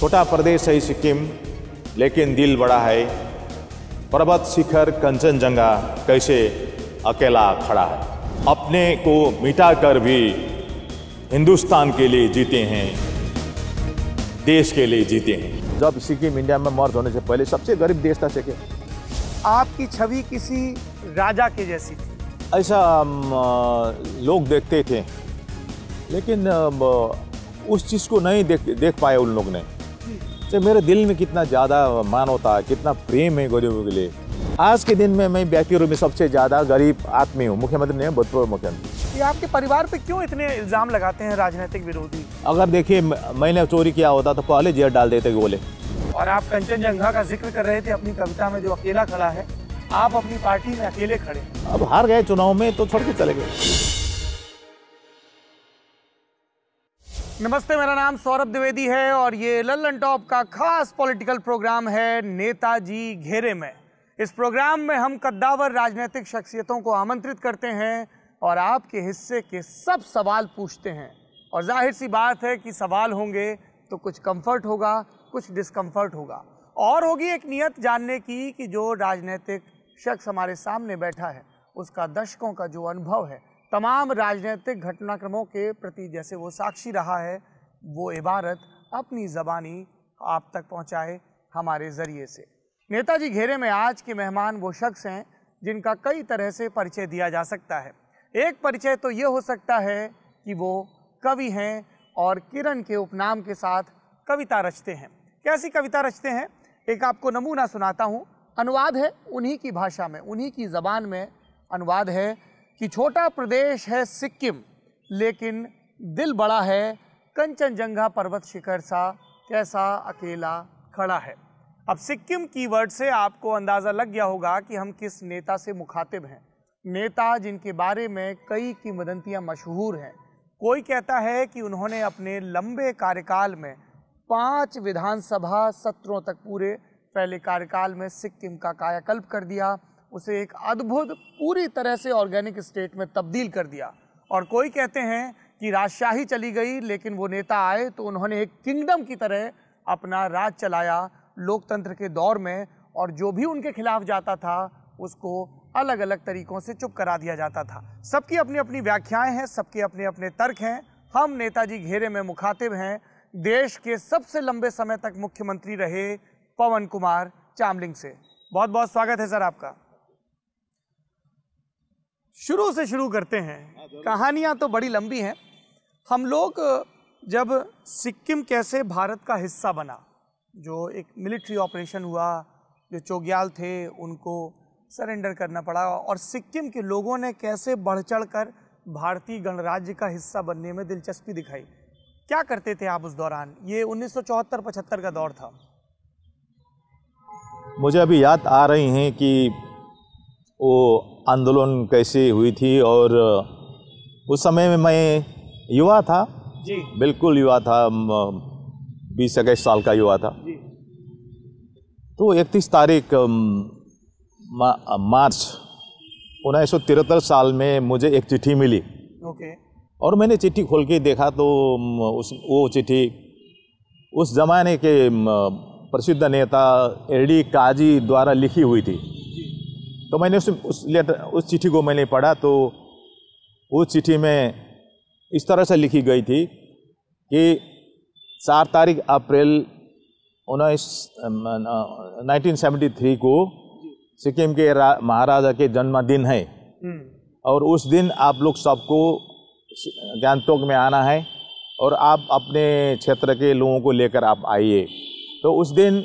छोटा प्रदेश है सिक्किम लेकिन दिल बड़ा है पर्वत शिखर कंचनजंगा कैसे अकेला खड़ा है अपने को मिटा कर भी हिंदुस्तान के लिए जीते हैं देश के लिए जीते हैं जब सिक्किम इंडिया में मर्ज होने से पहले सबसे गरीब देश था सिक्किम आपकी छवि किसी राजा के जैसी थी ऐसा लोग देखते थे लेकिन उस चीज़ को नहीं देख देख पाए उन लोग ने तो मेरे दिल में कितना ज़्यादा मानवता है कितना प्रेम है गरीबों के लिए आज के दिन में मैं व्यक्ति रूप में सबसे ज़्यादा गरीब आदमी हूँ मुख्यमंत्री ने भूतपूर्व मुख्यमंत्री आपके परिवार पे क्यों इतने इल्ज़ाम लगाते हैं राजनीतिक विरोधी अगर देखिए मैंने चोरी किया होता तो पहले जेल डाल देते बोले और आप कंचनजंगा का जिक्र कर रहे थे अपनी कविता में जो अकेला खड़ा है आप अपनी पार्टी में अकेले खड़े अब हार गए चुनाव में तो छोड़ के चले गए नमस्ते मेरा नाम सौरभ द्विवेदी है और ये लल्लन टॉप का खास पॉलिटिकल प्रोग्राम है नेताजी घेरे में इस प्रोग्राम में हम कद्दावर राजनीतिक शख्सियतों को आमंत्रित करते हैं और आपके हिस्से के सब सवाल पूछते हैं और जाहिर सी बात है कि सवाल होंगे तो कुछ कंफर्ट होगा कुछ डिस्कम्फर्ट होगा और होगी एक नियत जानने की कि जो राजनीतिक शख्स हमारे सामने बैठा है उसका दशकों का जो अनुभव है तमाम राजनीतिक घटनाक्रमों के प्रति जैसे वो साक्षी रहा है वो इबारत अपनी ज़बानी आप तक पहुँचाए हमारे ज़रिए से नेताजी घेरे में आज के मेहमान वो शख्स हैं जिनका कई तरह से परिचय दिया जा सकता है एक परिचय तो ये हो सकता है कि वो कवि हैं और किरण के उपनाम के साथ कविता रचते हैं कैसी कविता रचते हैं एक आपको नमूना सुनाता हूँ अनुवाद है उन्हीं की भाषा में उन्हीं की ज़बान में अनुवाद है कि छोटा प्रदेश है सिक्किम लेकिन दिल बड़ा है कंचनजंगा पर्वत शिखर सा कैसा अकेला खड़ा है अब सिक्किम की वर्ड से आपको अंदाज़ा लग गया होगा कि हम किस नेता से मुखातिब हैं नेता जिनके बारे में कई की मदंतियाँ मशहूर हैं कोई कहता है कि उन्होंने अपने लंबे कार्यकाल में पांच विधानसभा सत्रों तक पूरे पहले कार्यकाल में सिक्किम का कायाकल्प कर दिया उसे एक अद्भुत पूरी तरह से ऑर्गेनिक स्टेट में तब्दील कर दिया और कोई कहते हैं कि राजशाही चली गई लेकिन वो नेता आए तो उन्होंने एक किंगडम की तरह अपना राज चलाया लोकतंत्र के दौर में और जो भी उनके खिलाफ जाता था उसको अलग अलग तरीक़ों से चुप करा दिया जाता था सबकी अपनी अपनी व्याख्याएं हैं सबके अपने अपने तर्क हैं हम नेताजी घेरे में मुखातिब हैं देश के सबसे लंबे समय तक मुख्यमंत्री रहे पवन कुमार चामलिंग से बहुत बहुत स्वागत है सर आपका शुरू से शुरू करते हैं हाँ, कहानियाँ तो बड़ी लंबी हैं हम लोग जब सिक्किम कैसे भारत का हिस्सा बना जो एक मिलिट्री ऑपरेशन हुआ जो चोग्याल थे उनको सरेंडर करना पड़ा और सिक्किम के लोगों ने कैसे बढ़ चढ़ कर भारतीय गणराज्य का हिस्सा बनने में दिलचस्पी दिखाई क्या करते थे आप उस दौरान ये 1974-75 का दौर था मुझे अभी याद आ रही हैं कि वो आंदोलन कैसे हुई थी और उस समय में मैं युवा था जी बिल्कुल युवा था बीस इक्कीस साल का युवा था जी तो इकतीस तारीख मा, मार्च उन्नीस साल में मुझे एक चिट्ठी मिली ओके और मैंने चिट्ठी खोल के देखा तो उस वो चिट्ठी उस जमाने के प्रसिद्ध नेता एडी काजी द्वारा लिखी हुई थी तो मैंने उस उस लेटर उस चिट्ठी को मैंने पढ़ा तो उस चिट्ठी में इस तरह से लिखी गई थी कि चार तारीख अप्रैल उन्नीस नाइनटीन सेवेंटी थ्री को सिक्किम के महाराजा के जन्मदिन है हम्म। और उस दिन आप लोग सबको ज्ञानटोक में आना है और आप अपने क्षेत्र के लोगों को लेकर आप आइए तो उस दिन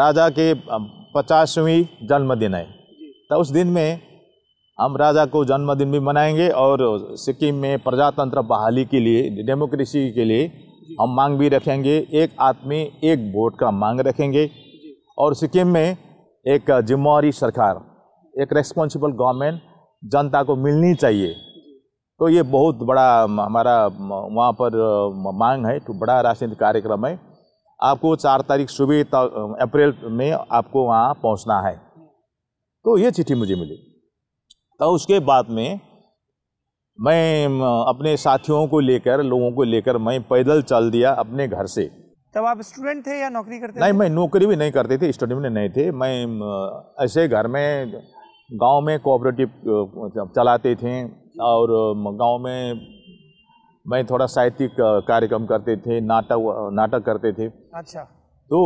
राजा के पचासवीं जन्मदिन है तो उस दिन में हम राजा को जन्मदिन भी मनाएंगे और सिक्किम में प्रजातंत्र बहाली के लिए डेमोक्रेसी के लिए हम मांग भी रखेंगे एक आदमी एक वोट का मांग रखेंगे और सिक्किम में एक जिम्मेवारी सरकार एक रेस्पॉन्सिबल गवर्नमेंट जनता को मिलनी चाहिए तो ये बहुत बड़ा हमारा वहाँ पर मांग है तो बड़ा राजनीतिक कार्यक्रम है आपको चार तारीख सुबह अप्रैल में आपको वहाँ पहुँचना है तो ये चिट्ठी मुझे मिली तो उसके बाद में मैं अपने साथियों को लेकर लोगों को लेकर मैं पैदल चल दिया अपने घर से तब आप स्टूडेंट थे या नौकरी करते नहीं थे? मैं नौकरी भी नहीं करते थे स्टूडेंट नहीं थे मैं ऐसे घर में गांव में कोऑपरेटिव मतलब चलाते थे और गांव में मैं थोड़ा साहित्यिक कार्यक्रम करते थे नाटक नाटक करते थे अच्छा तो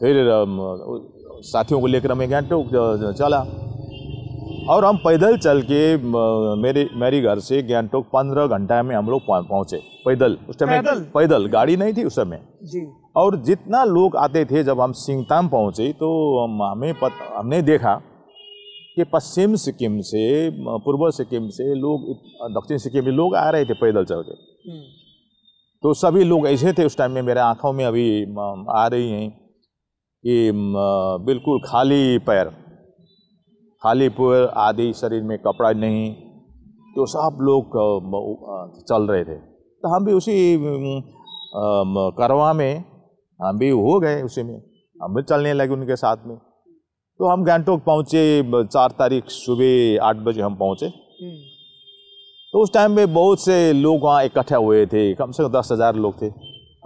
फिर साथियों को लेकर हमें गैंगटोक चला और हम पैदल चल के मेरे मेरी घर से गैंगटोक पंद्रह घंटा में हम लोग पहुंचे पैदल उस टाइम पैदल गाड़ी नहीं थी उस समय और जितना लोग आते थे जब हम सिंगताम पहुंचे तो हमें पत, हमने देखा कि पश्चिम सिक्किम से पूर्व सिक्किम से लोग दक्षिण सिक्किम में लोग आ रहे थे पैदल चल के हम्म। तो सभी लोग ऐसे थे उस टाइम में मेरे आँखों में अभी आ रही हैं कि बिल्कुल खाली पैर खाली पैर आदि शरीर में कपड़ा नहीं तो सब लोग चल रहे थे तो हम भी उसी करवा में हम भी हो गए उसी में हम भी चलने लगे उनके साथ में तो हम गैंगटोक पहुँचे चार तारीख सुबह आठ बजे हम पहुँचे हम्म। तो उस टाइम में बहुत से लोग वहाँ इकट्ठा हुए थे कम से कम दस हज़ार लोग थे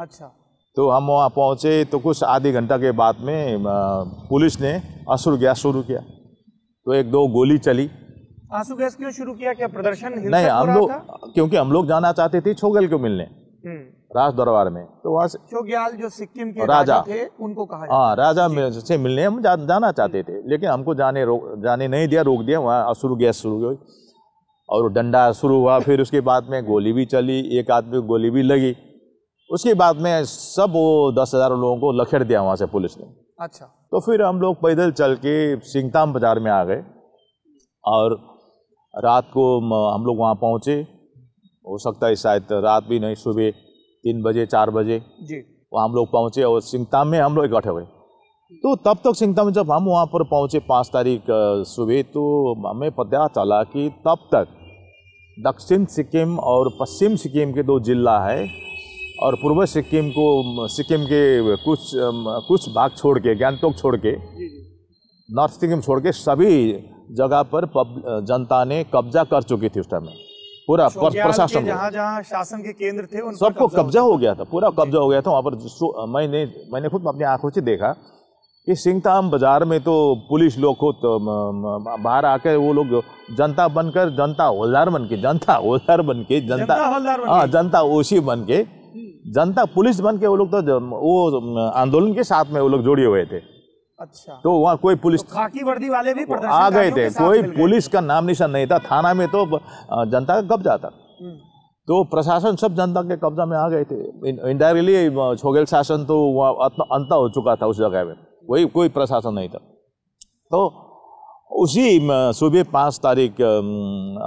अच्छा तो हम वहाँ पहुँचे तो कुछ आधे घंटा के बाद में पुलिस ने आंसू गैस शुरू किया तो एक दो गोली चली आंसू गैस क्यों शुरू किया क्या प्रदर्शन नहीं हम लोग क्योंकि हम लोग जाना चाहते थे छोगल को मिलने हम्म। राज दरबार में तो वहाँ से चोग्याल जो सिक्किम के राजा थे उनको कहा हाँ राजा से मिलने हम जा, जाना हम्म। चाहते थे लेकिन हमको जाने रोक जाने नहीं दिया रोक दिया वहाँ अश्रु गैस शुरू हुई और डंडा शुरू हुआ फिर उसके बाद में गोली भी चली एक आदमी को गोली भी लगी उसके बाद में सब वो दस हज़ार लोगों को लखेड़ दिया वहाँ से पुलिस ने अच्छा तो फिर हम लोग पैदल चल के सिंगताम बाज़ार में आ गए और रात को हम लोग वहाँ पहुँचे हो सकता है शायद रात भी नहीं सुबह तीन बजे चार बजे जी वहाँ हम लोग पहुँचे और सिंगताम में हम लोग इकट्ठे हुए तो तब तक सिंगताम में जब हम वहाँ पर पहुँचे पाँच तारीख सुबह तो हमें पता चला कि तब तक दक्षिण सिक्किम और पश्चिम सिक्किम के दो जिला है और पूर्व सिक्किम को सिक्किम के कुछ कुछ भाग छोड़ के गैंगटोक छोड़ के नॉर्थ सिक्किम छोड़ के सभी जगह पर जनता ने कब्जा कर चुकी थी उस टाइम में पूरा प्रशासन जहाँ जहाँ शासन के केंद्र थे उन सबको कब्जा हो गया था पूरा कब्जा हो गया था वहाँ पर मैंने मैंने खुद अपनी आंखों से देखा कि सिंहताम बाजार में तो पुलिस लोग को तो बाहर आकर वो लोग जनता बनकर जनता होलदार बन के जनता होलदार बन के जनता हाँ जनता ओसी बन के जनता पुलिस बन के वो लोग तो वो आंदोलन के साथ में वो लोग जुड़े हुए थे अच्छा तो वहाँ कोई पुलिस तो खाकी वर्दी वाले भी आ गए थे कोई पुलिस का नाम निशान नहीं था थाना में तो जनता का कब्जा था हम्म। तो प्रशासन सब जनता के कब्जा में आ गए थे इनडायरेक्टली छोगेल शासन तो वहाँ अंत हो चुका था उस जगह में वही कोई प्रशासन नहीं था तो उसी सुबह पाँच तारीख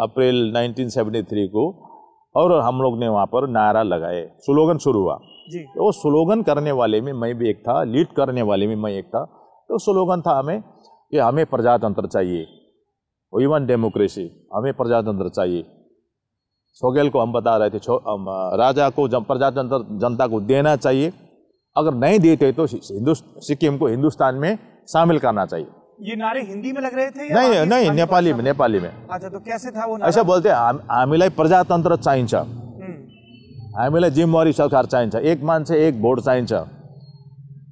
अप्रैल 1973 को और हम लोग ने वहाँ पर नारा लगाए स्लोगन शुरू हुआ जी तो वो स्लोगन करने वाले में मैं भी एक था लीड करने वाले में मैं एक था तो स्लोगन था हमें कि हमें प्रजातंत्र चाहिए इवन डेमोक्रेसी हमें प्रजातंत्र चाहिए सोगेल को हम बता रहे थे राजा को जब प्रजातंत्र जनता को देना चाहिए अगर नहीं देते तो सिक्किम को हिंदुस्तान में शामिल करना चाहिए ये नारे हिंदी में लग रहे थे या नहीं नहीं नेपाली में नेपाली में अच्छा तो कैसे था वो अच्छा बोल्थे हामीलाई प्रजातंत्र चाहिन्छ हामीलाई हम्म। जिम्मेवारी सरकार चाहिन्छ एक मान्छे एक भोट महाराजा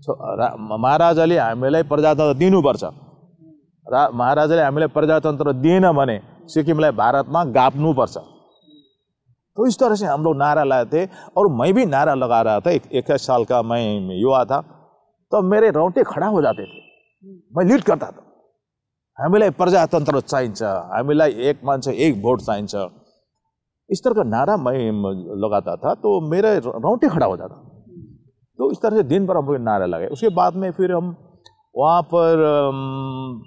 तो, महाराजाले हामीलाई प्रजातन्त्र दिनुपर्छ र महाराजाले हामीलाई प्रजातंत्र दिएन भारत में गाप्न पर्च तो इस तरह से हम लोग नारा लाए थे और मैं भी नारा लगा रहा था इक्कीस साल का मैं युवा था तो मेरे रोंटे खड़ा हो जाते थे मैं लीड करता त हामीलाई प्रजातंत्र चाहिन्छ हामीलाई एक मं एक भोट चाहिन्छ इस तरह का नारा मैं लगाता था तो मेरे रोंगटे खड़ा हो जाता तो इस तरह से दिन भर हम नारा लगाए उसके बाद में फिर हम वहाँ पर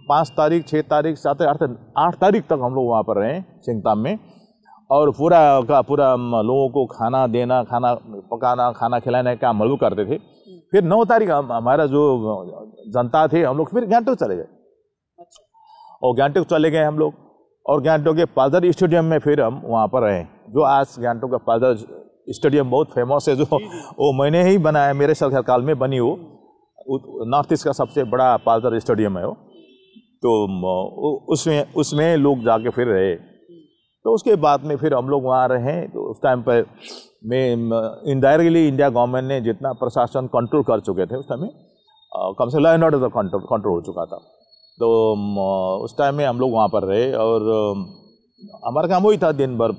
पाँच तारीख छः तारीख सात आठ आठ तारीख तक हम लोग वहाँ पर रहे सिंगताम में और पूरा का पूरा लोगों को खाना देना खाना पकाना खाना खिलाने का हम लोग करते थे फिर नौ तारीख हम हमारा जो जनता थे हम लोग फिर गैंगटोक चले गए और गैंगटोक चले गए हम लोग और गैंगटोक के पाजर स्टेडियम में फिर हम वहाँ पर रहे जो आज गैंगटोक का पाजर स्टेडियम बहुत फेमस है जो वो मैंने ही बनाया मेरे सरकार में बनी वो नॉर्थ ईस्ट का सबसे बड़ा पालदर स्टेडियम है वो तो उसमें उसमें लोग जाके फिर रहे तो उसके बाद में फिर हम लोग वहाँ रहे तो उस टाइम पर में इनडायरेक्टली इंडिया गवर्नमेंट ने जितना प्रशासन कंट्रोल कर चुके थे उस टाइम में कम से law and order control control हो चुका था तो उस टाइम में हम लोग वहाँ पर रहे और हमारा काम वही था दिन भर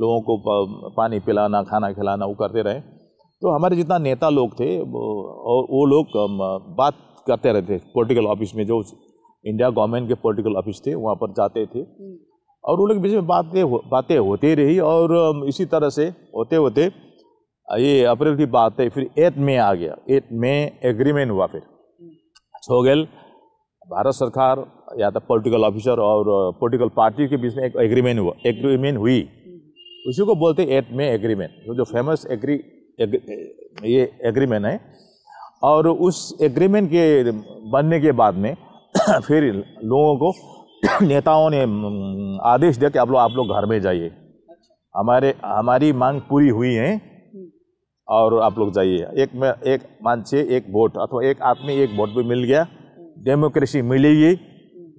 लोगों को पानी पिलाना खाना खिलाना वो करते रहे तो हमारे जितना नेता लोग थे और वो लोग बात करते रहते पॉलिटिकल ऑफिस में जो इंडिया गवर्नमेंट के पॉलिटिकल ऑफिस थे वहाँ पर जाते थे हम्म। और उन लोग के बीच में बातें बातें होती रही और इसी तरह से होते होते ये अप्रैल की बात है फिर एट में आ गया एट में एग्रीमेंट हुआ फिर हो गए भारत सरकार या तो पॉलिटिकल ऑफिसर और पॉलिटिकल पार्टी के बीच में एक एग्रीमेंट हुआ एग्रीमेंट हुई उसी को बोलते एट में एग्रीमेंट तो जो फेमस एग्री एग, ये एग्रीमेंट है और उस एग्रीमेंट के बनने के बाद में फिर लोगों को नेताओं ने आदेश दिया कि आप लोग आप लोग घर में जाइए अच्छा। हमारे हमारी मांग पूरी हुई है और आप लोग जाइए एक में एक मानसे एक वोट अथवा एक आदमी एक वोट भी मिल गया डेमोक्रेसी मिलेगी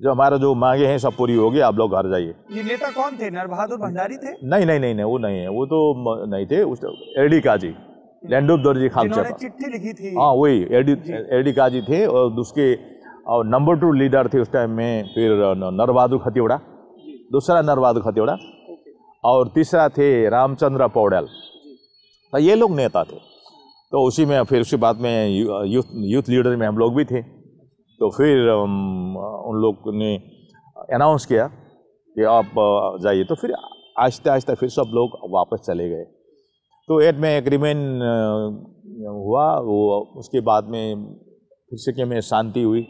जो हमारा जो मांगे हैं सब पूरी होगी आप लोग घर जाइए ये नेता कौन थे नरबहादुर भंडारी थे नहीं नहीं नहीं नहीं वो नहीं है वो तो नहीं थे उस एडी काजी लैंडोप दर्जी खालचा चिट्ठी लिखी थी हाँ वही एडी एडी काजी थे और उसके और नंबर टू लीडर थे उस टाइम में फिर नरबहादुर खतिवड़ा दूसरा नरबहादुर खतिवड़ा और तीसरा थे रामचंद्र पौड़ल तो ये लोग नेता थे तो उसी में फिर उसी बात में यूथ यूथ लीडर में हम लोग भी थे तो फिर उन लोग ने अनाउंस किया कि आप जाइए तो फिर आहिस्ते आहिस्ते फिर सब लोग वापस चले गए तो एट में एग्रीमेंट हुआ वो उसके बाद में फिर से के में शांति हुई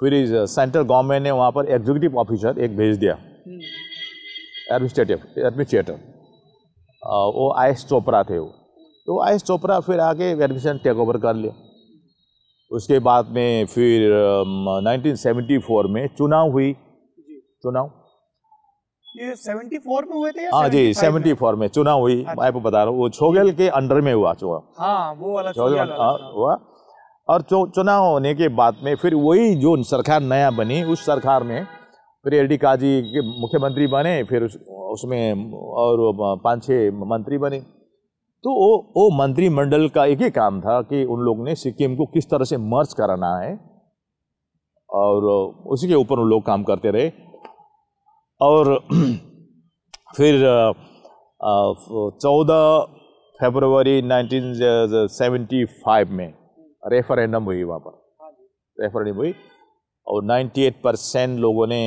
फिर सेंट्रल गवर्नमेंट ने वहाँ पर एग्जीक्यूटिव ऑफिसर एक भेज दिया एडमिनिस्ट्रेटिव हम्म। एडमिनिस्ट्रेटर वो आई एस चोपड़ा थे वो तो आई एस चोपड़ा फिर आके एडमिशन टेक ओवर कर लिया उसके बाद में फिर uh, 1974 में चुनाव हुई चुनाव ये 74 में हुए थे हाँ जी 74 में, में चुनाव हुई अच्छा। मैं आपको बता रहा हूँ वो छोगेल के अंडर में हुआ चुनाव हाँ वो वाला छोगल हुआ और चुनाव होने के बाद में फिर वही जो सरकार नया बनी उस सरकार में फिर एल डी काजी के मुख्यमंत्री बने फिर उस, उसमें और पाँच छः मंत्री बने तो वो वो मंत्रिमंडल का एक ही काम था कि उन लोगों ने सिक्किम को किस तरह से मर्ज कराना है और उसी के ऊपर उन लोग काम करते रहे और फिर चौदह फरवरी 1975 में रेफरेंडम हुई वहाँ पर हाँ रेफरेंडम हुई और 98 परसेंट लोगों ने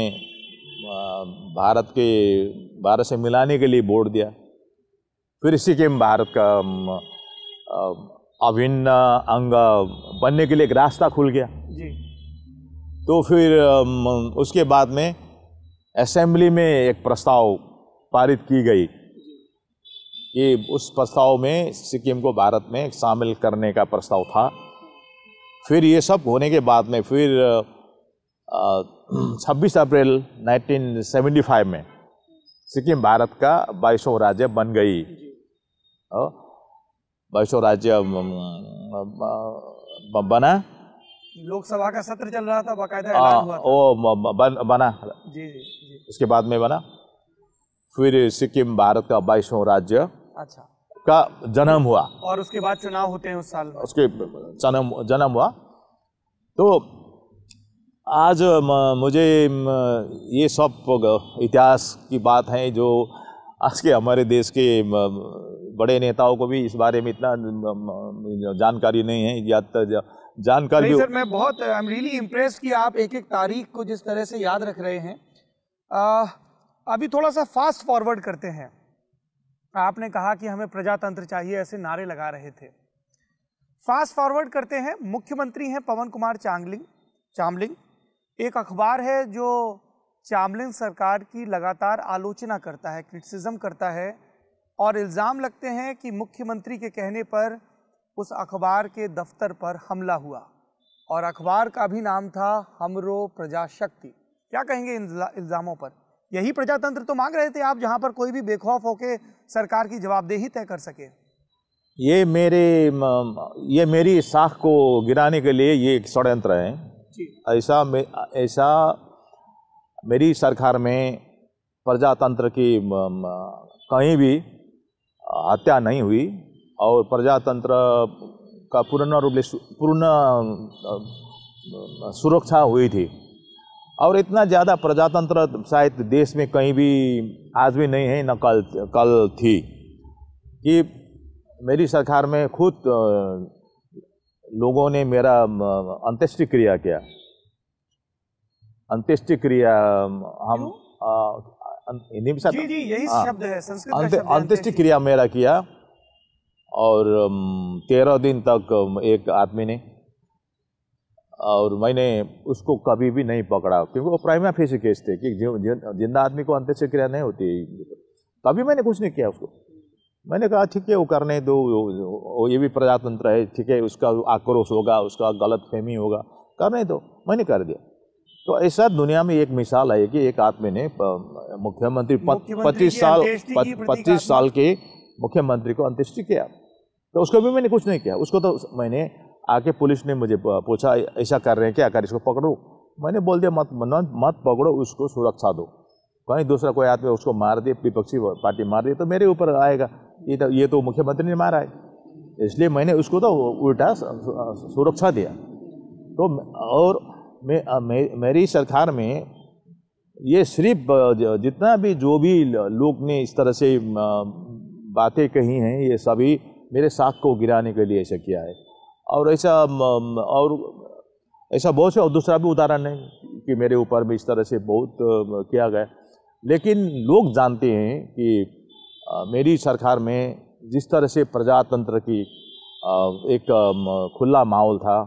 भारत के भारत से मिलाने के लिए वोट दिया फिर इसी के भारत का अभिन्न अंग बनने के लिए एक रास्ता खुल गया जी तो फिर उसके बाद में असेंबली में एक प्रस्ताव पारित की गई कि उस प्रस्ताव में सिक्किम को भारत में शामिल करने का प्रस्ताव था फिर ये सब होने के बाद में फिर छब्बीस अप्रैल 1975 में सिक्किम भारत का बाईसों राज्य बन गई बाईसों राज्य बना लोकसभा का सत्र चल रहा था बाकायदा आ, हुआ था। ओ बन, बना जी जी उसके बाद में बना फिर सिक्किम भारत का बाईसों राज्य अच्छा का जन्म हुआ और उसके बाद चुनाव होते हैं उस साल उसके जन्म जन्म हुआ तो आज मुझे ये सब इतिहास की बात है जो आज के हमारे देश के बड़े नेताओं को भी इस बारे में इतना जानकारी नहीं है या जानकारी सर मैं बहुत आई एम रियली इम्प्रेस कि आप एक एक तारीख को जिस तरह से याद रख रहे हैं आ, अभी थोड़ा सा फास्ट फॉरवर्ड करते हैं आपने कहा कि हमें प्रजातंत्र चाहिए ऐसे नारे लगा रहे थे फास्ट फॉरवर्ड करते हैं मुख्यमंत्री हैं पवन कुमार चांगलिंग चामलिंग एक अखबार है जो चामलिंग सरकार की लगातार आलोचना करता है क्रिटिसिज्म करता है और इल्ज़ाम लगते हैं कि मुख्यमंत्री के कहने पर उस अखबार के दफ्तर पर हमला हुआ और अखबार का भी नाम था हमरो प्रजाशक्ति क्या कहेंगे इन इल्ज़ामों पर यही प्रजातंत्र तो मांग रहे थे आप जहाँ पर कोई भी बेखौफ होके सरकार की जवाबदेही तय कर सके ये मेरे ये मेरी साख को गिराने के लिए ये एक षडयंत्र है ऐसा मे, ऐसा मेरी सरकार में प्रजातंत्र की कहीं भी हत्या नहीं हुई और प्रजातंत्र का पूर्ण रूप पूर्ण सुरक्षा हुई थी और इतना ज़्यादा प्रजातंत्र शायद देश में कहीं भी आज भी नहीं है न कल कल थी कि मेरी सरकार में खुद लोगों ने मेरा अंत्येष्टि क्रिया किया अंत्येष्टि क्रिया हम अं, हिंदी में जी जी यही हाँ। शब्द है अंत्येष्टि क्रिया मेरा किया और तेरह दिन तक एक आदमी ने और मैंने उसको कभी भी नहीं पकड़ा क्योंकि वो प्राइमा फेसी केस थे कि जिंदा आदमी को क्रिया नहीं होती कभी मैंने कुछ नहीं किया उसको मैंने कहा ठीक है वो करने दो वो ये भी प्रजातंत्र है ठीक है उसका आक्रोश होगा उसका गलत फहमी होगा करने दो मैंने कर दिया तो ऐसा दुनिया में एक मिसाल है कि एक आदमी ने मुख्यमंत्री पच्चीस साल पच्चीस साल के मुख्यमंत्री को अंत्येष्टि किया तो उसको भी मैंने कुछ नहीं किया उसको तो मैंने आके पुलिस ने मुझे पूछा ऐसा कर रहे हैं क्या कर इसको पकड़ो मैंने बोल दिया मत मत पकड़ो उसको सुरक्षा दो कहीं दूसरा कोई आदमी उसको मार दिए विपक्षी पार्टी मार दिए तो मेरे ऊपर आएगा ये तो ये तो मुख्यमंत्री ने मारा है इसलिए मैंने उसको तो उल्टा सुरक्षा दिया तो और मे, मे, मेरी सरकार में ये सिर्फ जितना भी जो भी लोग ने इस तरह से बातें कही हैं ये सभी मेरे साख को गिराने के लिए ऐसा किया है और ऐसा और ऐसा बहुत से और दूसरा भी उदाहरण है कि मेरे ऊपर भी इस तरह से बहुत किया गया लेकिन लोग जानते हैं कि मेरी सरकार में जिस तरह से प्रजातंत्र की एक खुला माहौल था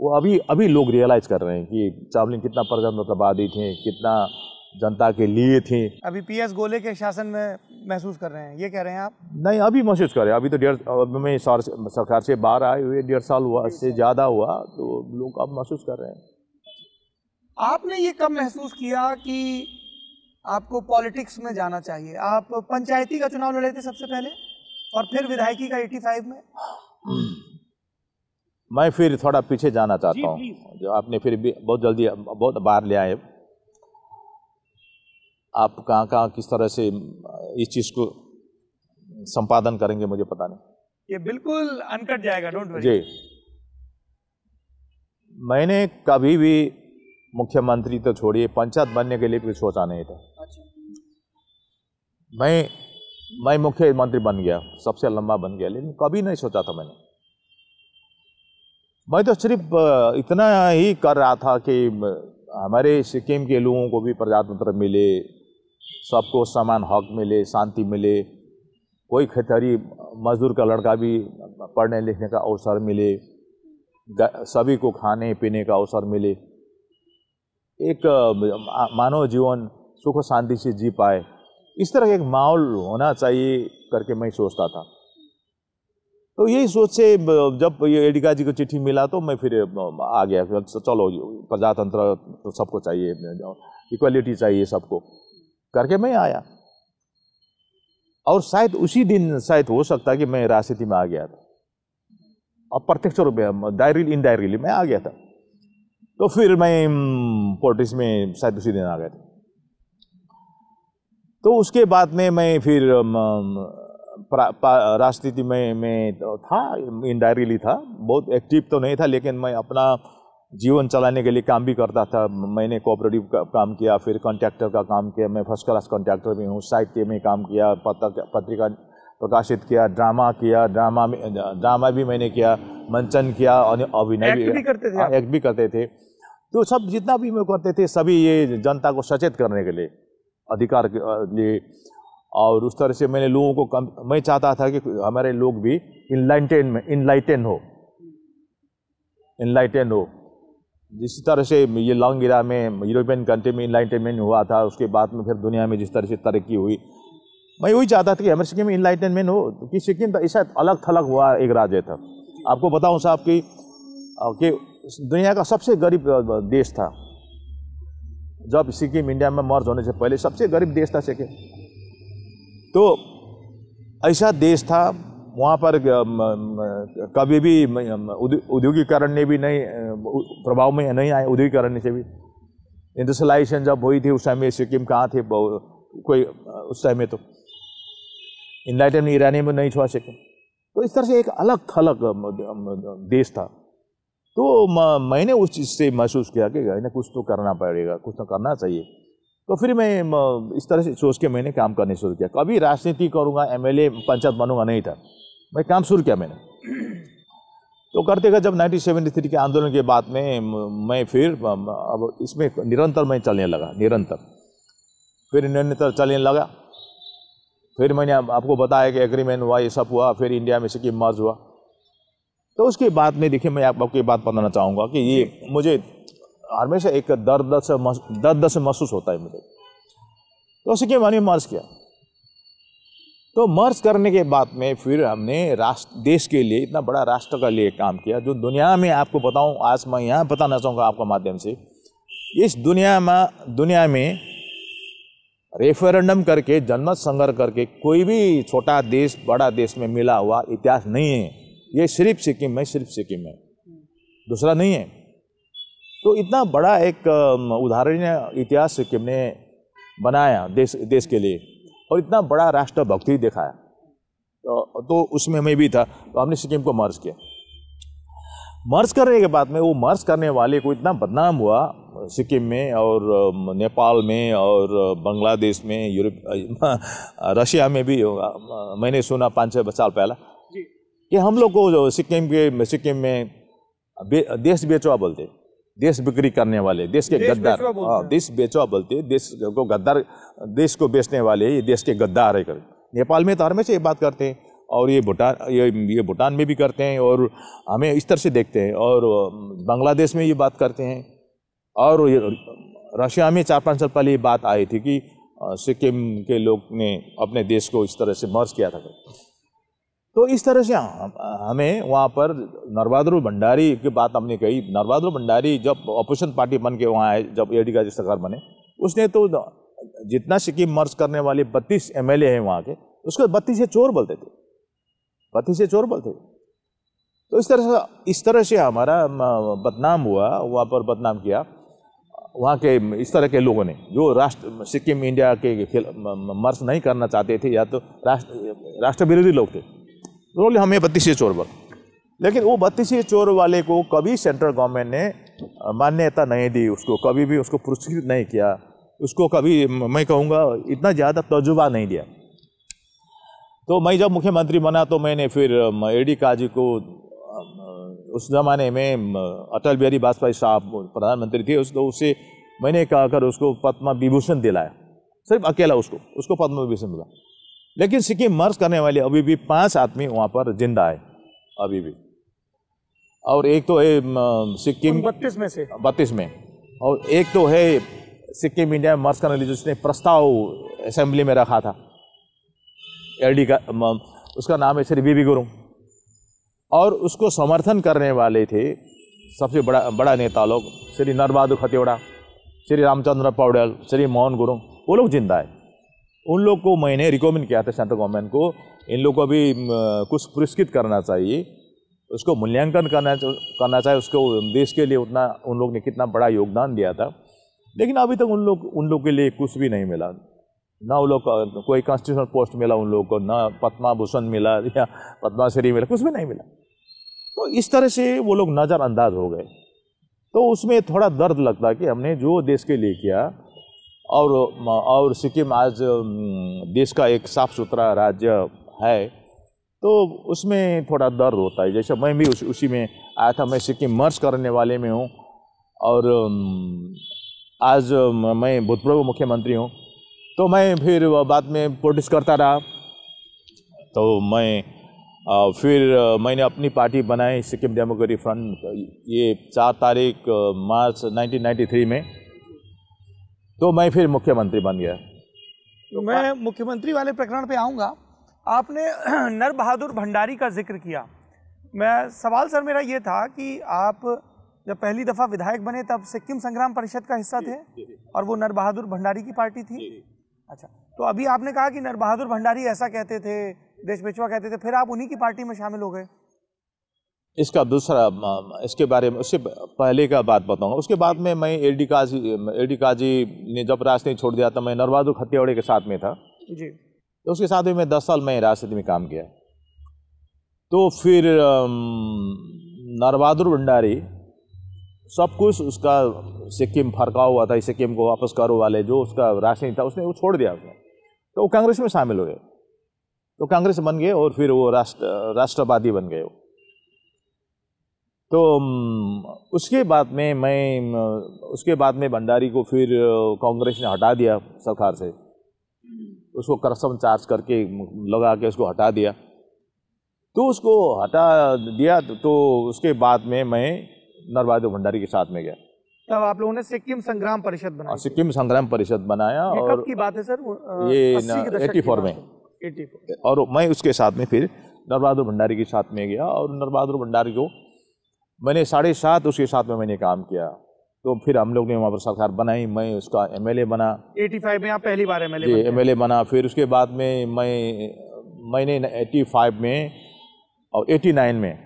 वो अभी अभी लोग रियलाइज़ कर रहे हैं कि चावलिंग कितना प्रजातंत्रवादी थे कितना जनता के लिए थी अभी पीएस गोले के शासन में महसूस कर रहे हैं ये कह रहे हैं आप नहीं अभी महसूस कर रहे हैं अभी तो डेढ़ में सरकार से बाहर आए हुए डेढ़ साल हुआ इससे ज़्यादा हुआ तो लोग अब महसूस कर रहे हैं आपने ये कब महसूस किया कि आपको पॉलिटिक्स में जाना चाहिए आप पंचायती का चुनाव लड़े थे सबसे पहले और फिर विधायकी का 85 में मैं फिर थोड़ा पीछे जाना चाहता हूँ जो आपने फिर बहुत जल्दी बहुत बाहर ले आए आप कहाँ कहाँ किस तरह से इस चीज़ को संपादन करेंगे मुझे पता नहीं ये बिल्कुल अनकट जाएगा डोंट वरी जी मैंने कभी भी मुख्यमंत्री तो छोड़िए पंचायत बनने के लिए भी सोचा नहीं था अच्छा। मैं मैं मुख्यमंत्री बन गया सबसे लंबा बन गया लेकिन कभी नहीं सोचा था मैंने मैं तो सिर्फ इतना ही कर रहा था कि हमारे सिक्किम के लोगों को भी प्रजातंत्र मिले सबको समान हक मिले शांति मिले कोई खेतरी मजदूर का लड़का भी पढ़ने लिखने का अवसर मिले सभी को खाने पीने का अवसर मिले एक मानव जीवन सुख शांति से जी पाए इस तरह एक माहौल होना चाहिए करके मैं सोचता था तो यही सोच से जब ये एडिका जी को चिट्ठी मिला तो मैं फिर आ गया चलो प्रजातंत्र तो सबको चाहिए इक्वलिटी चाहिए सबको करके मैं आया और शायद उसी दिन शायद हो सकता कि मैं राजनीति में आ गया था और प्रत्यक्ष रूप में डायरी इन डायरी मैं आ गया था तो फिर मैं पॉलिटिक्स में शायद उसी दिन आ गया था तो उसके बाद में मैं फिर राजनीति में मैं था डायरी था बहुत एक्टिव तो नहीं था लेकिन मैं अपना जीवन चलाने के लिए काम भी करता था मैंने कोऑपरेटिव का काम किया फिर कॉन्ट्रैक्टर का काम किया मैं फर्स्ट क्लास कॉन्ट्रैक्टर भी हूँ साहित्य में काम किया पत्रिका प्रकाशित किया ड्रामा किया ड्रामा में ड्रामा भी मैंने किया मंचन किया और अभिनय भी, भी करते थे एक्ट हाँ, भी करते थे तो सब जितना भी मैं करते थे सभी ये जनता को सचेत करने के लिए अधिकार के लिए और उस तरह से मैंने लोगों को कम मैं चाहता था कि हमारे लोग भी इनलाइटेन में इनलाइटेन हो इनलाइटेन हो जिस तरह से ये लॉन्ग इरा में यूरोपियन कंट्री में इनलाइटनमेंट हुआ था उसके बाद में फिर दुनिया में जिस तरह से तरक्की हुई मैं वही चाहता था कि हमारे सिक्किम में इनलाइटनमेंट हो कि सिक्किम तो ऐसा अलग थलग हुआ एक राज्य था आपको बताऊँ साहब कि, कि दुनिया का सबसे गरीब देश था जब सिक्किम इंडिया में मर्ज होने से पहले सबसे गरीब देश था सिक्किम तो ऐसा देश था वहाँ पर कभी भी औद्योगिकरण ने भी नहीं प्रभाव में नहीं आए औद्योगिकरण से भी इंडस्ट्रलाइजेशन जब हुई थी उस टाइम में सिक्किम कहाँ थे कोई उस टाइम में तो इनलाइटन ईरानी में नहीं छुआ सिक्किम तो इस तरह से एक अलग थलग देश था तो मैंने उस चीज़ से महसूस किया कि इन्हें कुछ तो करना पड़ेगा कुछ तो करना चाहिए तो फिर मैं इस तरह से सोच के मैंने काम करने शुरू किया कभी राजनीति करूँगा एमएलए पंचायत बनूंगा नहीं था भाई काम शुरू किया मैंने तो करते करते जब 1973 के आंदोलन के बाद में मैं फिर अब इसमें निरंतर मैं चलने लगा निरंतर फिर निरंतर चलने लगा फिर मैंने आपको बताया कि एग्रीमेंट हुआ ये सब हुआ फिर इंडिया में सिक्किम मर्ज हुआ तो उसके बाद में देखिए मैं आप, आपको ये बात बताना चाहूँगा कि ये मुझे हमेशा एक दर्द से दर्द से महसूस होता है मुझे तो सिक्किम मैंने मर्ज किया तो मर्ज करने के बाद में फिर हमने राष्ट्र देश के लिए इतना बड़ा राष्ट्र का लिए काम किया जो दुनिया में आपको बताऊँ आज मैं यहाँ बताना चाहूँगा आपका माध्यम से इस दुनिया में दुनिया में रेफरेंडम करके जनमत संघर्ष करके कोई भी छोटा देश बड़ा देश में मिला हुआ इतिहास नहीं है ये सिर्फ सिक्किम है सिर्फ सिक्किम है दूसरा नहीं है तो इतना बड़ा एक उदाहरणीय इतिहास सिक्किम ने बनाया देश देश के लिए और इतना बड़ा राष्ट्र भक्ति दिखाया तो, तो उसमें हमें भी था तो हमने सिक्किम को मर्ज किया मर्ज करने के बाद में वो मर्ज करने वाले को इतना बदनाम हुआ सिक्किम में और नेपाल में और बांग्लादेश में यूरोप रशिया में भी होगा मैंने सुना पाँच छः साल पहला कि हम लोग को सिक्किम के सिक्किम में देश बेचवा बोलते देश बिक्री करने वाले देश के गद्दार हाँ, देश बेचवा बोलते देश को गद्दार देश को बेचने वाले ये देश के गद्दार है नेपाल में तो हमेशा ये बात करते हैं और ये भूटान ये ये भूटान में भी करते हैं और हमें इस तरह से देखते हैं और बांग्लादेश में ये बात करते हैं और रशिया में चार पाँच साल पहले ये बात आई थी कि सिक्किम के लोग ने अपने देश को इस तरह से मर्ज किया था तो इस तरह से हमें वहाँ पर नरबादुर भंडारी की बात हमने कही नरबादुर भंडारी जब अपोजिशन पार्टी बन के वहाँ आए जब ए का सरकार बने उसने तो जितना सिक्किम मर्ज करने वाले बत्तीस एम एल हैं वहाँ के उसको बत्तीस से चोर बोलते थे बत्तीस से चोर बोलते थे तो इस तरह से इस तरह से हमारा बदनाम हुआ वहाँ पर बदनाम किया वहाँ के इस तरह के लोगों ने जो राष्ट्र सिक्किम इंडिया के मर्ज नहीं करना चाहते थे या तो राष्ट्र राष्ट्र विरोधी लोग थे बोले हमें बत्तीस चोर बल लेकिन वो बत्तीस चोर वाले को कभी सेंट्रल गवर्नमेंट ने मान्यता नहीं दी उसको कभी भी उसको पुरस्कृत नहीं किया उसको कभी मैं कहूँगा इतना ज़्यादा तजुबा नहीं दिया तो मैं जब मुख्यमंत्री बना तो मैंने फिर ए डी काजी को उस ज़माने में अटल बिहारी वाजपेयी साहब प्रधानमंत्री थे उस तो उसे मैंने कहा कर उसको पद्म विभूषण दिलाया सिर्फ अकेला उसको उसको पद्म विभूषण दिलाया लेकिन सिक्किम मर्ज करने वाले अभी भी पांच आदमी वहाँ पर जिंदा है अभी भी और एक तो है सिक्किम बत्तीस में से बत्तीस में और एक तो है सिक्किम इंडिया मर्ज करने वाली जिसने प्रस्ताव असेंबली में रखा था एलडी का उसका नाम है श्री बीबी गुरु और उसको समर्थन करने वाले थे सबसे बड़ा बड़ा नेता लोग श्री नरबहादुर खतिवड़ा श्री रामचंद्र पौडेल श्री मोहन गुरु वो लोग जिंदा है उन लोग को मैंने रिकमेंड किया था सेंट्रल गवर्नमेंट को इन लोग को अभी कुछ पुरस्कृत करना चाहिए उसको मूल्यांकन करना करना चाहिए उसको देश के लिए उतना उन लोग ने कितना बड़ा योगदान दिया था लेकिन अभी तक उन लोग उन लोग के लिए कुछ भी नहीं मिला ना उन लोग कोई कॉन्स्टिट्यूशनल पोस्ट मिला उन लोगों को ना पद्मा भूषण मिला या पद्माश्री मिला कुछ भी नहीं मिला तो इस तरह से वो लोग नज़रअंदाज हो गए तो उसमें थोड़ा दर्द लगता कि हमने जो देश के लिए किया और और सिक्किम आज देश का एक साफ सुथरा राज्य है तो उसमें थोड़ा दर्द होता है जैसे मैं भी उस, उसी में आया था मैं सिक्किम मर्ज करने वाले में हूँ और आज मैं भूतपूर्व मुख्यमंत्री हूँ तो मैं फिर बाद में प्रोटेस्ट करता रहा तो मैं फिर मैंने अपनी पार्टी बनाई सिक्किम डेमोक्रेटिक फ्रंट ये चार तारीख मार्च 1993 में तो मैं फिर मुख्यमंत्री बन गया तो मैं मुख्यमंत्री वाले प्रकरण पे आऊँगा आपने नर बहादुर भंडारी का जिक्र किया मैं सवाल सर मेरा ये था कि आप जब पहली दफ़ा विधायक बने तब सिक्किम संग्राम परिषद का हिस्सा थे और वो नर बहादुर भंडारी की पार्टी थी अच्छा तो अभी आपने कहा कि नर बहादुर भंडारी ऐसा कहते थे देश बेचवा कहते थे फिर आप उन्हीं की पार्टी में शामिल हो गए इसका दूसरा इसके बारे में उससे पहले का बात बताऊंगा उसके बाद में मैं L D Kazi L D Kazi ने जब राजनीति छोड़ दिया था मैं नरबहादुर खतियावड़े के साथ में था जी तो उसके साथ में मैं दस साल मैं राजनीति में काम किया तो फिर नरबहादुर भंडारी सब कुछ उसका सिक्किम फरका हुआ था सिक्किम को वापस करो वाले जो उसका राजनीति था उसने वो छोड़ दिया उसने तो वो कांग्रेस में शामिल हो गए तो कांग्रेस बन गए और फिर वो राष्ट्र राष्ट्रवादी बन गए वो तो उसके बाद में मैं उसके बाद में भंडारी को फिर कांग्रेस ने हटा दिया सरकार से उसको करप्शन चार्ज करके लगा के उसको हटा दिया तो उसको हटा दिया तो उसके बाद में मैं नरबहादुर भंडारी के साथ में गया तब आप लोगों ने सिक्किम संग्राम परिषद बनाया हाँ, सिक्किम संग्राम परिषद बनाया और की बात है सर ये एट्टी फोर में एट्टी और मैं उसके साथ में फिर नरबहादुर भंडारी के साथ में गया और नरबहादुर भंडारी को मैंने साढ़े सात उसके साथ में मैंने काम किया तो फिर हम लोग ने वहाँ पर सरकार बनाई मैं उसका एमएलए बना 85 में आप पहली बार एम एमएलए जी एमएलए बना फिर उसके बाद में मैं मैंने 85 में और 89 में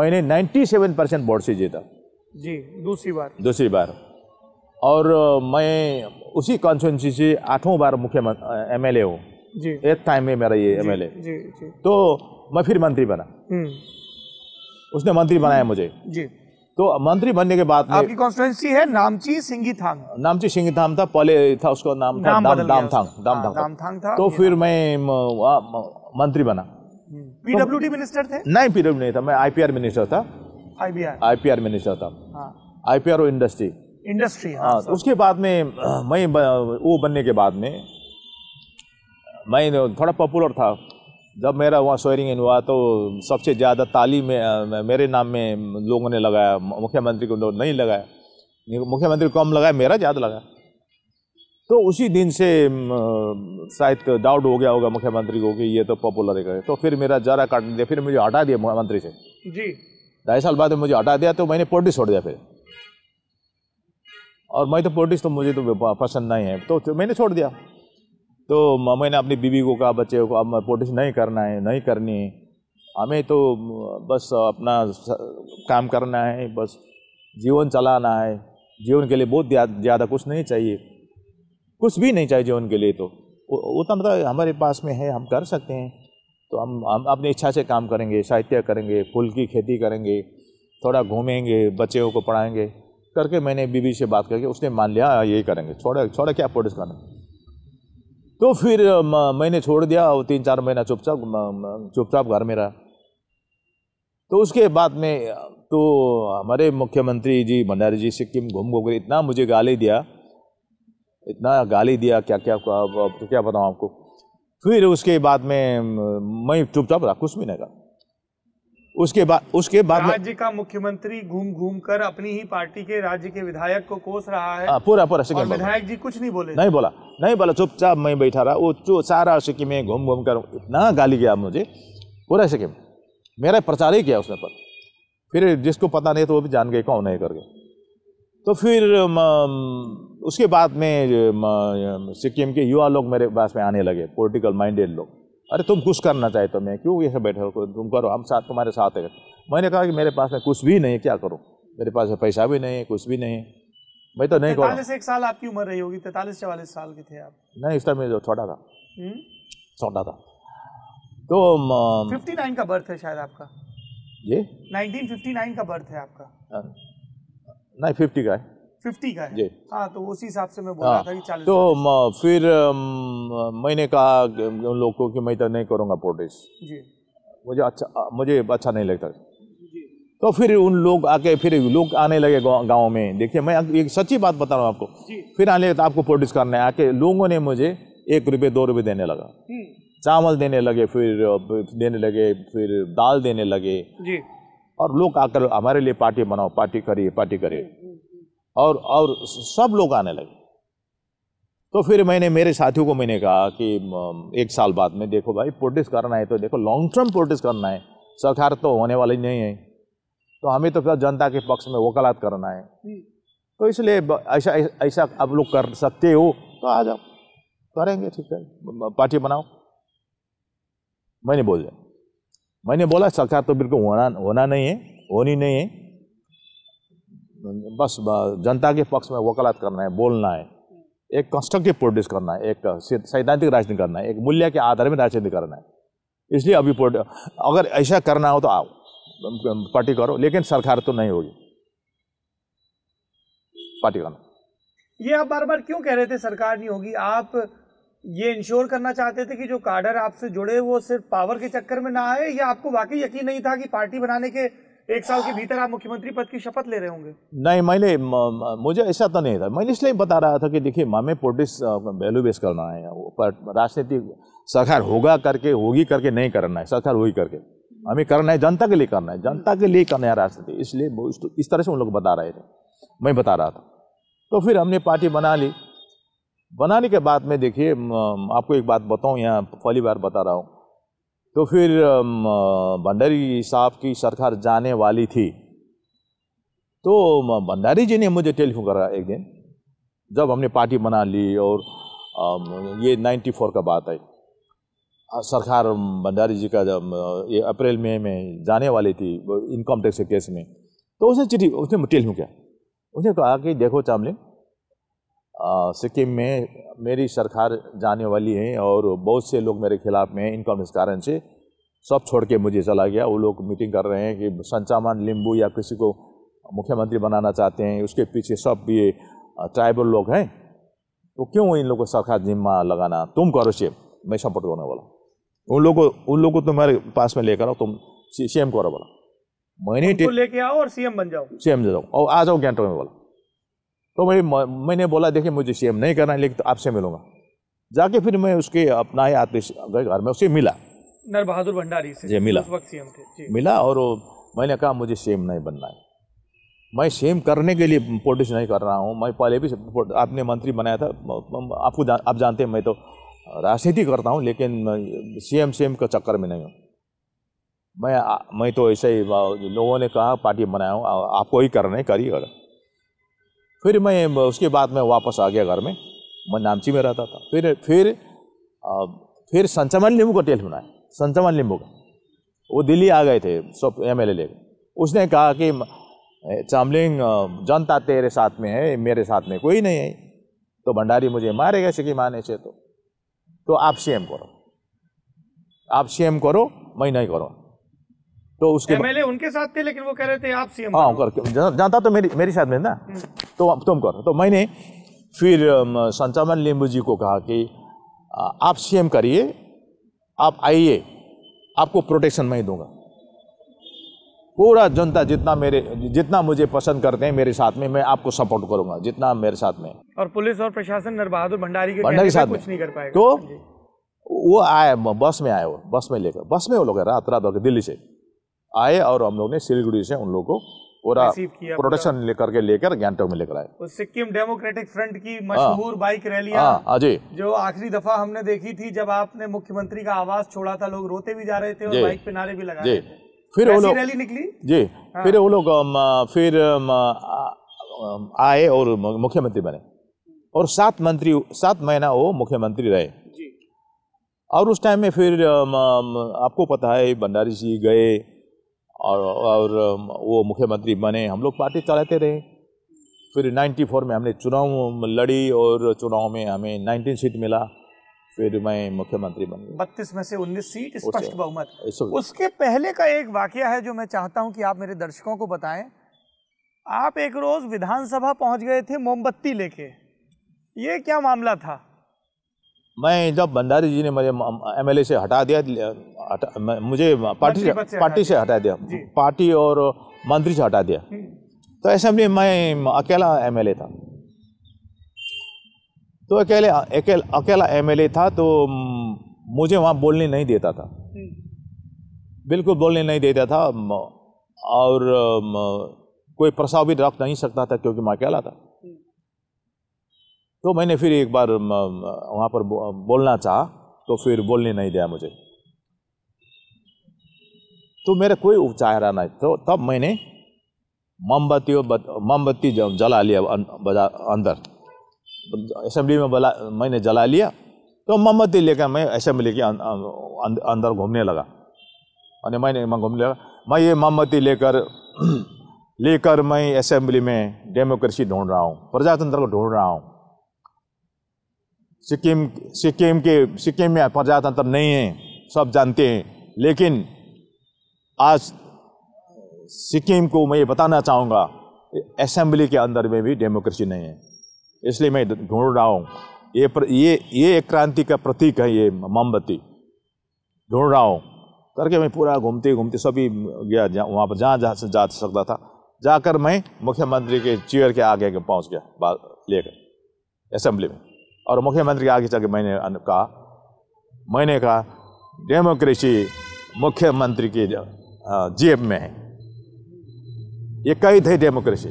मैंने 97 परसेंट बोर्ड से जीता जी दूसरी बार दूसरी बार और मैं उसी कॉन्स्टिटेंसी से आठों बार मुख्यमंत्री एम एल ए हूँ जी एक टाइम में मेरा ये एम एल ए तो मैं फिर मंत्री बना हम्म। उसने मंत्री बनाया हम्म। मुझे जी तो मंत्री बनने के बाद आपकी कॉन्स्टिट्युएंसी है नामची सिंगी थांग नामची सिंगी थांग था पहले था उसका नाम था नाम दाम, दाम हाँ, थांग दाम थांग, दाम थांग था तो फिर मैं मंत्री बना पीडब्ल्यूडी हम्म। मिनिस्टर तो- थे नहीं पीडब्ल्यू नहीं था मैं आईपीआर मिनिस्टर था आईपीआर आईपीआर मिनिस्टर था आईपीआर हाँ। और इंडस्ट्री इंडस्ट्री हाँ, हाँ तो उसके बाद में मैं वो बनने के बाद में मैं थोड़ा पॉपुलर था जब मेरा वहाँ शोयरिंग इन हुआ तो सबसे ज़्यादा ताली में मेरे नाम में लोगों ने लगाया मुख्यमंत्री को नहीं लगाया मुख्यमंत्री को कम लगाया मेरा ज़्यादा लगाया तो उसी दिन से शायद डाउट हो गया होगा मुख्यमंत्री को कि ये तो पॉपुलर है तो फिर मेरा ज़रा काट दिया फिर मुझे हटा दिया मुख्यमंत्री से जी ढाई साल बाद मुझे हटा दिया तो मैंने पोलिटिक्स छोड़ दिया फिर और मैं तो पोलिटिक्स तो मुझे तो पसंद नहीं है तो, तो मैंने छोड़ दिया तो मैंने अपनी बीवी को कहा बच्चे को अब पोटिस नहीं करना है नहीं करनी है हमें तो बस अपना काम करना है बस जीवन चलाना है जीवन के लिए बहुत ज़्यादा कुछ नहीं चाहिए कुछ भी नहीं चाहिए जीवन के लिए तो उतना मतलब हमारे पास में है हम कर सकते हैं तो हम हम अपनी इच्छा से काम करेंगे साहित्य करेंगे फूल की खेती करेंगे थोड़ा घूमेंगे बच्चों को पढ़ाएंगे करके मैंने बीवी से बात करके उसने मान लिया हाँ, यही करेंगे छोड़ा छोड़ा क्या प्रोड्यूस करना तो फिर मैंने छोड़ दिया और तीन चार महीना चुपचाप चुपचाप घर में रहा तो उसके बाद में तो हमारे मुख्यमंत्री जी भंडारी जी सिक्किम घूम घूम कर इतना मुझे गाली दिया इतना गाली दिया क्या क्या तो क्या बताऊँ आपको फिर उसके बाद में मैं चुपचाप रहा कुछ भी नहीं कहा उसके बाद उसके बाद राज्य का मुख्यमंत्री घूम घूम कर अपनी ही पार्टी के राज्य के विधायक को कोस रहा है आ, हाँ, पूरा पूरा सिक्किम विधायक जी कुछ नहीं बोले नहीं बोला नहीं बोला चुपचाप मैं बैठा रहा वो जो सारा सिक्किम में घूम घूम कर इतना गाली गया मुझे पूरा सिक्किम मेरा प्रचार ही किया उसने पर फिर जिसको पता नहीं तो वो भी जान गए कौन नहीं कर गए तो फिर उसके बाद में सिक्किम के युवा लोग मेरे पास में आने लगे पोलिटिकल माइंडेड लोग अरे तुम कुछ करना चाहे तो मैं क्यों ऐसे बैठे हो तुम करो हम साथ तुम्हारे साथ है मैंने कहा कि मेरे पास में कुछ भी नहीं है क्या करूँ मेरे पास पैसा भी नहीं है कुछ भी नहीं है मैं तो नहीं तैतालीस एक साल आपकी उम्र रही होगी तैतालीस चवालीस साल के थे आप नहीं इस टाइम छोटा था हम्म? छोटा था तो फिफ्टी नाइन का बर्थ है शायद आपका जी नाइनटीन फिफ्टी नाइन का बर्थ है आपका नहीं फिफ्टी का है फिफ्टी का है हाँ तो उसी हिसाब से मैं बोल रहा हाँ। था कि चालीस तो फिर मैंने कहा उन लोगों मैं तो नहीं करूँगा प्रोटेस्ट जी मुझे अच्छा मुझे अच्छा नहीं लगता तो फिर उन लोग आके फिर लोग आने लगे गांव में देखिए मैं एक सच्ची बात बता रहा हूँ आपको फिर आने लगे तो आपको प्रोड्यूस करने आके लोगों ने मुझे एक रुपये दो रुपये देने लगा हम्म। चावल देने लगे फिर देने लगे फिर दाल देने लगे जी और लोग आकर हमारे लिए पार्टी बनाओ पार्टी करिए पार्टी करिए हम्म, हम्म। और और सब लोग आने लगे तो फिर मैंने मेरे साथियों को मैंने कहा कि एक साल बाद में देखो भाई प्रोटेस्ट करना है तो देखो लॉन्ग टर्म प्रोटेस्ट करना है सरकार तो होने वाली नहीं है तो हमें तो फिर जनता के पक्ष में वकालत करना है तो इसलिए ऐसा ऐसा आप लोग कर सकते हो तो आ जाओ करेंगे ठीक है पार्टी बनाओ मैंने बोल दिया मैंने बोला सरकार तो बिल्कुल होना होना नहीं है होनी नहीं है बस जनता के पक्ष में वकालत करना है बोलना है एक कंस्ट्रक्टिव प्रोड्यूस करना है एक सैद्धांतिक राजनीति करना है एक मूल्य के आधार में राजनीति करना है इसलिए अभी अगर ऐसा करना हो तो आओ पार्टी करो लेकिन सरकार तो नहीं होगी पार्टी करना ये आप बार बार क्यों कह रहे थे सरकार नहीं होगी आप ये इंश्योर करना चाहते थे कि जो कार्डर आपसे जुड़े वो सिर्फ पावर के चक्कर में ना आए या आपको वाकई यकीन नहीं था कि पार्टी बनाने के एक साल के भीतर आप मुख्यमंत्री पद की शपथ ले रहे होंगे नहीं मैंने मुझे ऐसा तो नहीं था मैंने इसलिए बता रहा था कि देखिए हमें पोलिटिक्स वैल्यू बेस करना है पर राजनीतिक सरकार होगा करके होगी करके नहीं करना है सरकार होगी करके हमें करना है जनता के लिए करना है जनता के लिए करना है राजनीति इसलिए इस तरह से उन लोग बता रहे थे मैं बता रहा था तो फिर हमने पार्टी बना ली बनाने के बाद में देखिए आपको एक बात बताऊँ यहाँ पहली बार बता रहा हूँ तो फिर भंडारी साहब की सरकार जाने वाली थी तो भंडारी जी ने मुझे टेलीफोन करा एक दिन जब हमने पार्टी बना ली और ये 94 का बात है सरकार भंडारी जी का जब ये अप्रैल मई में, जाने वाली थी इनकम टैक्स के केस में तो उसने चिट्ठी उसने टेलीफोन किया उसने कहा कि देखो चामलिंग सिक्किम में मेरी सरकार जाने वाली है और बहुत से लोग मेरे खिलाफ में इनकम इस कारण से सब छोड़ के मुझे चला गया वो लोग मीटिंग कर रहे हैं कि संचामान लिंबू या किसी को मुख्यमंत्री बनाना चाहते हैं उसके पीछे सब ये ट्राइबल लोग हैं तो क्यों इन लोगों को सरकार जिम्मा लगाना तुम करो सेम मैं सपोर्ट करने वाला उन लोगों को उन लोगों को तुम्हारे पास में लेकर आओ तुम एम करो बोला मैंने लेके आओ और सी बन जाओ सीएम जाओ और आ जाओ गैंगटोक में बोला तो भाई मैंने बोला देखिए मुझे सीएम नहीं करना है लेकिन तो आपसे मिलूंगा जाके फिर मैं उसके अपना ही आते घर में उससे मिला नर बहादुर भंडारी से जी मिला उस वक्त सीएम थे मिला और मैंने कहा मुझे सेम नहीं बनना है मैं सेम करने के लिए पोलिटिक्स नहीं कर रहा हूँ मैं पहले भी आपने मंत्री बनाया था आपको जा, आप जानते हैं मैं तो राजनीति करता हूँ लेकिन सीएम सेम के चक्कर में नहीं हूँ मैं मैं तो ऐसे ही लोगों ने कहा पार्टी बनाया हूँ आपको ही करना है करिएगा फिर मैं उसके बाद मैं वापस आ गया घर में मैं नामची में रहता था फिर फिर आ, फिर संचमन लिम्बू का टेल सुनाया संचमन लिम्बू का वो दिल्ली आ गए थे सब एम एल लेकर उसने कहा कि चामलिंग जनता तेरे साथ में है मेरे साथ में कोई नहीं है तो भंडारी मुझे मारेगा कि माने से तो, तो आप सीएम करो आप सीएम करो मैं नहीं करूँ तो उसके एमएलए उनके साथ थे लेकिन वो कह रहे थे आप सीएम हाँ कर जानता तो मेरी मेरे साथ में ना हम्म। तो तुम करो तो मैंने फिर संचामन लिंबू जी को कहा कि आप सीएम करिए आप आइए आपको प्रोटेक्शन मैं दूंगा पूरा जनता जितना मेरे जितना मुझे पसंद करते हैं मेरे साथ में मैं आपको सपोर्ट करूंगा जितना मेरे साथ में और पुलिस और प्रशासन नरबहादुर भंडारी के भंडारी साथ कुछ नहीं कर पाएगा तो वो आया बस में आया वो बस में लेकर बस में वो लोग रात रात हो दिल्ली से आए और हम लोग ने सिलगुड़ी से उन लोगों को पूरा प्रोटेक्शन लेकर के लेकर गैंगटोक में लेकर आए सिक्किम डेमोक्रेटिक फ्रंट की हाँ। मशहूर बाइक रैली हाँ, हाँ जो आखिरी दफा हमने देखी थी जब आपने मुख्यमंत्री का आवाज छोड़ा था लोग रोते भी जा रहे थे और बाइक पे नारे भी लगा रहे फिर वो लोग रैली निकली जी फिर वो लोग फिर आए और मुख्यमंत्री बने और सात मंत्री सात महीना वो मुख्यमंत्री रहे जी। और उस टाइम में फिर आपको पता है भंडारी जी गए और और um, वो मुख्यमंत्री बने हम लोग पार्टी चलाते रहे फिर 94 में हमने चुनाव um, लड़ी और चुनाव में हमें 19 सीट मिला फिर मैं मुख्यमंत्री बन गया बत्तीस में से 19 सीट स्पष्ट बहुमत उसके पहले का एक वाक्य है जो मैं चाहता हूं कि आप मेरे दर्शकों को बताएं आप एक रोज विधानसभा पहुंच गए थे मोमबत्ती लेके ये क्या मामला था मैं जब भंडारी जी ने मुझे एमएलए से हटा दिया हटा, मुझे पार्टी से पार्टी से हटा दिया पार्टी और मंत्री से हटा दिया हम्म। तो में मैं अकेला एमएलए था तो अकेले अकेल, अकेला एमएलए था तो मुझे वहाँ बोलने नहीं देता था हम्म। बिल्कुल बोलने नहीं देता था और कोई प्रस्ताव भी रख नहीं सकता था क्योंकि मैं अकेला था तो मैंने फिर एक बार वहाँ पर बोलना चाहा तो फिर बोलने नहीं दिया मुझे तो मेरा कोई उपचार नहीं तो तब मैंने मोमबत्ती मोमबत्ती जला लिया अंदर असेंबली में बला मैंने जला लिया तो मोमबत्ती लेकर मैं असेंबली के अं, अं, अंदर घूमने लगा और मैंने मैं घूमने लगा मैं ये मोमबत्ती लेकर लेकर मैं असेंबली में डेमोक्रेसी ढूंढ रहा हूँ प्रजातंत्र को ढूंढ रहा हूँ सिक्किम सिक्किम के सिक्किम में प्रजातंत्र नहीं है सब जानते हैं लेकिन आज सिक्किम को मैं ये बताना चाहूँगा असेंबली के अंदर में भी डेमोक्रेसी नहीं है इसलिए मैं ढूंढ रहा हूँ ये प्र, ये ये एक क्रांति का प्रतीक है ये मोमबत्ती ढूंढ रहा हूँ करके मैं पूरा घूमते घूमते सभी गया जा, वहाँ पर जहाँ जहाँ से जा सकता था जाकर मैं मुख्यमंत्री के चेयर के आगे पहुँच गया लेकर असेंबली में और मुख्यमंत्री आगे चल के मैंने कहा मैंने कहा डेमोक्रेसी मुख्यमंत्री की जेब में है ये कई थे डेमोक्रेसी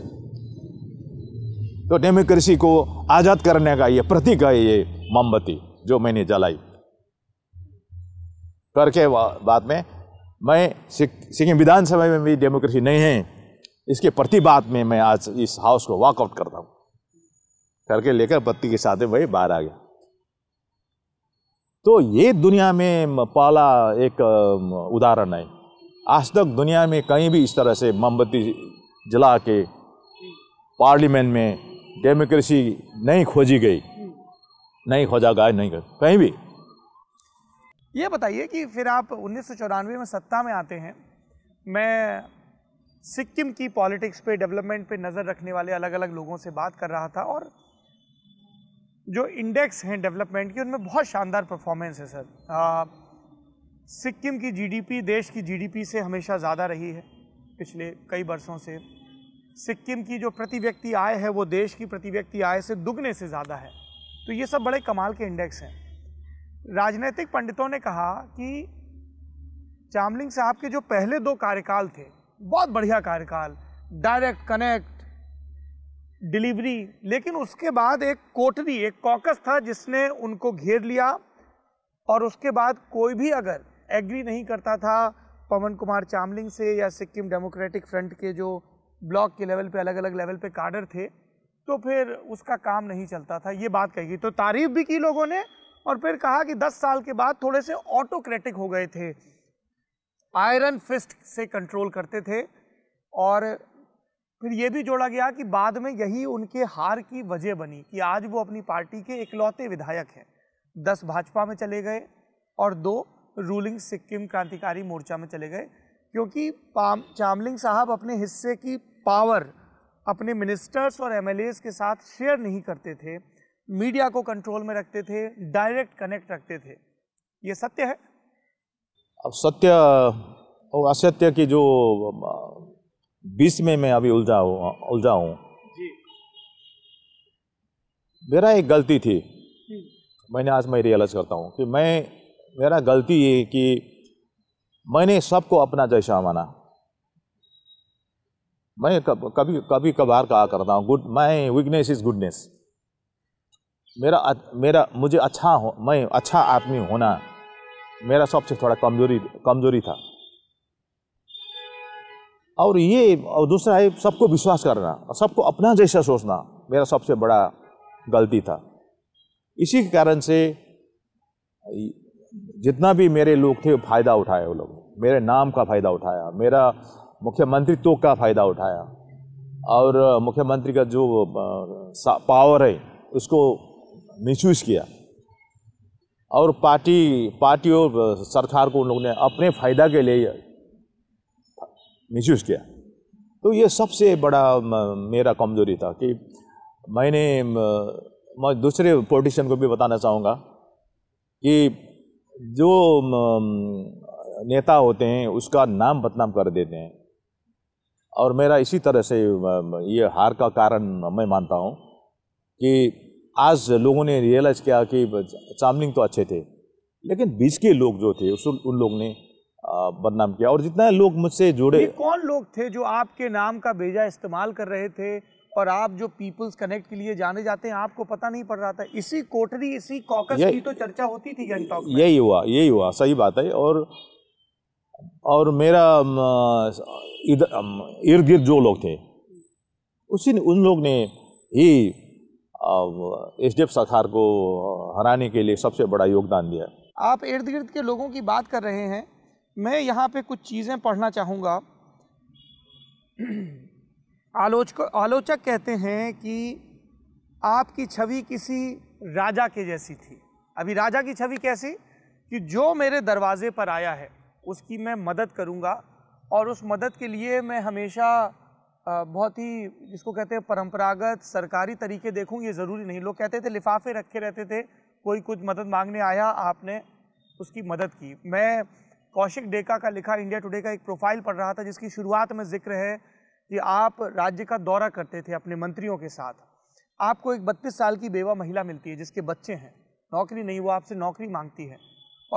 तो डेमोक्रेसी को आज़ाद करने का ये प्रतीक है ये मोमबत्ती जो मैंने जलाई करके बाद में मैं सिक्किम विधानसभा में भी डेमोक्रेसी नहीं है इसके प्रतिबाद में मैं आज इस हाउस को वॉकआउट करता हूँ करके लेकर पत्ती के साथ में बाहर आ गया तो ये दुनिया में पहला एक उदाहरण है आज तक दुनिया में कहीं भी इस तरह से मोमबत्ती जला के पार्लियामेंट में डेमोक्रेसी नहीं खोजी गई नहीं खोजा गया नहीं गया कहीं भी ये बताइए कि फिर आप उन्नीस में सत्ता में आते हैं मैं सिक्किम की पॉलिटिक्स पे डेवलपमेंट पे नज़र रखने वाले अलग अलग लोगों से बात कर रहा था और जो इंडेक्स हैं डेवलपमेंट के उनमें बहुत शानदार परफॉर्मेंस है सर सिक्किम की जीडीपी देश की जीडीपी से हमेशा ज़्यादा रही है पिछले कई वर्षों से सिक्किम की जो प्रति व्यक्ति आय है वो देश की प्रति व्यक्ति आय से दुगने से ज़्यादा है तो ये सब बड़े कमाल के इंडेक्स हैं राजनीतिक पंडितों ने कहा कि चामलिंग साहब के जो पहले दो कार्यकाल थे बहुत बढ़िया कार्यकाल डायरेक्ट कनेक्ट डिलीवरी लेकिन उसके बाद एक कोटरी एक कॉकस था जिसने उनको घेर लिया और उसके बाद कोई भी अगर एग्री नहीं करता था पवन कुमार चामलिंग से या सिक्किम डेमोक्रेटिक फ्रंट के जो ब्लॉक के लेवल पे अलग अलग लेवल पे काडर थे तो फिर उसका काम नहीं चलता था ये बात कही तो तारीफ भी की लोगों ने और फिर कहा कि 10 साल के बाद थोड़े से ऑटोक्रेटिक हो गए थे आयरन फिस्ट से कंट्रोल करते थे और फिर ये भी जोड़ा गया कि बाद में यही उनके हार की वजह बनी कि आज वो अपनी पार्टी के इकलौते विधायक हैं दस भाजपा में चले गए और दो रूलिंग सिक्किम क्रांतिकारी मोर्चा में चले गए क्योंकि चामलिंग साहब अपने हिस्से की पावर अपने मिनिस्टर्स और एम के साथ शेयर नहीं करते थे मीडिया को कंट्रोल में रखते थे डायरेक्ट कनेक्ट रखते थे ये सत्य है अब सत्य और असत्य की जो बीस में मैं अभी उलझा हूँ उलझा हूँ मेरा एक गलती थी मैंने आज मैं रियलाइज़ करता हूँ कि मैं मेरा गलती ये कि मैंने सबको अपना जैसा माना मैं कब, कभी कभी कभार कहा करता हूँ good my weakness is goodness मेरा मेरा मुझे अच्छा हो मैं अच्छा आदमी होना मेरा सबसे थोड़ा कमजोरी कमजोरी था और ये और दूसरा है सबको विश्वास करना और सबको अपना जैसा सोचना मेरा सबसे बड़ा गलती था इसी के कारण से जितना भी मेरे लोग थे फ़ायदा उठाया वो लोग मेरे नाम का फ़ायदा उठाया मेरा मुख्यमंत्रित्व का फ़ायदा उठाया और मुख्यमंत्री का जो पावर है उसको मिसयूज किया और पार्टी पार्टी और सरकार को उन लोगों ने अपने फ़ायदा के लिए मिसयूज़ किया तो ये सबसे बड़ा मेरा कमज़ोरी था कि मैंने मैं दूसरे पोलिटिशियन को भी बताना चाहूँगा कि जो नेता होते हैं उसका नाम बदनाम कर देते हैं और मेरा इसी तरह से ये हार का कारण मैं मानता हूँ कि आज लोगों ने रियलाइज़ किया कि चामलिंग तो अच्छे थे लेकिन बीच के लोग जो थे उस उन लोग ने बदनाम किया और जितना लोग मुझसे जुड़े कौन लोग थे जो आपके नाम का बेजा इस्तेमाल कर रहे थे और आप जो पीपल्स कनेक्ट के लिए जाने जाते हैं आपको पता नहीं पड़ रहा था इसी कोटरी इसी कॉकस की तो चर्चा होती थी यही हुआ यही हुआ सही बात है और और मेरा इर्द गिर्द जो लोग थे उसी ने उन लोग ने ही एस डी सरकार को हराने के लिए सबसे बड़ा योगदान दिया आप इर्द गिर्द के लोगों की बात कर रहे हैं मैं यहाँ पे कुछ चीज़ें पढ़ना चाहूँगा आलोचक आलोचक कहते हैं कि आपकी छवि किसी राजा के जैसी थी अभी राजा की छवि कैसी कि जो मेरे दरवाजे पर आया है उसकी मैं मदद करूँगा और उस मदद के लिए मैं हमेशा बहुत ही जिसको कहते हैं परंपरागत सरकारी तरीके देखूँ ये ज़रूरी नहीं लोग कहते थे लिफाफे रखे रहते थे कोई कुछ मदद मांगने आया आपने उसकी मदद की मैं कौशिक डेका का लिखा इंडिया टुडे का एक प्रोफाइल पढ़ रहा था जिसकी शुरुआत में जिक्र है कि आप राज्य का दौरा करते थे अपने मंत्रियों के साथ आपको एक बत्तीस साल की बेवा महिला मिलती है जिसके बच्चे हैं नौकरी नहीं वो आपसे नौकरी मांगती है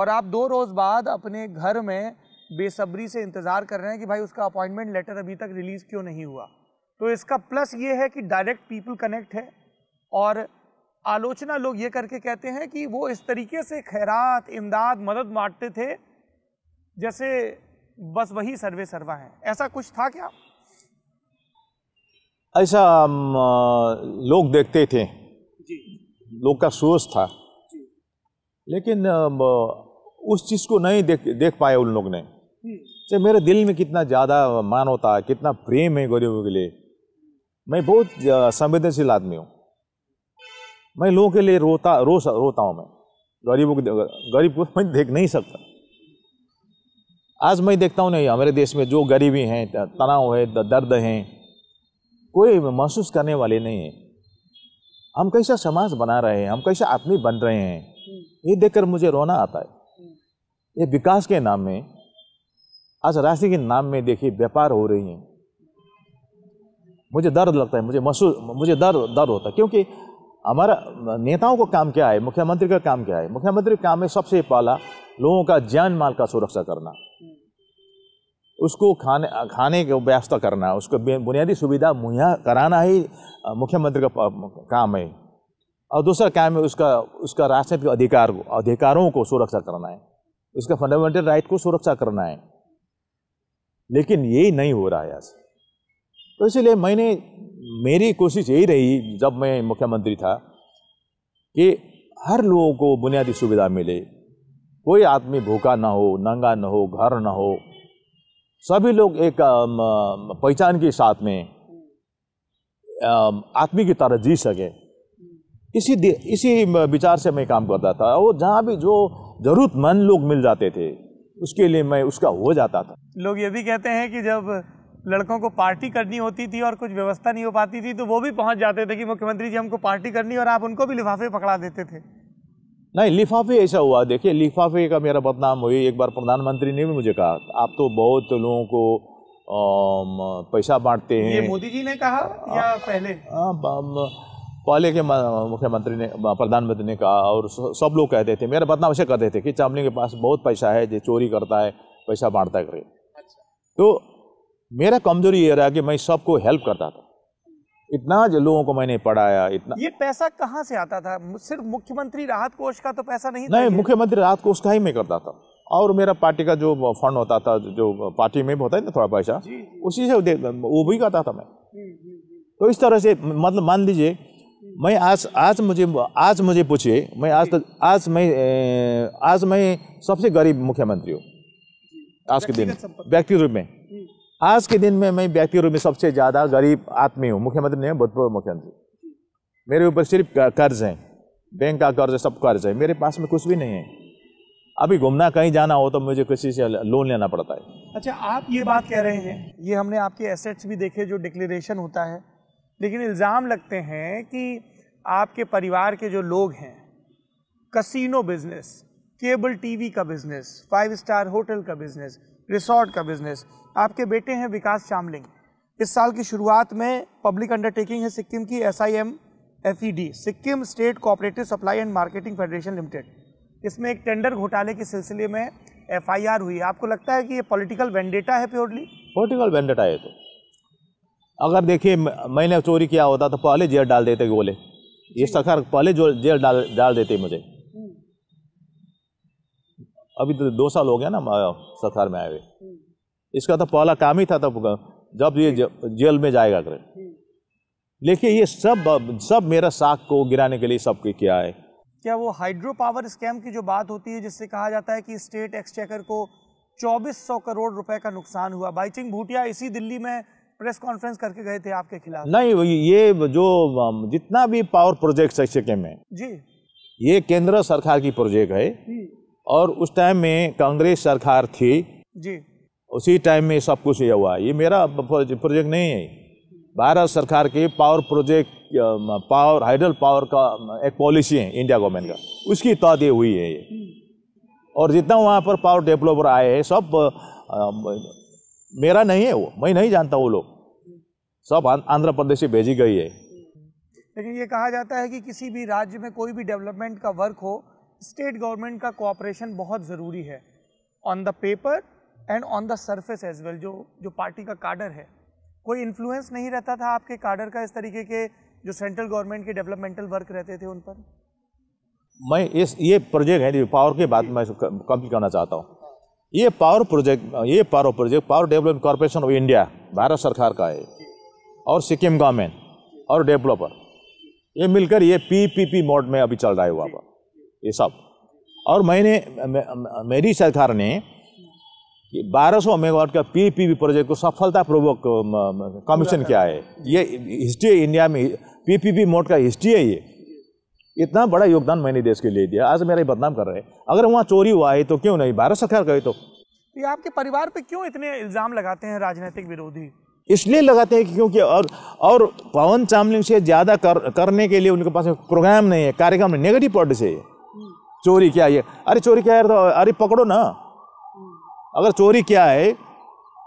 और आप दो रोज़ बाद अपने घर में बेसब्री से इंतज़ार कर रहे हैं कि भाई उसका अपॉइंटमेंट लेटर अभी तक रिलीज़ क्यों नहीं हुआ तो इसका प्लस ये है कि डायरेक्ट पीपल कनेक्ट है और आलोचना लोग ये करके कहते हैं कि वो इस तरीके से खैरात इमदाद मदद बांटते थे जैसे बस वही सर्वे सर्वा है ऐसा कुछ था क्या ऐसा लोग देखते थे जी। लोग का सोच था लेकिन उस चीज़ को नहीं देख देख पाए उन लोग ने चाहे हम्म। मेरे दिल में कितना ज़्यादा होता है कितना प्रेम है गरीबों के लिए मैं बहुत संवेदनशील आदमी हूँ मैं लोगों के लिए रोता रो रोता हूँ मैं गरीबों को गरीब को मैं देख नहीं सकता आज मैं देखता हूँ नहीं हमारे देश में जो गरीबी है तनाव है दर्द हैं कोई महसूस करने वाले नहीं है हम कैसा समाज बना रहे हैं हम कैसा आदमी बन रहे हैं ये देखकर मुझे रोना आता है ये विकास के नाम में आज राशि के नाम में देखिए व्यापार हो रही है मुझे दर्द लगता है मुझे महसूस मुझे दर्द दर्द होता है क्योंकि हमारा नेताओं को काम क्या है मुख्यमंत्री का काम क्या है मुख्यमंत्री का काम है सबसे पहला लोगों का जान माल का सुरक्षा करना उसको खाने खाने की व्यवस्था करना उसको बुनियादी सुविधा मुहैया कराना ही मुख्यमंत्री का काम है और दूसरा काम है उसका उसका राष्ट्रीय अधिकार अधिकारों को सुरक्षा करना है उसका फंडामेंटल राइट को सुरक्षा करना है लेकिन यही नहीं हो रहा है आज तो इसलिए मैंने मेरी कोशिश यही रही जब मैं मुख्यमंत्री था कि हर लोगों को बुनियादी सुविधा मिले कोई आदमी भूखा ना हो नंगा ना हो घर ना हो सभी लोग एक पहचान के साथ में आदमी की तरह जी सके इसी इसी विचार से मैं काम करता था वो जहाँ भी जो ज़रूरतमंद लोग मिल जाते थे उसके लिए मैं उसका हो जाता था लोग ये भी कहते हैं कि जब लड़कों को पार्टी करनी होती थी और कुछ व्यवस्था नहीं हो पाती थी तो वो भी पहुंच जाते थे कि मुख्यमंत्री जी हमको पार्टी करनी और आप उनको भी लिफाफे पकड़ा देते थे नहीं लिफाफे ऐसा हुआ देखिए लिफाफे का मेरा बदनाम हुई एक बार प्रधानमंत्री ने भी मुझे कहा आप तो बहुत लोगों को पैसा बांटते हैं मोदी जी ने कहा या पहले आ, पहले के मुख्यमंत्री ने प्रधानमंत्री ने कहा और सब लोग कहते थे मेरा बदनाम ऐसे करते थे कि चामली के पास बहुत पैसा है जो चोरी करता है पैसा बांटता करे अच्छा। तो मेरा कमजोरी ये रहा कि मैं सबको हेल्प करता था इतना जो लोगों को मैंने पढ़ाया इतना ये पैसा कहाँ से आता था सिर्फ मुख्यमंत्री राहत कोष का तो पैसा नहीं नहीं मुख्यमंत्री राहत कोष का ही मैं करता था और मेरा पार्टी का जो फंड होता था जो पार्टी में होता है ना थोड़ा पैसा उसी से वो भी करता था मैं हम्म, हम्म, हम्म। तो इस तरह से मतलब मान लीजिए मैं आज आज मुझे आज मुझे पूछिए मैं आज तक तो- आज मैं आज मैं सबसे गरीब मुख्यमंत्री हूँ आज के दिन व्यक्ति रूप में आज के दिन में मैं व्यक्ति रूप में सबसे ज़्यादा गरीब आदमी हूँ मुख्यमंत्री नहीं भूतपूर्व मुख्यमंत्री मेरे ऊपर सिर्फ कर्ज है बैंक का कर्ज सब कर्ज है मेरे पास में कुछ भी नहीं है अभी घूमना कहीं जाना हो तो मुझे किसी से लोन लेना पड़ता है अच्छा आप ये बात कह रहे हैं ये हमने आपके एसेट्स भी देखे जो डिक्लेरेशन होता है लेकिन इल्ज़ाम लगते हैं कि आपके परिवार के जो लोग हैं कसिनो बिजनेस केबल टीवी का बिजनेस फाइव स्टार होटल का बिजनेस रिसोर्ट का बिजनेस आपके बेटे हैं विकास शामलिंग इस साल की शुरुआत में पब्लिक अंडरटेकिंग है सिक्किम की S I M F E D Sikkim state cooperative supply and marketing federation limited इसमें एक टेंडर घोटाले के सिलसिले में एफ आई आर हुई आपको लगता है कि ये पॉलिटिकल वेंडेटा है प्योरली पॉलिटिकल वेंडेटा है तो अगर देखिए मैंने चोरी किया होता तो पहले जेल डाल देते बोले ये सरकार पहले जो जेल डाल डाल देते मुझे अभी तो दो साल हो गया ना सरकार में आए हुए इसका तो पहला काम ही था तब जब ये जेल में जाएगा कर लेकिन ये सब सब मेरा साख को गिराने के लिए सब किया है क्या वो हाइड्रो पावर स्कैम की जो बात होती है जिससे कहा जाता है कि स्टेट एक्सचेकर को 2400 करोड़ रुपए का नुकसान हुआ बाइचिंग भूटिया इसी दिल्ली में प्रेस कॉन्फ्रेंस करके गए थे आपके खिलाफ नहीं ये जो जितना भी पावर प्रोजेक्ट एक्सचेकर में जी ये केंद्र सरकार की प्रोजेक्ट है हम्म। और उस टाइम में कांग्रेस सरकार थी जी उसी टाइम में सब कुछ ये हुआ ये मेरा प्रोजेक्ट नहीं है भारत सरकार के power project power hydel power का एक पॉलिसी है इंडिया गवर्नमेंट का उसकी तहत ये हुई है ये और जितना वहाँ पर पावर डेवलपर आए हैं सब मेरा नहीं है वो मैं नहीं जानता वो लोग सब आंध्र प्रदेश से भेजी गई है लेकिन ये कहा जाता है कि किसी भी राज्य में कोई भी डेवलपमेंट का वर्क हो स्टेट गवर्नमेंट का कोऑपरेशन बहुत ज़रूरी है on the paper and on the surface as well जो जो पार्टी का कार्डर है कोई इन्फ्लुएंस नहीं रहता था आपके कार्डर का इस तरीके के जो सेंट्रल गवर्नमेंट के डेवलपमेंटल वर्क रहते थे उन पर मैं इस ये प्रोजेक्ट है पावर के बाद मैं कंप्लीट करना चाहता हूँ ये पावर प्रोजेक्ट ये power project power development corporation of India भारत सरकार का है और सिक्किम गवर्नमेंट और डेवलपर ये मिलकर ये पीपीपी मोड में अभी चल रहा है वहाँ पर ये सब और मैंने मेरी सरकार ने कि 1200 मेगावाट का पीपीपी प्रोजेक्ट को सफलतापूर्वक कमीशन किया है ये हिस्ट्री है इंडिया में पीपीपी मोड का हिस्ट्री है ये इतना बड़ा योगदान मैंने देश के लिए दिया आज मेरा बदनाम कर रहे हैं अगर वहाँ चोरी हुआ है तो क्यों नहीं भारत सरकार गए तो।, तो ये आपके परिवार पे क्यों इतने इल्ज़ाम लगाते हैं राजनीतिक विरोधी इसलिए लगाते हैं क्योंकि और और पवन चामलिंग से ज़्यादा कर, करने के लिए उनके पास प्रोग्राम नहीं है कार्यक्रम नेगेटिव पॉलिटिक्स है चोरी क्या ये अरे चोरी क्या है तो अरे पकड़ो ना अगर चोरी क्या है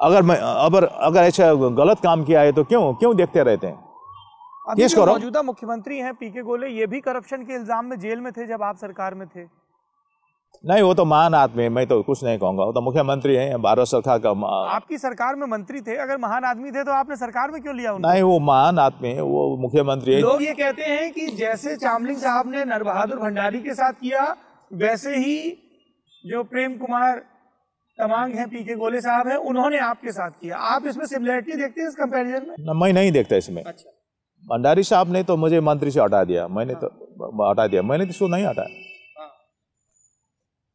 अगर मैं अगर अगर ऐसा गलत काम किया है तो क्यों क्यों देखते रहते हैं मौजूदा मुख्यमंत्री हैं पीके गोले ये भी करप्शन के इल्जाम में जेल में थे जब आप सरकार में थे नहीं वो तो आदमी है मैं तो कुछ नहीं कहूंगा वो तो मुख्यमंत्री है भारत सरकार का आपकी सरकार में मंत्री थे अगर महान आदमी थे तो आपने सरकार में क्यों लिया उनको? नहीं वो महान आदमी है वो मुख्यमंत्री है लोग ये कहते हैं कि जैसे चामलिंग साहब ने नरबहादुर भंडारी के साथ किया वैसे ही जो प्रेम कुमार तमांग है पी के गोले साहब है उन्होंने आपके साथ किया आप इसमें सिमिलरिटी देखते हैं इस कंपैरिजन में मैं नहीं देखता इसमें अच्छा भंडारी साहब ने तो मुझे मंत्री से हटा दिया मैंने तो हटा दिया मैंने तो नहीं हटाया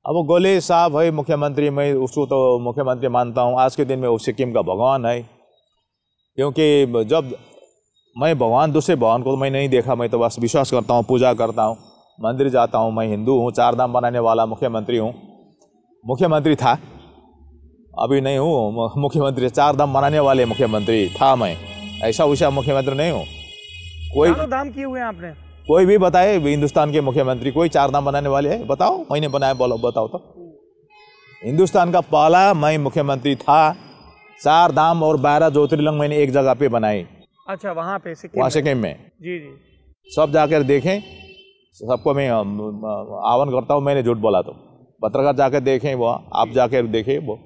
अब वो गोले साहब भाई मुख्यमंत्री मैं उसको तो मुख्यमंत्री मानता हूँ आज के दिन में वो सिक्किम का भगवान है क्योंकि जब मैं भगवान दूसरे भगवान को तो मैं नहीं देखा मैं तो बस विश्वास करता हूँ पूजा करता हूँ मंदिर जाता हूँ मैं हिंदू हूँ चार धाम बनाने वाला मुख्यमंत्री हूँ मुख्यमंत्री था अभी नहीं हूँ मुख्यमंत्री चार धाम बनाने वाले मुख्यमंत्री था मैं ऐसा वैसा मुख्यमंत्री नहीं हूँ कोई धाम किए हुए हैं आपने कोई भी बताए हिंदुस्तान के मुख्यमंत्री कोई चार नाम बनाने वाले है बताओ मैंने बनाया बोलो बताओ तो हिंदुस्तान का पहला मैं मुख्यमंत्री था चार धाम और बारह ज्योतिर्लिंग मैंने एक जगह पे बनाई अच्छा वहाँ पे वहाँ सिक्किम में जी जी सब जाकर देखें सबको मैं आह्वान करता हूँ मैंने झूठ बोला तो पत्रकार जाकर देखें वो आप जाकर देखें वो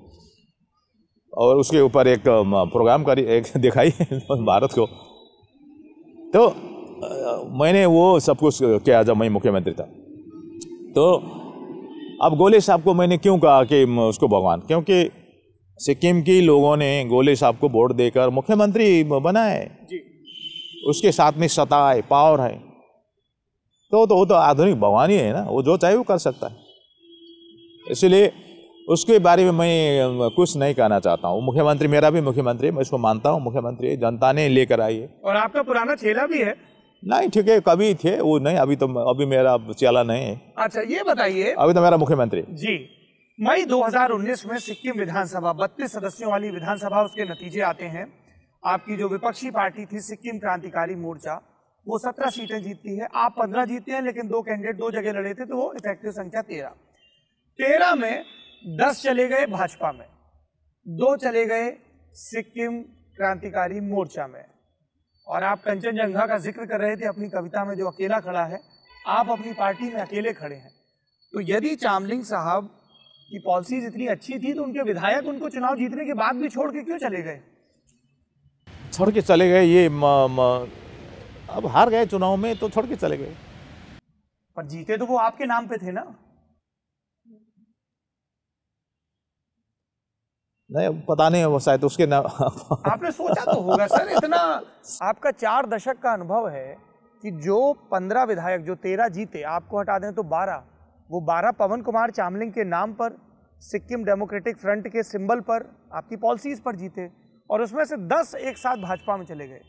और उसके ऊपर एक प्रोग्राम करी एक दिखाई भारत को तो मैंने वो सब कुछ किया जब मैं मुख्यमंत्री था तो अब गोले साहब को मैंने क्यों कहा कि उसको भगवान क्योंकि सिक्किम के लोगों ने गोले साहब को वोट देकर मुख्यमंत्री बनाए उसके साथ में सता है पावर है तो तो वो तो आधुनिक भगवान ही है ना वो जो चाहे वो कर सकता है इसलिए उसके बारे में मैं कुछ नहीं कहना चाहता हूँ मुख्यमंत्री मेरा भी मुख्यमंत्री है मैं इसको मानता हूँ मुख्यमंत्री जनता ने लेकर आई है और आपका पुराना चेला भी है नहीं ठीक है कभी थे वो नहीं अभी तो अभी मेरा चेला नहीं है अच्छा ये बताइए अभी तो मेरा मुख्यमंत्री जी मई 2019 में सिक्किम विधानसभा बत्तीस सदस्यों वाली विधानसभा उसके नतीजे आते हैं आपकी जो विपक्षी पार्टी थी सिक्किम क्रांतिकारी मोर्चा वो सत्रह सीटें जीतती है आप पंद्रह जीते हैं लेकिन दो कैंडिडेट दो जगह लड़े थे तो वो इफेक्टिव संख्या तेरह तेरह में दस चले गए भाजपा में दो चले गए सिक्किम क्रांतिकारी मोर्चा में और आप कंचनजंघा का जिक्र कर रहे थे अपनी कविता में जो अकेला खड़ा है आप अपनी पार्टी में अकेले खड़े हैं तो यदि चामलिंग साहब की पॉलिसीज इतनी अच्छी थी तो उनके विधायक उनको चुनाव जीतने के बाद भी छोड़ के क्यों चले गए छोड़ के चले गए ये म, म, अब हार गए चुनाव में तो छोड़ के चले गए पर जीते तो वो आपके नाम पे थे ना नहीं पता नहीं है शायद उसके ना आपने सोचा तो होगा सर इतना आपका चार दशक का अनुभव है कि जो पंद्रह विधायक जो तेरह जीते आपको हटा दें तो बारह वो बारह पवन कुमार चामलिंग के नाम पर सिक्किम डेमोक्रेटिक फ्रंट के सिंबल पर आपकी पॉलिसीज पर जीते और उसमें से दस एक साथ भाजपा में चले गए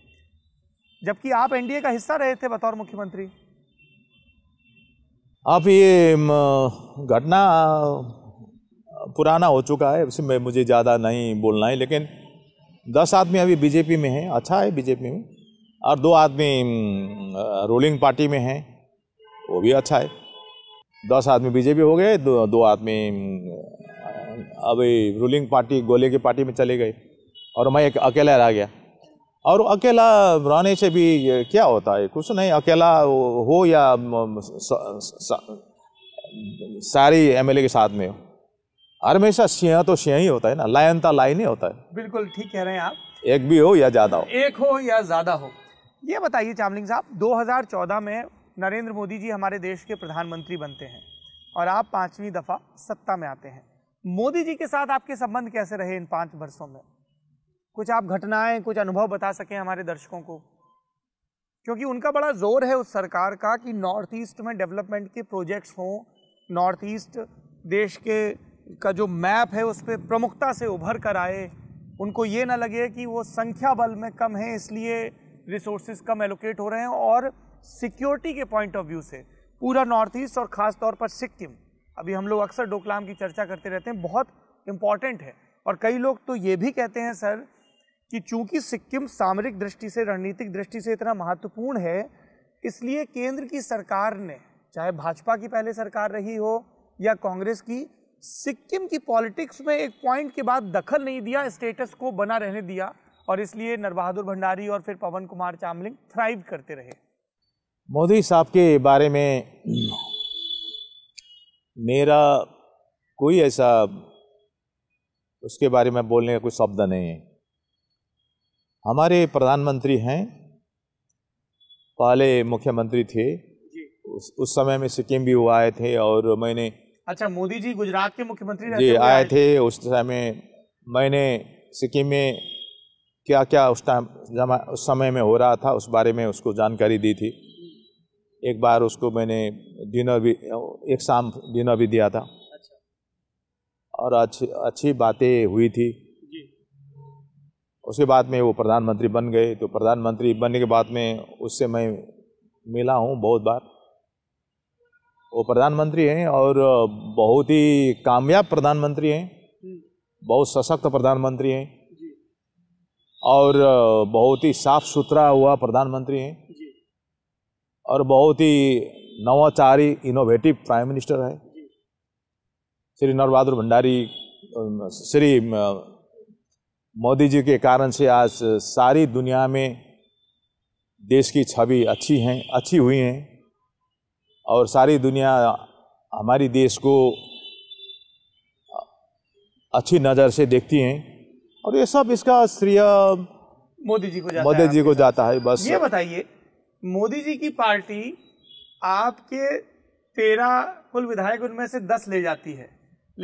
जबकि आप एनडीए का हिस्सा रहे थे बतौर मुख्यमंत्री आप ये घटना पुराना हो चुका है इसमें मुझे ज़्यादा नहीं बोलना है लेकिन दस आदमी अभी बीजेपी में हैं अच्छा है बीजेपी में और दो आदमी रूलिंग पार्टी में हैं वो भी अच्छा है दस आदमी बीजेपी हो गए दो दो आदमी अभी रूलिंग पार्टी गोले की पार्टी में चले गए और मैं एक अकेला रह गया और अकेला रहने से भी क्या होता है कुछ नहीं अकेला हो या सारी एमएलए के साथ में हो हर हमेशा सिया तो सिया ही होता है ना लायन तो लायन ही होता है बिल्कुल ठीक कह रहे हैं आप एक भी हो या ज़्यादा हो एक हो या ज़्यादा हो ये बताइए चामलिंग साहब 2014 में नरेंद्र मोदी जी हमारे देश के प्रधानमंत्री बनते हैं और आप पांचवी दफ़ा सत्ता में आते हैं मोदी जी के साथ आपके संबंध कैसे रहे इन पांच वर्षों में कुछ आप घटनाएं कुछ अनुभव बता सके हमारे दर्शकों को क्योंकि उनका बड़ा जोर है उस सरकार का कि नॉर्थ ईस्ट में डेवलपमेंट के प्रोजेक्ट्स हों नॉर्थ ईस्ट देश के का जो मैप है उस पर प्रमुखता से उभर कर आए उनको ये ना लगे कि वो संख्या बल में कम है इसलिए रिसोर्सेज कम एलोकेट हो रहे हैं और सिक्योरिटी के पॉइंट ऑफ व्यू से पूरा नॉर्थ ईस्ट और ख़ास तौर पर सिक्किम अभी हम लोग अक्सर डोकलाम की चर्चा करते रहते हैं बहुत इम्पॉर्टेंट है और कई लोग तो ये भी कहते हैं सर कि चूंकि सिक्किम सामरिक दृष्टि से रणनीतिक दृष्टि से इतना महत्वपूर्ण है इसलिए केंद्र की सरकार ने चाहे भाजपा की पहले सरकार रही हो या कांग्रेस की सिक्किम की पॉलिटिक्स में एक पॉइंट के बाद दखल नहीं दिया स्टेटस को बना रहने दिया और इसलिए नरबहादुर भंडारी और फिर पवन कुमार चामलिंग थ्राइव करते रहे मोदी साहब के बारे में मेरा कोई ऐसा उसके बारे में बोलने का कोई शब्द नहीं है हमारे प्रधानमंत्री हैं पहले मुख्यमंत्री थे उस उस समय में सिक्किम भी हुआ आए थे और मैंने अच्छा मोदी जी गुजरात के मुख्यमंत्री जी आए थे उस समय मैंने सिक्किम में क्या क्या उस टाइम जमा उस समय में हो रहा था उस बारे में उसको जानकारी दी थी एक बार उसको मैंने डिनर भी एक शाम डिनर भी दिया था अच्छा। और अच्छी अच्छी बातें हुई थी उसके बाद में वो प्रधानमंत्री बन गए तो प्रधानमंत्री बनने के बाद में उससे मैं मिला हूँ बहुत बार वो प्रधानमंत्री हैं और बहुत ही कामयाब प्रधानमंत्री हैं बहुत सशक्त प्रधानमंत्री हैं और बहुत ही साफ सुथरा हुआ प्रधानमंत्री हैं और बहुत ही नवाचारी इनोवेटिव प्राइम मिनिस्टर है श्री नर बहादुर भंडारी श्री मोदी जी के कारण से आज सारी दुनिया में देश की छवि अच्छी हैं अच्छी हुई हैं और सारी दुनिया हमारी देश को अच्छी नज़र से देखती हैं और ये सब इसका श्रेय मोदी जी को जाता मोदी जी को जाता है बस ये बताइए मोदी जी की पार्टी आपके तेरह कुल विधायक उनमें से दस ले जाती है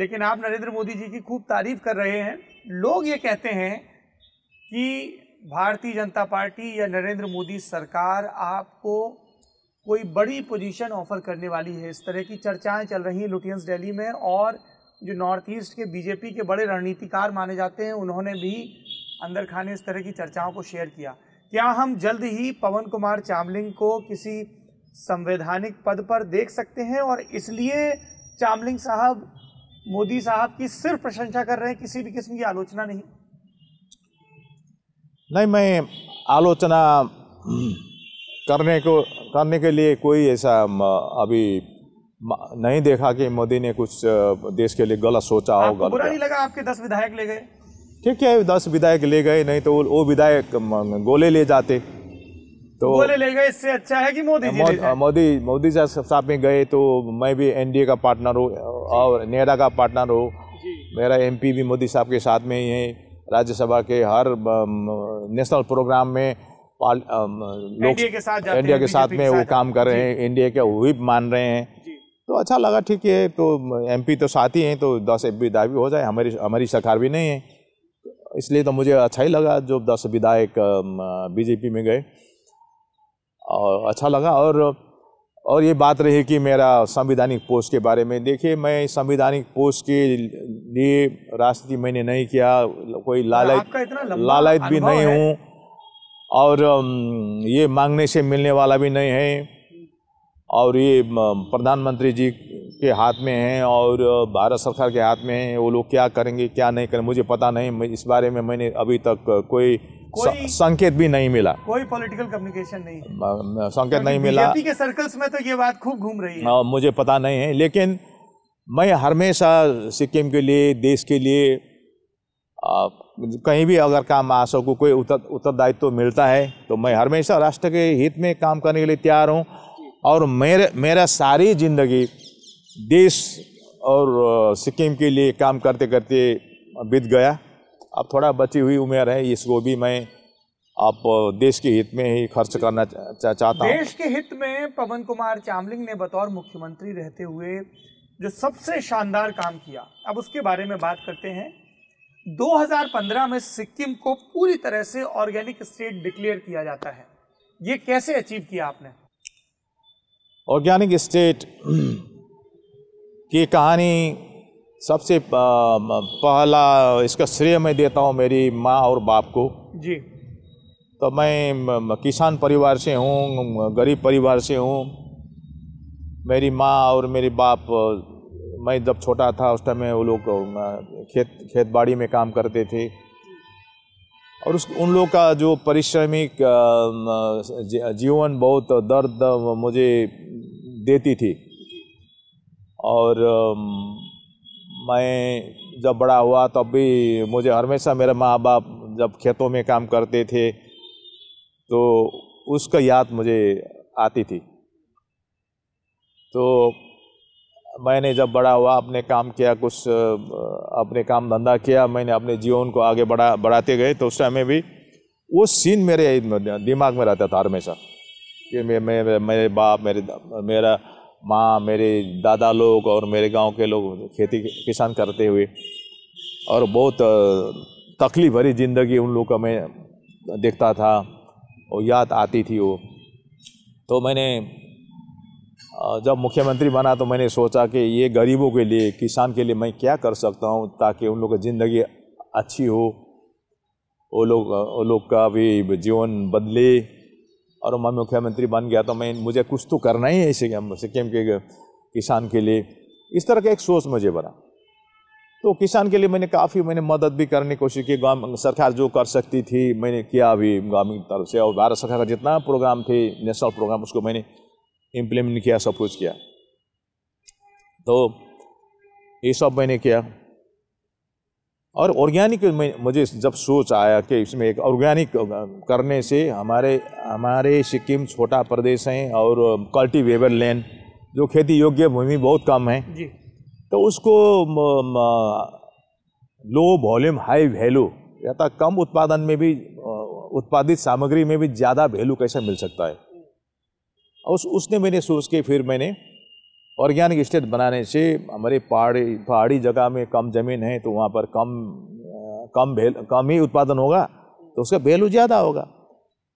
लेकिन आप नरेंद्र मोदी जी की खूब तारीफ कर रहे हैं लोग ये कहते हैं कि भारतीय जनता पार्टी या नरेंद्र मोदी सरकार आपको कोई बड़ी पोजीशन ऑफर करने वाली है इस तरह की चर्चाएं चल रही हैं लुटियंस डेली में और जो नॉर्थ ईस्ट के बीजेपी के बड़े रणनीतिकार माने जाते हैं उन्होंने भी अंदर खाने इस तरह की चर्चाओं को शेयर किया क्या हम जल्द ही पवन कुमार चामलिंग को किसी संवैधानिक पद पर देख सकते हैं और इसलिए चामलिंग साहब मोदी साहब की सिर्फ प्रशंसा कर रहे हैं किसी भी किस्म की आलोचना नहीं नहीं मैं आलोचना करने को करने के लिए कोई ऐसा अभी नहीं देखा कि मोदी ने कुछ देश के लिए गलत सोचा हो गलत बुरा नहीं लगा आपके दस विधायक ले गए ठीक है दस विधायक ले गए नहीं तो वो विधायक गोले ले जाते तो गोले ले गए इससे अच्छा है कि मोदी मोदी मोदी, मोदी साहब में गए तो मैं भी एनडीए का पार्टनर हूँ और नेहरा का पार्टनर हूँ मेरा एमपी भी मोदी साहब के साथ में ही है राज्यसभा के हर नेशनल प्रोग्राम में लोग के साथ के साथ में वो काम कर रहे हैं इंडिया के व्हिप मान रहे हैं तो अच्छा लगा ठीक है तो एमपी तो साथ ही हैं तो दस एम विधायक भी हो जाए हमारी हमारी सरकार भी नहीं है इसलिए तो मुझे अच्छा ही लगा जो दस विधायक बीजेपी में गए और अच्छा लगा और और ये बात रही कि मेरा संविधानिक पोस्ट के बारे में देखिए मैं संविधानिक पोस्ट के लिए राजनीति मैंने नहीं किया कोई लालयत लालयत भी नहीं हूँ और ये मांगने से मिलने वाला भी नहीं है और ये प्रधानमंत्री जी के हाथ में है और भारत सरकार के हाथ में है वो लोग क्या करेंगे क्या नहीं करेंगे मुझे पता नहीं इस बारे में मैंने अभी तक कोई कोई संकेत भी नहीं मिला कोई पॉलिटिकल कम्युनिकेशन नहीं संकेत नहीं मिला के सर्कल्स में तो ये बात खूब घूम रही है मुझे पता नहीं है लेकिन मैं हमेशा सिक्किम के लिए देश के लिए कहीं भी अगर काम आशा को कोई उत्तर उत्तरदायित्व तो मिलता है तो मैं हमेशा राष्ट्र के हित में काम करने के लिए तैयार हूँ और मेरे मेरा सारी जिंदगी देश और सिक्किम के लिए काम करते करते बीत गया अब थोड़ा बची हुई उम्र है इसको भी मैं आप देश के हित में ही खर्च करना चा, चाहता हूँ देश के हित में पवन कुमार चामलिंग ने बतौर मुख्यमंत्री रहते हुए जो सबसे शानदार काम किया अब उसके बारे में बात करते हैं 2015 में सिक्किम को पूरी तरह से ऑर्गेनिक स्टेट डिक्लेयर किया जाता है ये कैसे अचीव किया आपने ऑर्गेनिक स्टेट की कहानी सबसे पहला इसका श्रेय मैं देता हूँ मेरी माँ और बाप को जी तो मैं किसान परिवार से हूँ गरीब परिवार से हूँ मेरी माँ और मेरे बाप मैं जब छोटा था उस टाइम में वो लोग खेत खेत बाड़ी में काम करते थे और उस उन लोग का जो परिश्रमिक जीवन बहुत दर्द मुझे देती थी और मैं जब बड़ा हुआ तब भी मुझे हमेशा मेरे माँ बाप जब खेतों में काम करते थे तो उसका याद मुझे आती थी तो मैंने जब बड़ा हुआ अपने काम किया कुछ अपने काम धंधा किया मैंने अपने जीवन को आगे बढ़ा बढ़ाते गए तो उस टाइम में भी वो सीन मेरे दिमाग में रहता था हमेशा कि मे, मे, मेरे बाप मेरे मेरा माँ मेरे दादा लोग और मेरे गांव के लोग खेती किसान करते हुए और बहुत तकलीफ भरी ज़िंदगी उन लोग का मैं देखता था और याद आती थी वो तो मैंने जब मुख्यमंत्री बना तो मैंने सोचा कि ये गरीबों के लिए किसान के लिए मैं क्या कर सकता हूँ ताकि उन लोग की ज़िंदगी अच्छी हो वो लोग वो लोग का भी जीवन बदले और मैं मुख्यमंत्री बन गया तो मैं मुझे कुछ तो करना ही है सिक्किम सिक्किम के किसान के लिए इस तरह का एक सोच मुझे बना तो किसान के लिए मैंने काफ़ी मैंने मदद भी करने की कोशिश की गांव सरकार जो कर सकती थी मैंने किया भी की तरफ से और भारत सरकार का जितना प्रोग्राम थे नेशनल प्रोग्राम उसको मैंने इम्प्लीमेंट किया सब कुछ किया तो ये सब मैंने किया और ऑर्गेनिक मुझे जब सोच आया कि इसमें एक ऑर्गेनिक करने से हमारे हमारे सिक्किम छोटा प्रदेश हैं और कल्टीवेबल लैंड जो खेती योग्य भूमि बहुत कम है जी। तो उसको लो वॉल्यूम हाई वैल्यू या तो कम उत्पादन में भी उत्पादित सामग्री में भी ज़्यादा वैल्यू कैसे मिल सकता है उस उसने मैंने सोच के फिर मैंने ऑर्गेनिक स्टेट बनाने से हमारे पहाड़ी पहाड़ी जगह में कम ज़मीन है तो वहाँ पर कम कम भेल कम ही उत्पादन होगा तो उसका वैल्यू ज़्यादा होगा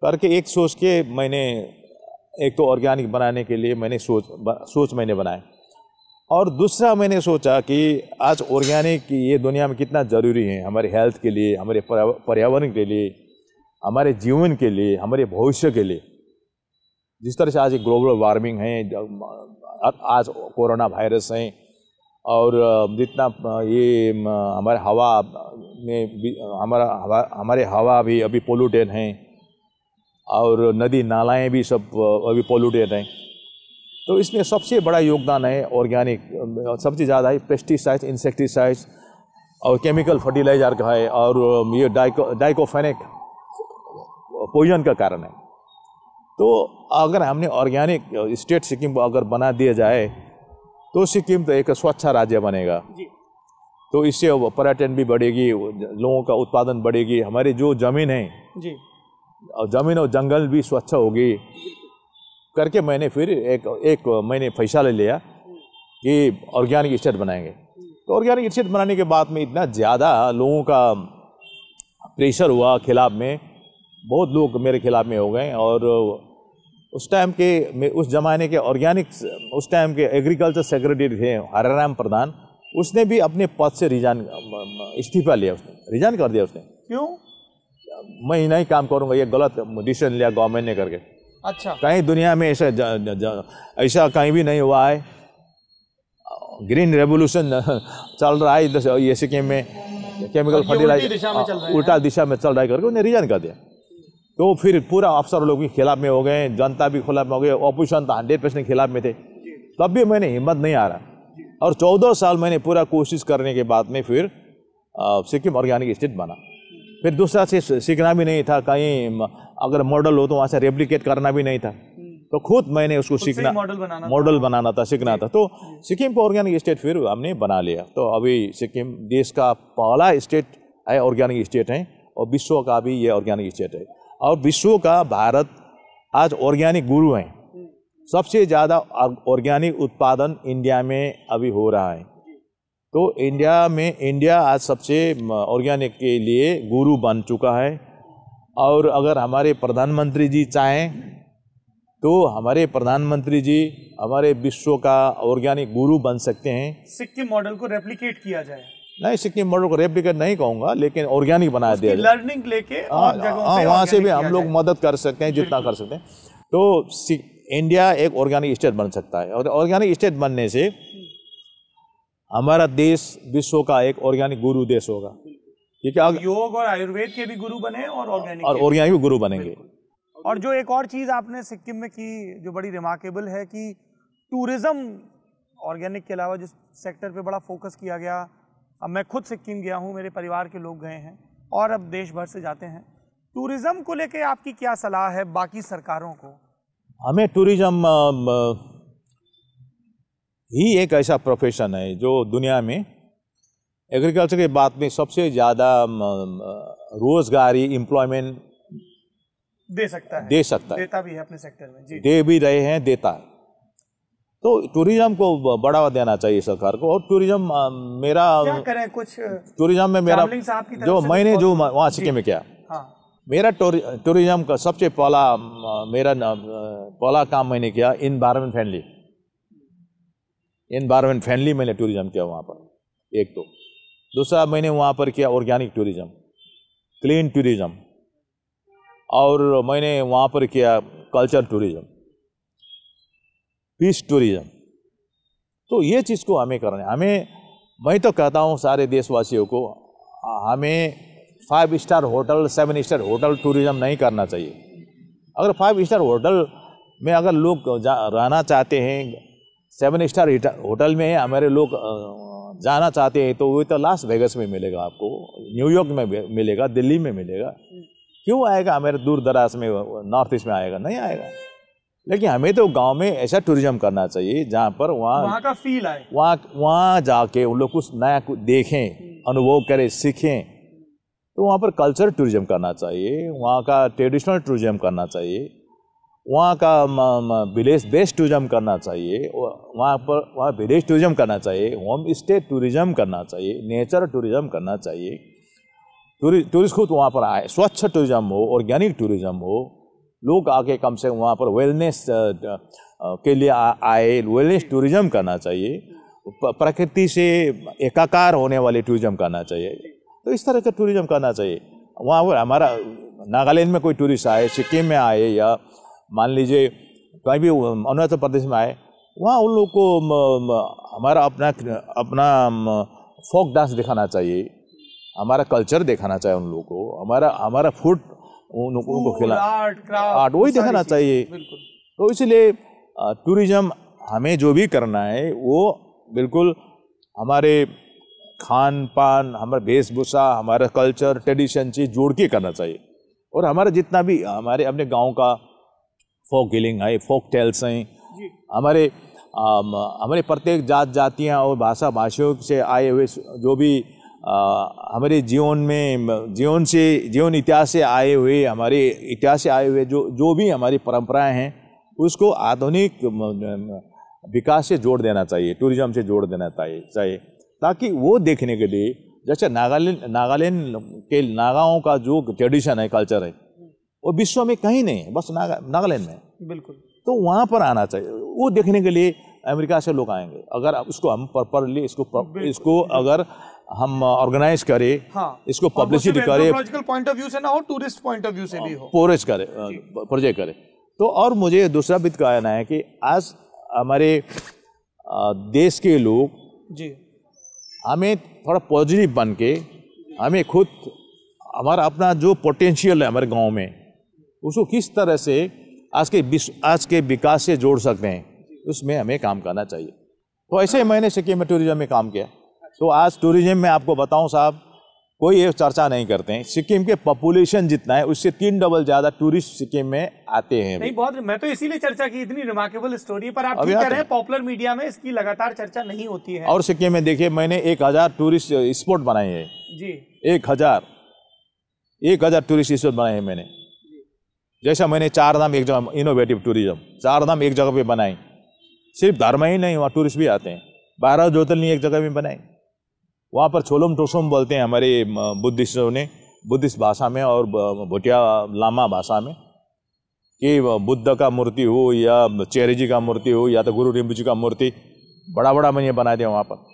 करके एक सोच के मैंने एक तो ऑर्गेनिक बनाने के लिए मैंने सोच सोच मैंने बनाया और दूसरा मैंने सोचा कि आज ऑर्गेनिक ये दुनिया में कितना ज़रूरी है हमारे हेल्थ के लिए हमारे पर्यावरण के लिए हमारे जीवन के लिए हमारे भविष्य के लिए जिस तरह से आज एक ग्लोबल वार्मिंग है आज कोरोना वायरस है और जितना ये हमारे हवा में भी हमारा हवा हमारे हवा भी अभी पोल्यूटेड हैं और नदी नालाएं भी सब अभी पोल्यूटेड हैं तो इसमें सबसे बड़ा योगदान है ऑर्गेनिक सबसे ज़्यादा है पेस्टिसाइड्स इंसेक्टिसाइड्स और केमिकल फर्टिलाइजर का है और ये डाइको डाइकोफेनिक पॉइजन का कारण है तो अगर हमने ऑर्गेनिक स्टेट सिक्किम को अगर बना दिया जाए तो सिक्किम तो एक स्वच्छ राज्य बनेगा तो इससे पर्यटन भी बढ़ेगी लोगों का उत्पादन बढ़ेगी हमारी जो ज़मीन है जी और ज़मीन और जंगल भी स्वच्छ होगी करके मैंने फिर एक एक मैंने फैसला लिया कि ऑर्गेनिक स्टेट बनाएंगे तो ऑर्गेनिक स्टेट बनाने के बाद में इतना ज़्यादा लोगों का प्रेशर हुआ खिलाफ में बहुत लोग मेरे खिलाफ में हो गए और उस टाइम के उस ज़माने के ऑर्गेनिक उस टाइम के एग्रीकल्चर सेक्रेटरी थे हराराम प्रधान उसने भी अपने पद से रिजाइन इस्तीफा लिया उसने रिजाइन कर दिया उसने क्यों मैं नहीं काम करूंगा ये गलत डिसीजन लिया गवर्नमेंट ने करके अच्छा कहीं दुनिया में ऐसा ऐसा कहीं भी नहीं हुआ है ग्रीन रेवोल्यूशन चल रहा है ये सिक्किम में केमिकल हाँ, फर्टिलाइजर उल्टा दिशा में चल रहा है करके उन्हें रिजाइन कर दिया तो फिर पूरा अफसर लोग के खिलाफ में हो गए जनता भी खिलाफ में हो गई ऑपोजिशन तो हंड्रेड परसेंट खिलाफ में थे तब भी मैंने हिम्मत नहीं आ रहा और चौदह साल मैंने पूरा कोशिश करने के बाद में फिर सिक्किम ऑर्गेनिक स्टेट बना फिर दूसरा से सीखना भी नहीं था कहीं अगर मॉडल हो तो वहाँ से रेप्लिकेट करना भी नहीं था हम्म। तो खुद मैंने उसको सीखना मॉडल बनाना मॉडल बनाना था सीखना था तो सिक्किम को ऑर्गेनिक स्टेट फिर हमने बना लिया तो अभी सिक्किम देश का पहला स्टेट है ऑर्गेनिक स्टेट है और विश्व का भी ये ऑर्गेनिक स्टेट है और विश्व का भारत आज ऑर्गेनिक गुरु है सबसे ज़्यादा ऑर्गेनिक उत्पादन इंडिया में अभी हो रहा है तो इंडिया में इंडिया आज सबसे ऑर्गेनिक के लिए गुरु बन चुका है और अगर हमारे प्रधानमंत्री जी चाहें तो हमारे प्रधानमंत्री जी हमारे विश्व का ऑर्गेनिक गुरु बन सकते हैं सिक्किम मॉडल को रेप्लिकेट किया जाए नहीं सिक्किम मॉडल को रेप्लिकेट नहीं कहूंगा लेकिन ऑर्गेनिक बना दिया लर्निंग लेके हाँ, हाँ, वहाँ से भी हम लोग मदद कर सकते हैं जितना कर सकते हैं तो इंडिया एक ऑर्गेनिक स्टेट बन सकता है और ऑर्गेनिक स्टेट बनने से हमारा देश विश्व का एक ऑर्गेनिक गुरु देश होगा क्योंकि है योग और आयुर्वेद के भी गुरु बने और ऑर्गेनिक और ऑर्गेनिक गुरु बनेंगे और जो एक और चीज़ आपने सिक्किम में की जो बड़ी रिमार्केबल है कि टूरिज्म ऑर्गेनिक के अलावा जिस सेक्टर पे बड़ा फोकस किया गया अब मैं खुद सिक्किम गया हूँ मेरे परिवार के लोग गए हैं और अब देश भर से जाते हैं टूरिज़्म को लेके आपकी क्या सलाह है बाकी सरकारों को हमें टूरिज़्म ही एक ऐसा प्रोफेशन है जो दुनिया में एग्रीकल्चर के बात में सबसे ज़्यादा रोज़गारी एम्प्लॉयमेंट दे सकता है दे सकता है देता भी है अपने सेक्टर में जी दे भी रहे हैं देता है तो टूरिज्म को बढ़ावा देना चाहिए सरकार को और टूरिज्म मेरा क्या करें कुछ टूरिज्म में मेरा जो मैंने जो वहाँ सिक्किम में किया हाँ। मेरा टूरिज्म का सबसे पहला मेरा पहला काम मैंने किया इन्वायरमेंट फ्रेंडली इन्वायरमेंट फ्रेंडली मैंने टूरिज्म किया वहाँ पर एक तो दूसरा मैंने वहाँ पर किया ऑर्गेनिक टूरिज्म क्लीन टूरिज्म और मैंने वहाँ पर किया कल्चर टूरिज्म पीस टूरिज्म तो ये चीज़ को हमें करना है हमें मैं तो कहता हूँ सारे देशवासियों को हमें five star hotel seven star hotel tourism नहीं करना चाहिए अगर फाइव स्टार होटल में अगर लोग रहना चाहते हैं सेवन स्टार होटल में हमारे लोग जाना चाहते हैं तो वो तो लास्ट वेगस में मिलेगा आपको न्यूयॉर्क में मिलेगा दिल्ली में मिलेगा क्यों आएगा हमारे दूर दराज में नॉर्थ ईस्ट में आएगा नहीं आएगा लेकिन हमें तो गांव में ऐसा टूरिज्म करना चाहिए जहाँ पर वहाँ वहाँ का फील आए वहाँ वहाँ जाके उन लोग कुछ नया कुछ देखें हम्म। अनुभव करें सीखें तो वहाँ पर कल्चर टूरिज्म करना चाहिए वहाँ का ट्रेडिशनल टूरिज्म करना चाहिए वहाँ का विलेज बेस्ड टूरिज्म करना चाहिए वहाँ पर वहाँ विलेज टूरिज्म करना चाहिए होम स्टे टूरिज्म करना चाहिए नेचर टूरिज्म करना चाहिए टूरिस्ट खुद वहाँ पर आए स्वच्छ टूरिज्म हो ऑर्गेनिक टूरिज्म हो लोग आके कम से कम वहाँ पर वेलनेस के लिए आए वेलनेस टूरिज्म करना चाहिए प्रकृति से एकाकार होने वाले टूरिज्म करना चाहिए तो इस तरह का टूरिज्म करना चाहिए वहाँ पर हमारा नागालैंड में कोई टूरिस्ट आए सिक्किम में आए या मान लीजिए कहीं भी अरुणाचल प्रदेश में आए वहाँ उन लोग को हमारा अपना अपना फोक डांस दिखाना चाहिए हमारा कल्चर दिखाना चाहिए उन लोगों को हमारा हमारा फूड उनको उनको आर्ट वही दिखाना चाहिए तो इसलिए टूरिज़्म हमें जो भी करना है वो बिल्कुल हमारे खान पान हमारे वेशभूषा हमारा कल्चर ट्रेडिशन चीज़ जोड़ के करना चाहिए और हमारा जितना भी हमारे अपने गांव का फोक गिलिंग है फोक टेल्स हैं हमारे हमारे प्रत्येक जात जातियाँ और भाषा भाषियों से आए हुए जो भी हमारे जीवन में जीवन से जीवन इतिहास से आए हुए हमारे इतिहास से आए हुए जो जो भी हमारी परंपराएं हैं उसको आधुनिक विकास से जोड़ देना चाहिए टूरिज्म से जोड़ देना चाहिए चाहिए ताकि वो देखने के लिए जैसे नागालैंड नागालैंड के नागाओं का जो ट्रेडिशन है कल्चर है वो विश्व में कहीं नहीं है बस नागा नागालैंड में बिल्कुल तो वहाँ पर आना चाहिए वो देखने के लिए अमेरिका से लोग आएंगे अगर उसको हम प्रॉपरली इसको इसको अगर हम ऑर्गेनाइज करें हाँ, इसको पब्लिसिटी करें पॉइंट ऑफ व्यू से ना हो टूरिस्ट पॉइंट ऑफ व्यू से भी हो पोरेज करे प्रोजेक्ट करे तो और मुझे दूसरा भी कहना है कि आज हमारे देश के लोग जी हमें थोड़ा पॉजिटिव बन के हमें खुद हमारा अपना जो पोटेंशियल है हमारे गांव में उसको किस तरह से आज के आज के विकास से जोड़ सकते हैं उसमें हमें काम करना चाहिए तो ऐसे ही मैंने सिक्किम में टूरिज्म में काम किया तो आज टूरिज्म में आपको बताऊं साहब कोई ये चर्चा नहीं करते हैं सिक्किम के पॉपुलेशन जितना है उससे तीन डबल ज्यादा टूरिस्ट सिक्किम में आते हैं नहीं बहुत मैं तो इसीलिए चर्चा की इतनी रिमार्केबल स्टोरी पर आप ठीक कह पॉपुलर मीडिया में इसकी लगातार चर्चा नहीं होती है और सिक्किम में देखिए मैंने एक हजार टूरिस्ट स्पॉट बनाए हैं जी एक हजार एक हजार टूरिस्ट स्पॉट बनाए हैं मैंने जैसा मैंने चार धाम एक जगह इनोवेटिव टूरिज्म चार धाम एक जगह पे बनाए सिर्फ धर्म ही नहीं वहाँ टूरिस्ट भी आते हैं बारह ज्योतिर्लिंग एक जगह भी बनाए वहाँ पर छोलम टोसोम बोलते हैं हमारे बुद्धिस्टों ने बुद्धिस्ट भाषा में और भुटिया लामा भाषा में कि बुद्ध का मूर्ति हो या चेहरे जी का मूर्ति हो या तो गुरु रिम्बू जी का मूर्ति बड़ा बड़ा मैंने बना दिया वहाँ पर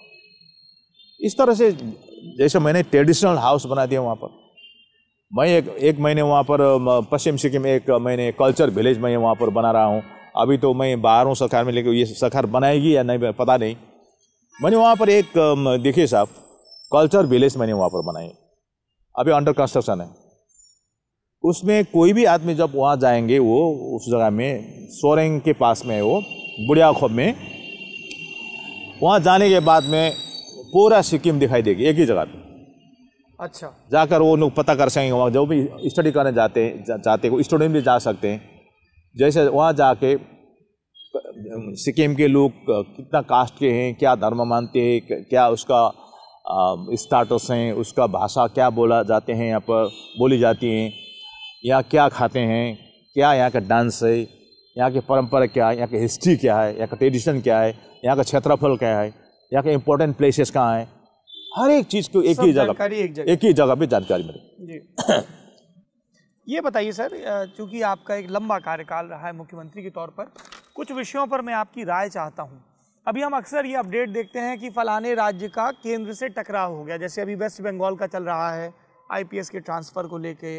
इस तरह से जैसे मैंने ट्रेडिशनल हाउस बना दिया वहाँ पर मैं एक एक महीने वहाँ पर पश्चिम सिक्किम एक मैंने कल्चर विलेज मैं वहाँ पर बना रहा हूँ अभी तो मैं बाहर हूँ सरकार में लेकिन ये सरकार बनाएगी या नहीं पता नहीं मैंने वहाँ पर एक देखिए साहब कल्चर विलेज मैंने वहाँ पर बनाई अभी अंडर कंस्ट्रक्शन है उसमें कोई भी आदमी जब वहाँ जाएंगे वो उस जगह में सोरेंग के पास में वो बुढ़िया खोप में वहाँ जाने के बाद में पूरा सिक्किम दिखाई देगी एक ही जगह पर अच्छा जाकर वो लोग पता कर सकेंगे वहाँ जो भी स्टडी करने जाते हैं जा, जाते हैं स्टूडेंट भी जा सकते हैं जैसे वहाँ जाके सिक्किम के लोग कितना कास्ट के हैं क्या धर्म मानते हैं क्या उसका स्टार्टर्स हैं उसका भाषा क्या बोला जाते हैं यहाँ पर बोली जाती हैं यहाँ क्या खाते हैं क्या यहाँ का डांस है यहाँ की परंपरा क्या है यहाँ की हिस्ट्री क्या है यहाँ का ट्रेडिशन क्या है यहाँ का क्षेत्रफल क्या है यहाँ के इम्पोर्टेंट प्लेसेस कहाँ हैं हर एक चीज़ को एक ही जगह एक ही जगह पर जानकारी मिले ये बताइए सर चूँकि आपका एक लंबा कार्यकाल रहा है मुख्यमंत्री के तौर पर कुछ विषयों पर मैं आपकी राय चाहता हूँ अभी हम अक्सर ये अपडेट देखते हैं कि फलाने राज्य का केंद्र से टकराव हो गया जैसे अभी वेस्ट बंगाल का चल रहा है आईपीएस के ट्रांसफ़र को लेके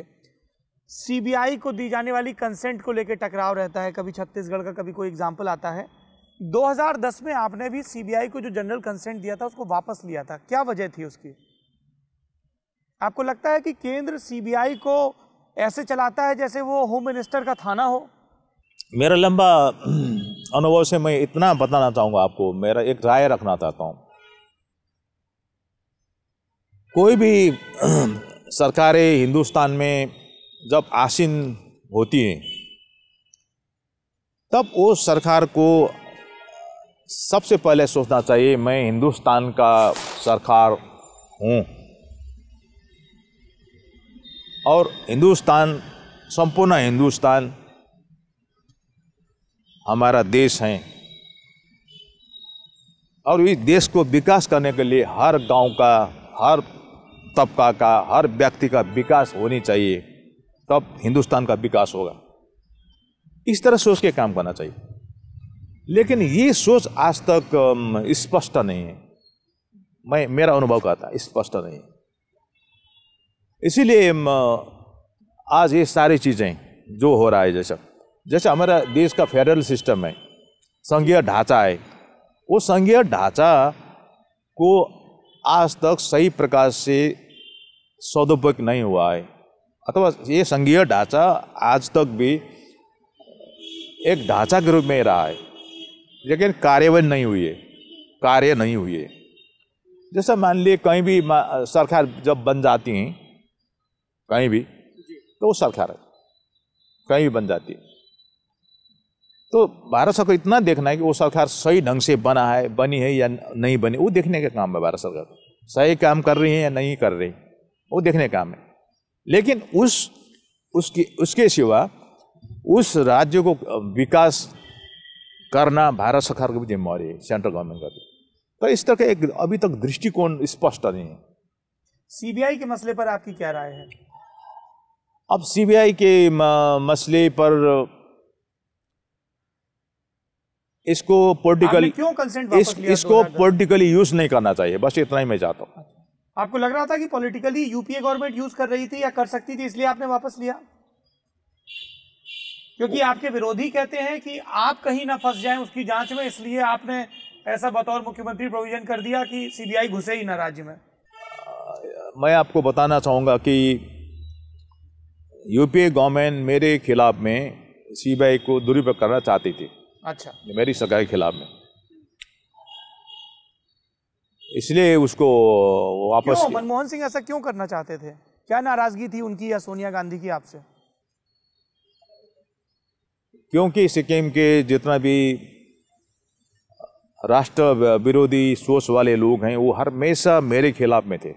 सीबीआई को दी जाने वाली कंसेंट को लेके टकराव रहता है कभी छत्तीसगढ़ का कभी कोई एग्जाम्पल आता है 2010 में आपने भी सीबीआई को जो जनरल कंसेंट दिया था उसको वापस लिया था क्या वजह थी उसकी आपको लगता है कि केंद्र सीबीआई को ऐसे चलाता है जैसे वो होम मिनिस्टर का थाना हो मेरा लंबा अनुभव से मैं इतना बताना चाहूंगा आपको मेरा एक राय रखना चाहता हूँ कोई भी सरकारें हिंदुस्तान में जब आसीन होती हैं तब वो सरकार को सबसे पहले सोचना चाहिए मैं हिंदुस्तान का सरकार हूँ और हिंदुस्तान संपूर्ण हिंदुस्तान हमारा देश है और इस देश को विकास करने के लिए हर गांव का हर तबका का हर व्यक्ति का विकास होनी चाहिए तब हिंदुस्तान का विकास होगा इस तरह सोच के काम करना चाहिए लेकिन ये सोच आज तक स्पष्ट नहीं है मैं मेरा अनुभव कहता स्पष्ट नहीं है इसीलिए आज ये सारी चीज़ें जो हो रहा है जैसा जैसे हमारा देश का फेडरल सिस्टम है संघीय ढांचा है वो संघीय ढांचा को आज तक सही प्रकार से सदुपयोग नहीं हुआ है अथवा ये संघीय ढांचा आज तक भी एक ढांचा के रूप में रहा है लेकिन कार्यान्वयन नहीं हुई है कार्य नहीं हुई है जैसा मान लिए कहीं भी सरकार जब बन जाती हैं कहीं भी तो वो सरकार है कहीं भी बन जाती है तो भारत सरकार को इतना देखना है कि वो सरकार सही ढंग से बना है बनी है या नहीं बनी वो देखने का काम है भारत सरकार को सही काम कर रही है या नहीं कर रही वो देखने का काम है लेकिन उस उसकी उसके सिवा उस राज्य को विकास करना भारत सरकार की जिम्मेवारी है सेंट्रल गवर्नमेंट का तो इस तरह का एक अभी तक दृष्टिकोण स्पष्ट नहीं है सीबीआई के मसले पर आपकी क्या राय है अब सीबीआई के मसले पर इसको पोलिटिकली क्यों कंसेंट इस, इसको पोलिटिकली यूज नहीं करना चाहिए बस इतना ही मैं चाहता हूँ अच्छा। आपको लग रहा था कि पोलिटिकली यूपीए गवर्नमेंट यूज कर रही थी या कर सकती थी इसलिए आपने वापस लिया क्योंकि आपके विरोधी कहते हैं कि आप कहीं ना फंस जाएं उसकी जांच में इसलिए आपने ऐसा बतौर मुख्यमंत्री प्रोविजन कर दिया कि सीबीआई घुसे ही ना राज्य में मैं आपको बताना चाहूंगा कि यूपीए गवर्नमेंट मेरे खिलाफ में सीबीआई को दुरुपयोग करना चाहती थी अच्छा मेरी सगाई के खिलाफ में इसलिए उसको वापस मनमोहन सिंह ऐसा क्यों करना चाहते थे क्या नाराजगी थी उनकी या सोनिया गांधी की आपसे क्योंकि सिक्किम के जितना भी राष्ट्र विरोधी सोच वाले लोग हैं वो हमेशा मेरे खिलाफ में थे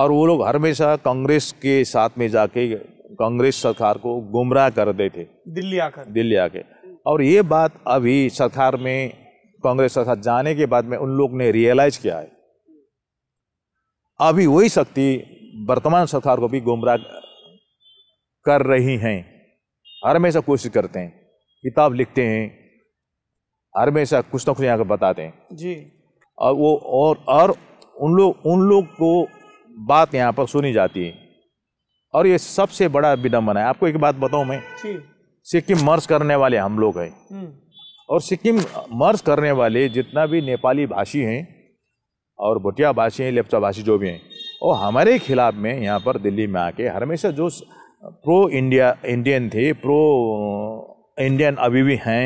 और वो लोग हमेशा कांग्रेस के साथ में जाके कांग्रेस सरकार को गुमराह कर देते थे दिल्ली आकर दिल्ली आके और ये बात अभी सरकार में कांग्रेस सरकार जाने के बाद में उन लोग ने रियलाइज किया है अभी वही शक्ति वर्तमान सरकार को भी गुमराह कर रही हैं हर हमेशा कोशिश करते हैं किताब लिखते हैं हर हमेशा कुछ ना कुछ यहाँ बताते हैं जी और वो और और उन लोग उन लोग को बात यहाँ पर सुनी जाती है और ये सबसे बड़ा विडम्बना है आपको एक बात बताऊँ मैं जी सिक्किम मर्ज करने वाले हम लोग हैं हम्म। और सिक्किम मर्ज करने वाले जितना भी नेपाली भाषी हैं और भुटिया भाषी हैं लेप्चा भाषी जो भी हैं वो हमारे खिलाफ में यहाँ पर दिल्ली में आके हमेशा जो प्रो इंडिया इंडियन थे प्रो इंडियन अभी भी हैं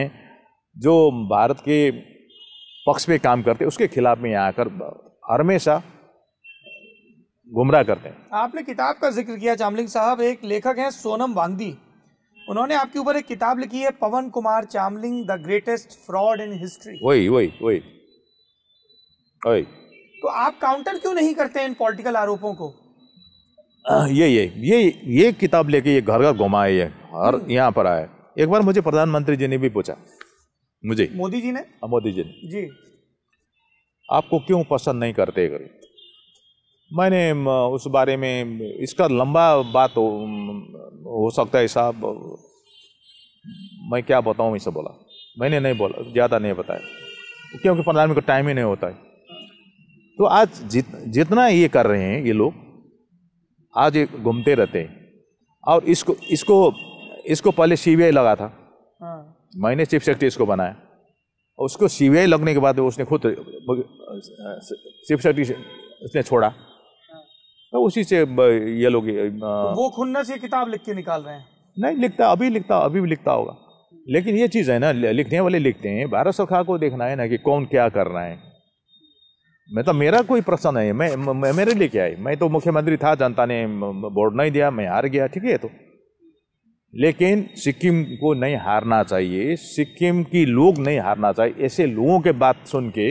जो भारत के पक्ष में काम करते उसके खिलाफ में यहाँ आकर हमेशा गुमराह करते हैं आपने किताब का जिक्र किया चामलिंग साहब एक लेखक हैं सोनम वांगदी उन्होंने आपके ऊपर एक किताब लिखी है Pawan Kumar Chamling the greatest fraud in history वही वही वही वही तो आप काउंटर क्यों नहीं करते इन पॉलिटिकल आरोपों को ये ये ये ये किताब लेके ये घर घर घुमाए ये और हम्म। यहाँ पर आए एक बार मुझे प्रधानमंत्री जी ने भी पूछा मुझे मोदी जी ने मोदी जी ने जी आपको क्यों पसंद नहीं करते करीब मैंने उस बारे में इसका लंबा बात हो, हो सकता है साहब मैं क्या बताऊँ इसे बोला मैंने नहीं बोला ज़्यादा नहीं बताया क्योंकि पंद्रह मिनट को टाइम ही नहीं होता है तो आज जित जितना ये कर रहे हैं ये लोग आज ये घूमते रहते हैं और इसको इसको इसको पहले सीबीआई लगा था हाँ। मैंने चीफ सेक्रेटरी इसको बनाया और उसको सीबीआई लगने के बाद उसने खुद चीफ सेक्रेटरी उसने छोड़ा तो उसी से ये लोग वो खुन्नस से किताब लिख के निकाल रहे हैं नहीं लिखता अभी लिखता अभी भी लिखता होगा लेकिन ये चीज़ है ना लिखने वाले लिखते हैं भारत सरकार को देखना है ना कि कौन क्या कर रहा है मैं तो मेरा कोई प्रश्न नहीं है मैं, मैं मेरे लिए क्या है मैं तो मुख्यमंत्री था जनता ने वोट नहीं दिया मैं हार गया ठीक है तो लेकिन सिक्किम को नहीं हारना चाहिए सिक्किम की लोग नहीं हारना चाहिए ऐसे लोगों के बात सुन के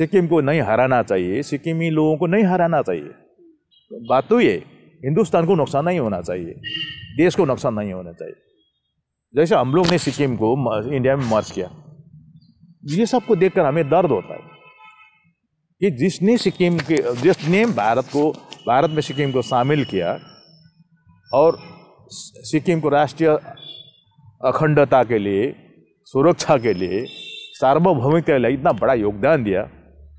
सिक्किम को नहीं हराना चाहिए सिक्किमी लोगों को नहीं हराना चाहिए बात तो ये हिंदुस्तान को नुकसान नहीं होना चाहिए देश को नुकसान नहीं होना चाहिए जैसे हम लोग ने सिक्किम को इंडिया में मार्च किया ये सब को देखकर हमें दर्द होता है कि जिसने सिक्किम के जिसने भारत को भारत में सिक्किम को शामिल किया और सिक्किम को राष्ट्रीय अखंडता के लिए सुरक्षा के लिए सार्वभौमिक के लिए इतना बड़ा योगदान दिया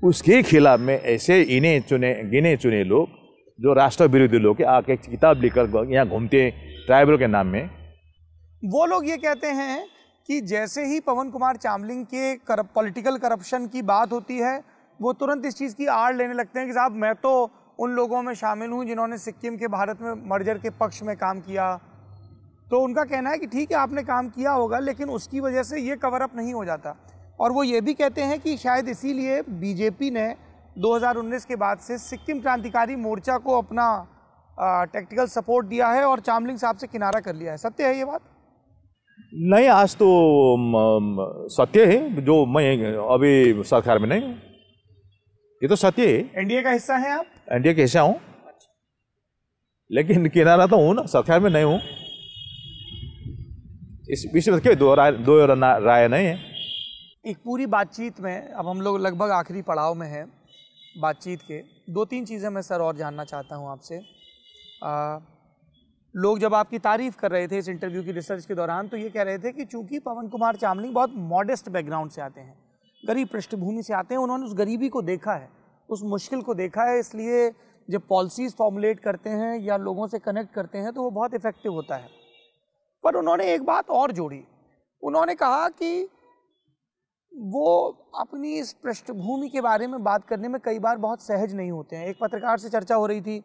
उसके खिलाफ में ऐसे इन्हें चुने गिने चुने लोग जो राष्ट्र विरोधी लोग आके किताब लेकर यहाँ घूमते हैं ट्राइबल के नाम में वो लोग ये कहते हैं कि जैसे ही पवन कुमार चामलिंग के करप पॉलिटिकल करप्शन की बात होती है वो तुरंत इस चीज़ की आड़ लेने लगते हैं कि साहब मैं तो उन लोगों में शामिल हूँ जिन्होंने सिक्किम के भारत में मर्जर के पक्ष में काम किया तो उनका कहना है कि ठीक है आपने काम किया होगा लेकिन उसकी वजह से ये कवर अप नहीं हो जाता और वो ये भी कहते हैं कि शायद इसीलिए बीजेपी ने 2019 के बाद से सिक्किम क्रांतिकारी मोर्चा को अपना टेक्टिकल सपोर्ट दिया है और चामलिंग साहब से किनारा कर लिया है सत्य है ये बात नहीं आज तो सत्य है जो मैं अभी सरकार में नहीं ये तो सत्य है एनडीए का हिस्सा है आप एनडीए का हिस्सा हूँ लेकिन किनारा तो हूँ ना सरकार में नहीं हूँ इस विषय में दो राय दो राय नहीं है एक पूरी बातचीत में अब हम लोग लगभग आखिरी पड़ाव में हैं बातचीत के दो तीन चीज़ें मैं सर और जानना चाहता हूँ आपसे लोग जब आपकी तारीफ़ कर रहे थे इस इंटरव्यू की रिसर्च के दौरान तो ये कह रहे थे कि चूंकि पवन कुमार चामलिंग बहुत मॉडेस्ट बैकग्राउंड से आते हैं गरीब पृष्ठभूमि से आते हैं उन्होंने उस गरीबी को देखा है उस मुश्किल को देखा है इसलिए जब पॉलिसीज़ फॉर्मुलेट करते हैं या लोगों से कनेक्ट करते हैं तो वो बहुत इफ़ेक्टिव होता है पर उन्होंने एक बात और जोड़ी उन्होंने कहा कि वो अपनी इस पृष्ठभूमि के बारे में बात करने में कई बार बहुत सहज नहीं होते हैं एक पत्रकार से चर्चा हो रही थी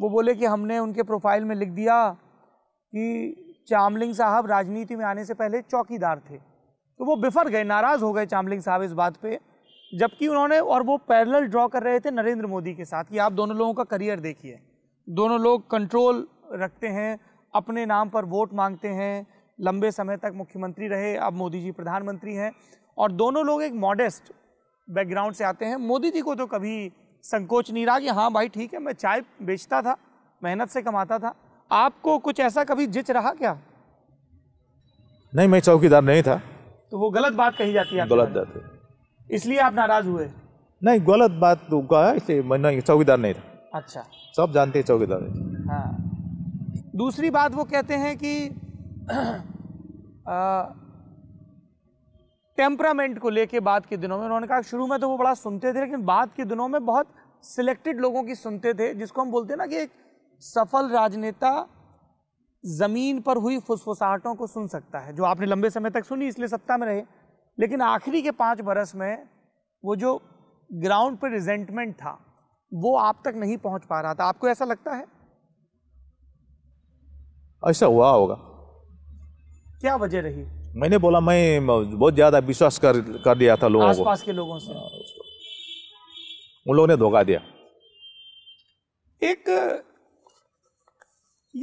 वो बोले कि हमने उनके प्रोफाइल में लिख दिया कि चामलिंग साहब राजनीति में आने से पहले चौकीदार थे तो वो बिफर गए नाराज़ हो गए चामलिंग साहब इस बात पे जबकि उन्होंने और वो पैरेलल ड्रॉ कर रहे थे नरेंद्र मोदी के साथ कि आप दोनों लोगों का करियर देखिए दोनों लोग कंट्रोल रखते हैं अपने नाम पर वोट मांगते हैं लंबे समय तक मुख्यमंत्री रहे अब मोदी जी प्रधानमंत्री हैं और दोनों लोग एक मॉडेस्ट बैकग्राउंड से आते हैं मोदी जी को तो कभी संकोच नहीं रहा कि हाँ भाई ठीक है मैं चाय बेचता था मेहनत से कमाता था आपको कुछ ऐसा कभी जिच रहा क्या नहीं मैं चौकीदार नहीं था तो वो गलत बात कही जाती है गलत बात इसलिए आप नाराज हुए नहीं गलत बात तो इसे मैं नहीं चौकीदार नहीं था अच्छा सब जानते हैं चौकीदार हाँ दूसरी बात वो कहते हैं कि आ, टेम्परामेंट को लेके बाद के दिनों में उन्होंने कहा शुरू में तो वो बड़ा सुनते थे लेकिन बाद के दिनों में बहुत सिलेक्टेड लोगों की सुनते थे जिसको हम बोलते हैं ना कि एक सफल राजनेता ज़मीन पर हुई फुसफुसाहटों को सुन सकता है जो आपने लंबे समय तक सुनी इसलिए सत्ता में रहे लेकिन आखिरी के पाँच बरस में वो जो ग्राउंड पर रिजेंटमेंट था वो आप तक नहीं पहुंच पा रहा था आपको ऐसा लगता है ऐसा हुआ होगा क्या वजह रही मैंने बोला मैं बहुत ज़्यादा विश्वास कर कर दिया था लोगों आसपास के लोगों से उन लोगों ने धोखा दिया एक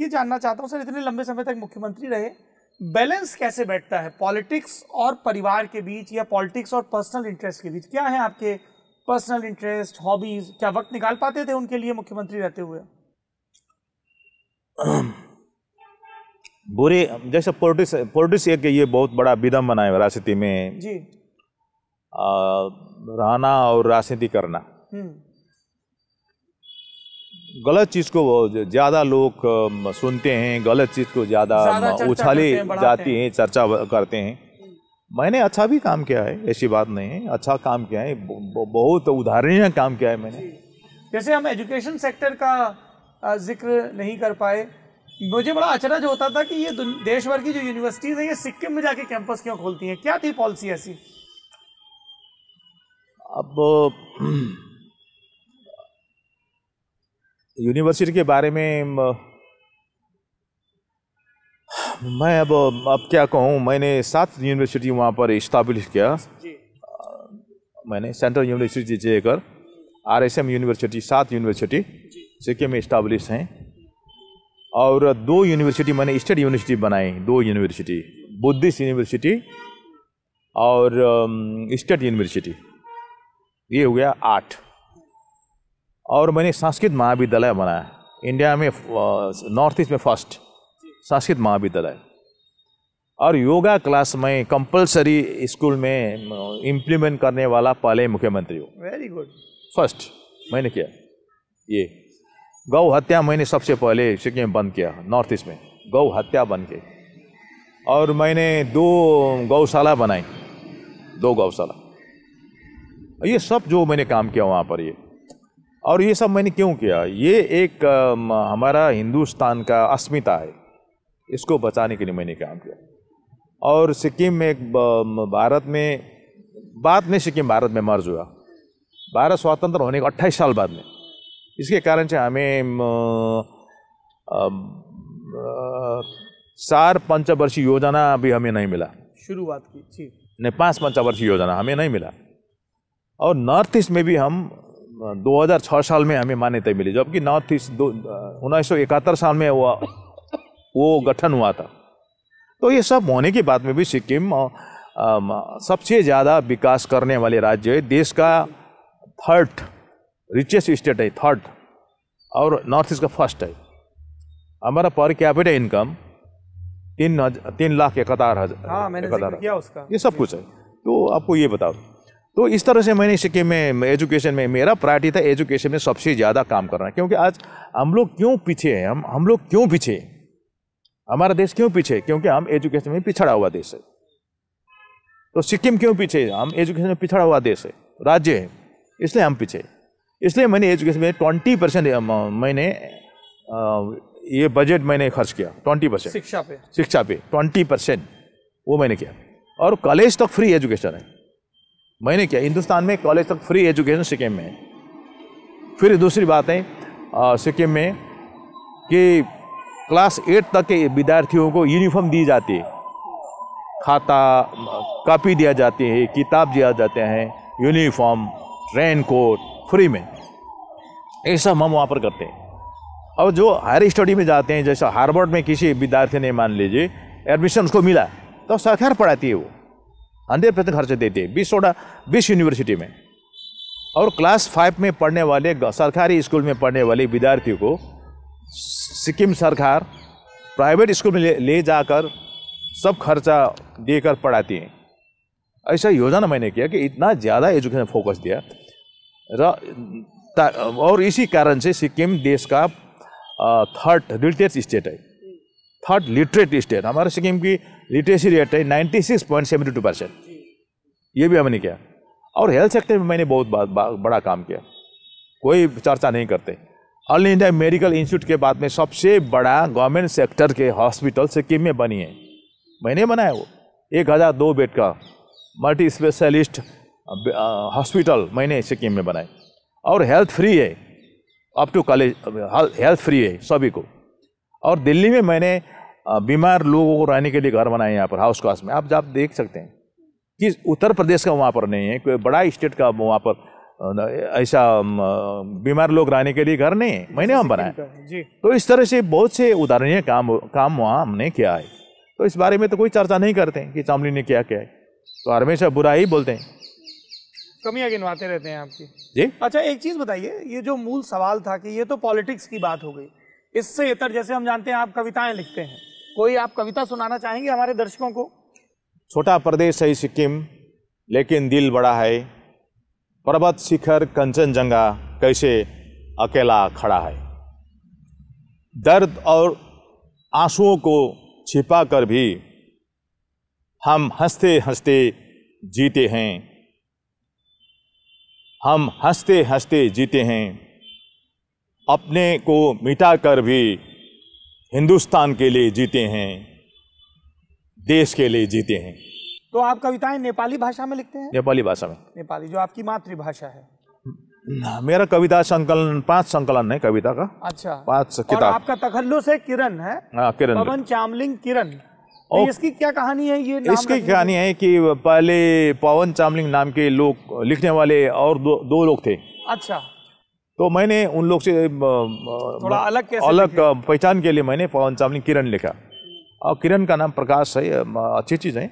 ये जानना चाहता हूँ सर इतने लंबे समय तक मुख्यमंत्री रहे बैलेंस कैसे बैठता है पॉलिटिक्स और परिवार के बीच या पॉलिटिक्स और पर्सनल इंटरेस्ट के बीच क्या है आपके पर्सनल इंटरेस्ट हॉबीज क्या वक्त निकाल पाते थे उनके लिए मुख्यमंत्री रहते हुए बुरे जैसे पोलिटिक्स पोलिटिक्स एक ये बहुत बड़ा विदम बना है राजनीति में जी आ, रहना और राजनीति करना हम्म। गलत चीज़ को ज़्यादा लोग सुनते हैं गलत चीज़ को ज़्यादा उछाली जाती है चर्चा करते हैं मैंने अच्छा भी काम किया है ऐसी बात नहीं है अच्छा काम किया है बहुत उदाहरणीय काम किया है मैंने जैसे हम एजुकेशन सेक्टर का जिक्र नहीं कर पाए मुझे बड़ा अचरज होता था कि ये देश भर की जो यूनिवर्सिटीज है ये सिक्किम में जाके कैंपस क्यों खोलती हैं क्या थी पॉलिसी ऐसी अब यूनिवर्सिटी के बारे में मैं अब अब क्या कहूँ मैंने सात यूनिवर्सिटी वहाँ पर इस्टाब्लिश किया मैंने सेंट्रल यूनिवर्सिटी जेकर आर एस एम यूनिवर्सिटी सात यूनिवर्सिटी सिक्किम में इस्टाब्लिश हैं और दो यूनिवर्सिटी मैंने स्टेट यूनिवर्सिटी बनाई दो यूनिवर्सिटी बुद्धिस्ट यूनिवर्सिटी और स्टेट um, यूनिवर्सिटी ये हो गया आठ और मैंने संस्कृत महाविद्यालय बनाया इंडिया में नॉर्थ uh, ईस्ट में फर्स्ट संस्कृत महाविद्यालय और योगा क्लास में कंपलसरी स्कूल में इम्प्लीमेंट uh, करने वाला पहले मुख्यमंत्री हो वेरी गुड फर्स्ट मैंने किया ये गौ हत्या मैंने सबसे पहले सिक्किम बंद किया नॉर्थ ईस्ट में गौ हत्या बंद की और मैंने दो गौशाला बनाई दो गौशाला ये सब जो मैंने काम किया वहाँ पर ये और ये सब मैंने क्यों किया ये एक हमारा हिंदुस्तान का अस्मिता है इसको बचाने के लिए मैंने काम किया और सिक्किम में भारत में बाद में सिक्किम भारत में मर्ज हुआ भारत स्वतंत्र होने के अट्ठाईस साल बाद में इसके कारण से हमें सार पंचवर्षीय योजना अभी हमें नहीं मिला शुरुआत की जी नहीं पाँच पंचवर्षीय योजना हमें नहीं मिला और नॉर्थ ईस्ट में भी हम 2006 साल में हमें मान्यता मिली जबकि नॉर्थ ईस्ट दो उन्नीस साल में हुआ वो गठन हुआ था तो ये सब होने की बात में भी सिक्किम सबसे ज़्यादा विकास करने वाले राज्य है देश का थर्ड रिचेस्ट स्टेट है थर्ड और नॉर्थ ईस्ट का फर्स्ट है हमारा पर कैपिटल इनकम तीन तीन लाख इकहत्तर हाँ, हज़ार ये सब कुछ है तो आपको ये बताओ तो इस तरह से मैंने सिक्किम में एजुकेशन में मेरा प्रायोरिटी था एजुकेशन में सबसे ज़्यादा काम करना क्योंकि आज हम लोग क्यों पीछे हैं हम हम लोग क्यों पीछे हमारा देश क्यों पीछे क्योंकि हम एजुकेशन में पिछड़ा हुआ देश है तो सिक्किम क्यों पीछे हम एजुकेशन में पिछड़ा हुआ देश है राज्य है इसलिए हम पीछे इसलिए मैंने एजुकेशन में ट्वेंटी परसेंट मैंने ये बजट मैंने खर्च किया ट्वेंटी परसेंट शिक्षा पे शिक्षा पे ट्वेंटी परसेंट वो मैंने किया और कॉलेज तक फ्री एजुकेशन है मैंने किया हिंदुस्तान में कॉलेज तक फ्री एजुकेशन सिक्किम में है फिर दूसरी बात है सिक्किम में कि क्लास एट तक के विद्यार्थियों को यूनिफॉर्म दी जाती है खाता कापी दिया जाती है किताब दिया जाते हैं यूनिफॉर्म रेन कोट खुरी में ये सब हम वहाँ पर करते हैं और जो हायर स्टडी में जाते हैं जैसे हार्वर्ड में किसी विद्यार्थी ने मान लीजिए एडमिशन उसको मिला तो सरकार पढ़ाती है वो हंड्रेड परसेंट खर्च देती है बीस सोडा बीस यूनिवर्सिटी में और क्लास फाइव में पढ़ने वाले सरकारी स्कूल में पढ़ने वाले विद्यार्थियों को सिक्किम सरकार प्राइवेट स्कूल में ले, ले जाकर सब खर्चा देकर पढ़ाती है ऐसा योजना मैंने किया कि इतना ज़्यादा एजुकेशन फोकस दिया और इसी कारण से सिक्किम देश का थर्ड लिटरेट स्टेट है थर्ड लिटरेट स्टेट हमारे सिक्किम की लिटरेसी रेट है ninety six point seventy two percent ये भी हमने किया और हेल्थ सेक्टर में मैंने बहुत बा, बा, बड़ा काम किया कोई चर्चा नहीं करते ऑल इंडिया मेडिकल इंस्टीट्यूट के बाद में सबसे बड़ा गवर्नमेंट सेक्टर के हॉस्पिटल सिक्किम में बनी है मैंने बनाया वो एक हज़ार दो बेड का मल्टी स्पेशलिस्ट हॉस्पिटल मैंने सिक्किम में बनाए और हेल्थ फ्री है up to college health free है सभी को और दिल्ली में मैंने बीमार लोगों को रहने के लिए घर बनाए यहाँ पर हाउस क्लास में आप आप देख सकते हैं कि उत्तर प्रदेश का वहाँ पर नहीं है कोई बड़ा स्टेट का वहाँ पर ऐसा बीमार लोग रहने के लिए घर नहीं है मैंने हम बनाया तो इस तरह से बहुत से उदाहरणीय काम काम वहाँ हमने किया है तो इस बारे में तो कोई चर्चा नहीं करते हैं कि चामली ने क्या किया है तो हमेशा बुरा ही बोलते हैं कमियां गिनवाते रहते हैं आपकी जी अच्छा एक चीज बताइए ये जो मूल सवाल था कि ये तो पॉलिटिक्स की बात हो गई इससे इतर जैसे हम जानते हैं आप कविताएं लिखते हैं कोई आप कविता सुनाना चाहेंगे हमारे दर्शकों को छोटा प्रदेश है सिक्किम लेकिन दिल बड़ा है पर्वत शिखर कंचनजंगा कैसे अकेला खड़ा है दर्द और आंसुओं को छिपा कर भी हम हंसते हंसते जीते हैं हम हंसते हंसते जीते हैं अपने को मिटाकर भी हिंदुस्तान के लिए जीते हैं देश के लिए जीते हैं तो आप कविताएं नेपाली भाषा में लिखते हैं नेपाली भाषा में नेपाली जो आपकी मातृभाषा है मेरा कविता संकलन पांच संकलन है कविता का अच्छा पांच किताब आपका तखल्लुस है किरण है आ, हाँ, किरण पवन चामलिंग किरण और इसकी क्या कहानी है ये नाम इसकी कहानी है कि पहले पवन चामलिंग नाम के लोग लिखने वाले और दो, दो लोग थे अच्छा तो मैंने उन लोग से थोड़ा अलग कैसे अलग पहचान के लिए मैंने पवन चामलिंग किरण लिखा और किरण का नाम प्रकाश है अच्छी चीज़ है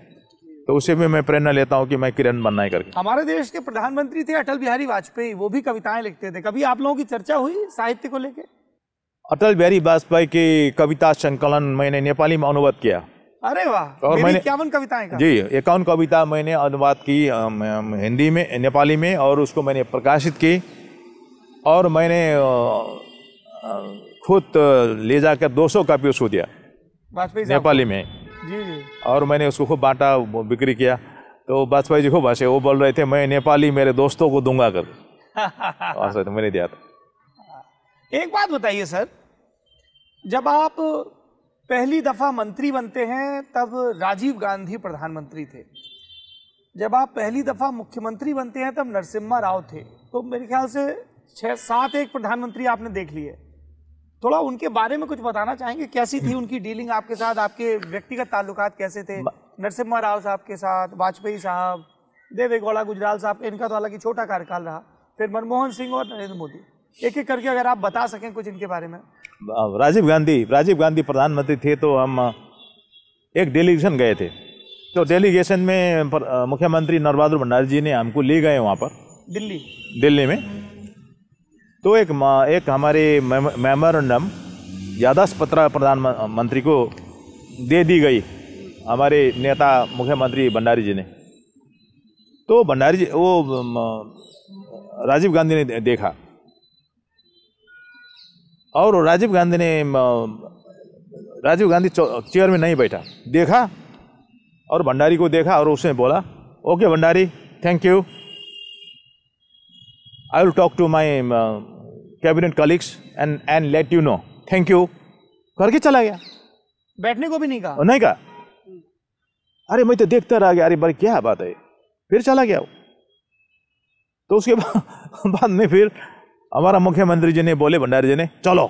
तो उसे भी मैं प्रेरणा लेता हूँ कि मैं किरण बनना है करके हमारे देश के प्रधानमंत्री थे अटल बिहारी वाजपेयी वो भी कविताएं लिखते थे कभी आप लोगों की चर्चा हुई साहित्य को लेकर अटल बिहारी वाजपेयी की कविता संकलन मैंने नेपाली में अनुवाद किया अरे वाह मैंने इक्यावन कविताएं जी इक्यावन कविता मैंने अनुवाद की हिंदी में नेपाली में और उसको मैंने प्रकाशित की और मैंने खुद ले जाकर 200 कापी उसको दिया नेपाली में जी जी और मैंने उसको खूब बांटा बिक्री किया तो वाजपेयी जी खूब हंसे वो बोल रहे थे मैं नेपाली मेरे दोस्तों को दूंगा कर मैंने दिया था एक बात बताइए सर जब आप पहली दफ़ा मंत्री बनते हैं तब राजीव गांधी प्रधानमंत्री थे जब आप पहली दफ़ा मुख्यमंत्री बनते हैं तब नरसिम्हा राव थे तो मेरे ख्याल से छः सात एक प्रधानमंत्री आपने देख लिए थोड़ा उनके बारे में कुछ बताना चाहेंगे कैसी थी उनकी डीलिंग आपके साथ आपके व्यक्तिगत ताल्लुकात कैसे थे नरसिम्हा राव साहब के साथ वाजपेयी साहब देवेगौड़ा गुजराल साहब इनका तो हालांकि छोटा कार्यकाल रहा फिर मनमोहन सिंह और नरेंद्र मोदी एक एक करके अगर आप बता सकें कुछ इनके बारे में राजीव गांधी राजीव गांधी प्रधानमंत्री थे तो हम एक डेलीगेशन गए थे तो डेलीगेशन में मुख्यमंत्री नरबहादुर भंडारी जी ने हमको ले गए वहाँ पर दिल्ली दिल्ली में तो एक एक हमारे मेमोरेंडम यादाश्त पत्र प्रधानमंत्री को दे दी गई हमारे नेता मुख्यमंत्री भंडारी जी ने तो भंडारी जी वो राजीव गांधी ने देखा और राजीव गांधी ने राजीव गांधी चेयर में नहीं बैठा देखा और भंडारी को देखा और उसने बोला okay Bhandari thank you I will talk to my cabinet colleagues and and let you know thank you करके चला गया बैठने को भी नहीं कहा नहीं कहा अरे मैं तो देखता रह गया अरे भाई क्या बात है फिर चला गया वो तो उसके बाद में फिर हमारा मुख्यमंत्री जी ने बोले भंडारी जी ने चलो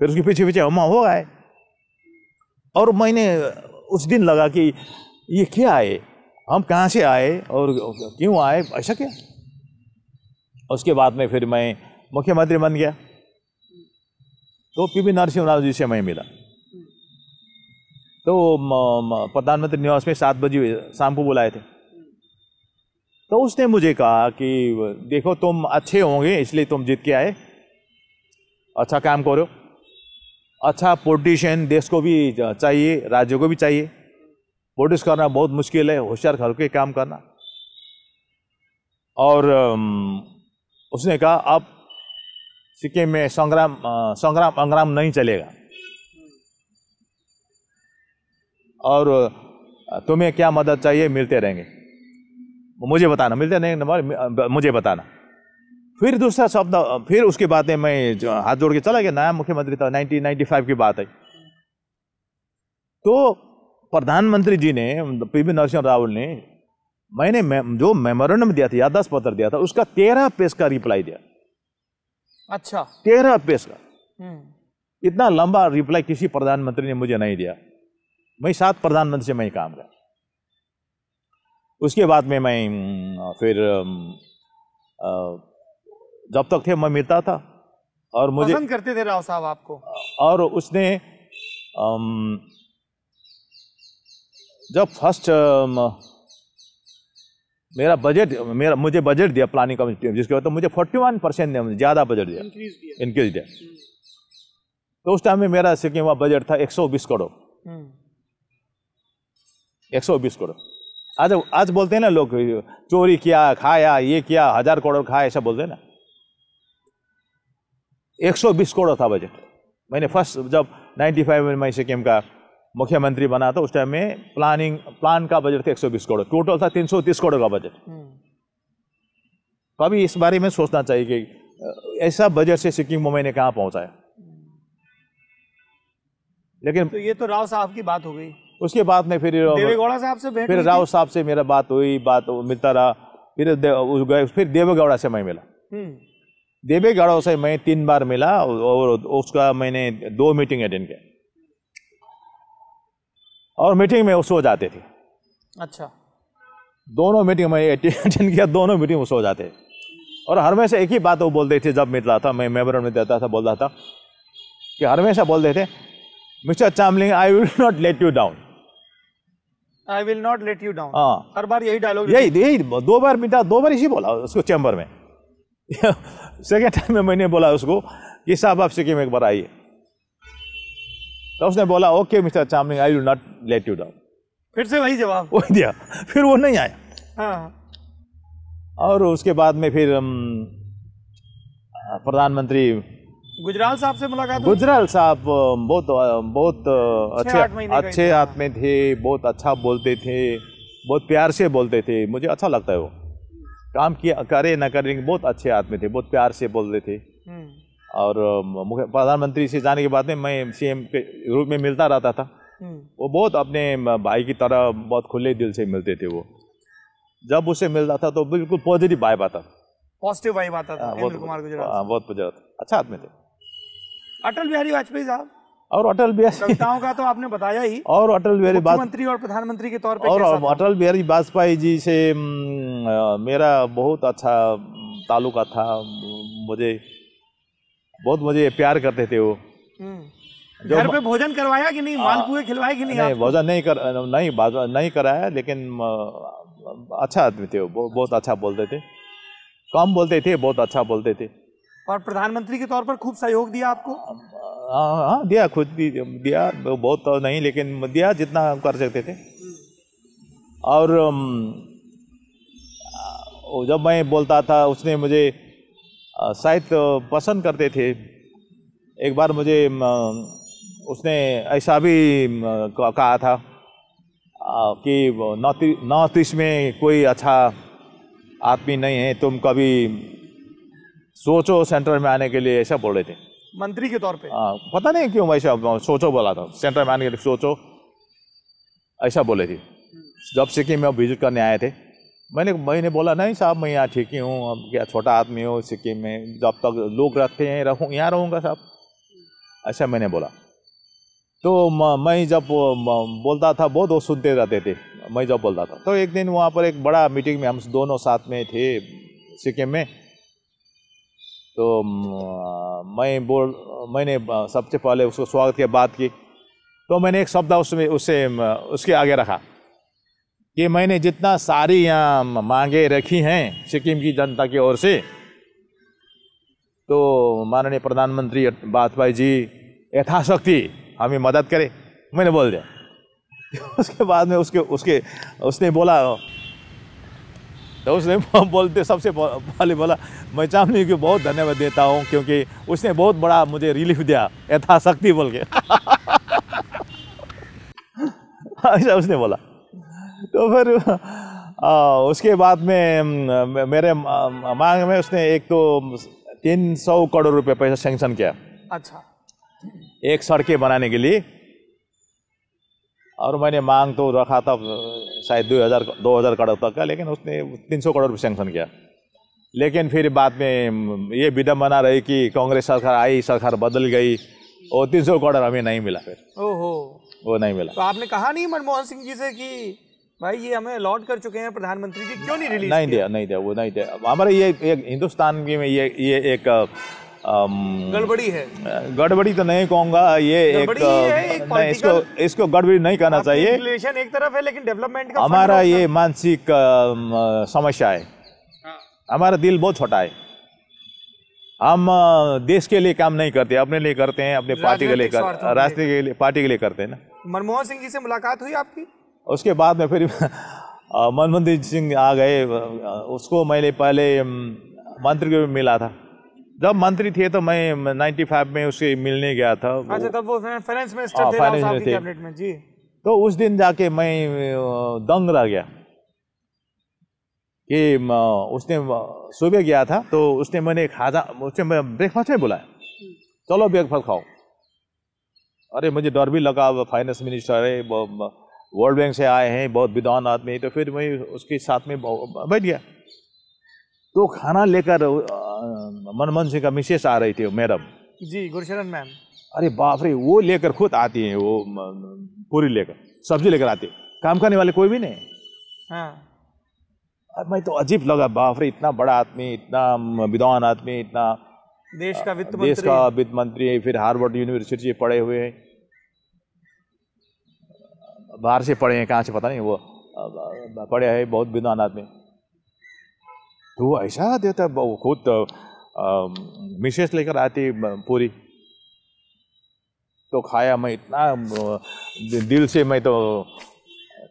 फिर उसके पीछे पीछे हम हो आए और मैंने उस दिन लगा कि ये क्या आए हम कहाँ से आए और क्यों आए ऐसा क्या उसके बाद में फिर मैं मुख्यमंत्री बन गया तो पी वी नरसिंह राव जी से मैं मिला तो प्रधानमंत्री निवास में सात बजे शाम को बुलाए थे तो उसने मुझे कहा कि देखो तुम अच्छे होंगे इसलिए तुम जीत के आए अच्छा काम करो अच्छा पोलिटिशियन देश को भी चाहिए राज्य को भी चाहिए पोलिटिक्स करना बहुत मुश्किल है होशियार घर के काम करना और उसने कहा अब सिक्किम में संग्राम संग्राम अंग्राम नहीं चलेगा और तुम्हें क्या मदद चाहिए मिलते रहेंगे मुझे बताना मिलते नहीं नंबर मुझे बताना फिर दूसरा शब्द फिर उसके बाद में मैं हाथ जोड़ के चला गया नया मुख्यमंत्री था 1995 की बात है तो प्रधानमंत्री जी ने वी नरसिंह रावल ने मैंने जो मेमोरेंडम दिया था याददाश्त पत्र दिया था उसका तेरह पेज का रिप्लाई दिया अच्छा तेरह पेज का हम्म। इतना लंबा रिप्लाई किसी प्रधानमंत्री ने मुझे नहीं दिया मैं सात प्रधानमंत्री से मैं काम करा उसके बाद में मैं फिर जब तक थे मैं मिलता था और मुझे पसंद करते थे राव साहब आपको और उसने जब फर्स्ट मेरा बजट मेरा मुझे बजट दिया प्लानिंग कमिटी में जिसके बाद तो मुझे फोर्टी वन परसेंट ने मुझे ज़्यादा बजट दिया इंक्रीज दिया तो उस टाइम में मेरा सिक्किम का बजट था एक सौ बीस करोड़ हम्म। एक सौ बीस करोड़ आज आज बोलते हैं ना लोग चोरी किया खाया ये किया हजार करोड़ खाया ऐसा बोलते हैं ना 120 करोड़ था बजट मैंने फर्स्ट जब 95 में मैं सिक्किम का मुख्यमंत्री बना तो था उस टाइम में प्लानिंग प्लान का बजट था 120 करोड़ टोटल था 330 करोड़ का बजट कभी हम्म। तो इस बारे में सोचना चाहिए कि ऐसा बजट से सिक्किम को मैंने कहाँ पहुँचाया हम्म। लेकिन तो ये तो राव साहब की बात हो गई उसके बाद में फिर देवेगौड़ा साहब से फिर राव साहब से मेरा बात हुई बात मिलता रहा फिर गए फिर देवेगौड़ा से मैं मिला हम्म। देवेगौड़ा से मैं तीन बार मिला और उसका मैंने दो मीटिंग अटेंड किया और मीटिंग में वो सो जाते थे अच्छा दोनों मीटिंग में अटेंड किया दोनों मीटिंग में सो जाते और हर हमेशा एक ही बात वो बोलते थे जब मिलता था मैं मेबर में देता था बोलता था कि हर हमेशा बोलते थे mister Chamling I will not let you down I will not let you down हाँ हर बार यही डायलॉग यही यही दो बार मिटा दो बार इसी बोला उसको चैम्बर में सेकेंड टाइम में मैंने बोला उसको कि साहब आप सिक्किम एक बार आइए तो उसने बोला okay mister Chamling I will not let you down फिर से वही जवाब वही दिया फिर वो नहीं आया हाँ। और उसके बाद में फिर प्रधानमंत्री गुजराल साहब से मुलाकात गुजराल साहब बहुत बहुत अच्छे अच्छे आदमी थे बहुत अच्छा बोलते थे बहुत प्यार से बोलते थे मुझे अच्छा लगता है वो काम किया करे ना करे बहुत अच्छे आदमी थे बहुत प्यार से बोलते थे हम्म। और प्रधानमंत्री से जाने के बाद में मैं सीएम के रूप में मिलता रहता था हम्म। वो बहुत अपने भाई की तरह बहुत खुले दिल से मिलते थे वो जब उसे मिलता था तो बिल्कुल पॉजिटिव वाइब आता पॉजिटिव वाइब आता था हाँ, कुमार गुजरात हाँ, बहुत अच्छा आदमी थे अटल बिहारी वाजपेयी साहब और अटल बिहारी कविताओं का तो आपने बताया ही और अटल बिहारी मंत्री और प्रधानमंत्री के तौर पर और अटल बिहारी वाजपेयी जी से मेरा बहुत अच्छा ताल्लुका था मुझे बहुत मुझे प्यार करते थे वो हम्म। घर पे भोजन करवाया कि नहीं मालपुए खिलवाए कि नहीं नहीं भोजन नहीं कर नहीं नहीं कराया लेकिन अच्छा आदमी थे वो बहुत अच्छा बोलते थे कम बोलते थे बहुत अच्छा बोलते थे और प्रधानमंत्री के तौर पर खूब सहयोग दिया आपको हाँ दिया खुद भी दिया बहुत तो नहीं लेकिन दिया जितना कर सकते थे और जब मैं बोलता था उसने मुझे शायद पसंद करते थे एक बार मुझे उसने ऐसा भी कहा था कि नॉर्थ ईस्ट में कोई अच्छा आदमी नहीं है तुम कभी सोचो सेंटर में आने के लिए ऐसा बोल रहे थे मंत्री के तौर पे हाँ पता नहीं क्यों वैसा सोचो बोला था सेंटर में आने के लिए सोचो ऐसा बोले थे जब सिक्किम में विजिट करने आए थे मैंने मैंने बोला नहीं साहब मैं यहाँ ठीक ही हूँ अब क्या छोटा आदमी हो सिक्किम में जब तक लोग रखते हैं रहूँ यहाँ रहूँगा साहब ऐसा मैंने बोला तो मैं जब बोलता था बहुत वो सुनते रहते थे मैं जब बोलता था तो एक दिन वहाँ पर एक बड़ा मीटिंग में हम दोनों साथ में थे सिक्किम में तो मैं बोल मैंने सबसे पहले उसको स्वागत किया बात की तो मैंने एक शब्द उसमें उससे उसके आगे रखा कि मैंने जितना सारी यहाँ मांगे रखी हैं सिक्किम की जनता की ओर से तो माननीय प्रधानमंत्री वाजपेयी जी यथाशक्ति हमें मदद करें मैंने बोल दिया उसके बाद में उसके उसके उसने बोला तो उसने बोलते सबसे पहले बोला मैं चामनी को बहुत धन्यवाद देता हूँ क्योंकि उसने बहुत बड़ा मुझे रिलीफ दिया यथाशक्ति बोल के ऐसा उसने बोला तो फिर आ, उसके बाद में मेरे मांग में उसने एक तो तीन सौ करोड़ रुपये पैसा सेंक्शन किया अच्छा एक सड़के बनाने के लिए और मैंने मांग तो रखा था शायद दो हज़ार दो हज़ार करोड़ तक का लेकिन उसने तीन सौ करोड़ सेंक्शन किया लेकिन फिर बाद में ये विडम्बना रही कि कांग्रेस सरकार आई सरकार बदल गई और तीन सौ करोड़ हमें नहीं मिला फिर ओहो वो नहीं मिला तो आपने कहा नहीं मनमोहन सिंह जी से कि भाई ये हमें अलॉट कर चुके हैं प्रधानमंत्री जी क्यों नहीं रिलीज नहीं दिया नहीं दिया वो नहीं दिया हमारे ये एक हिंदुस्तान में ये ये एक गड़बड़ी है गड़बड़ी तो नहीं कहूंगा ये एक, एक नहीं, इसको इसको गड़बड़ी नहीं कहना चाहिए एक तरफ है लेकिन डेवलपमेंट का हमारा ये मानसिक समस्या है हाँ। हमारा दिल बहुत छोटा है हम देश के लिए काम नहीं करते अपने लिए करते हैं अपने पार्टी के लिए करते के लिए पार्टी के लिए करते हैं ना मनमोहन सिंह जी से मुलाकात हुई आपकी उसके बाद में फिर मनमोहन सिंह आ गए उसको मैंने पहले मंत्री को मिला था जब मंत्री थे तो मैं 95 में उसे मिलने गया था अच्छा तब वो फाइनेंस हाँ, मिनिस्टर थे फाइनेंस में जी तो उस दिन जाके मैं दंग रह गया कि उसने सुबह गया था तो उसने मैंने खाजा उसने ब्रेकफास्ट में बुलाया चलो ब्रेकफास्ट खाओ अरे मुझे डर भी लगा फाइनेंस मिनिस्टर है वर्ल्ड बैंक से आए हैं बहुत विद्वान आदमी तो फिर मैं उसके साथ में बैठ गया तो खाना लेकर मनमोहन सिंह का मिसेस आ रही थी मैडम जी गुरशरण मैम अरे बाप रे वो लेकर खुद आती हैं वो पूरी लेकर सब्जी लेकर आती काम करने वाले कोई भी नहीं हाँ मैं तो अजीब लगा बाप रे इतना बड़ा आदमी इतना विद्वान आदमी इतना देश का वित्त देश का वित्त मंत्री फिर हार्वर्ड यूनिवर्सिटी से पढ़े हुए हैं बाहर से पढ़े हैं कहाँ से पता नहीं वो पढ़े हैं बहुत विद्वान आदमी तो वो ऐसा देता वो खुद मिसेस लेकर आती पूरी तो खाया मैं इतना दिल से मैं तो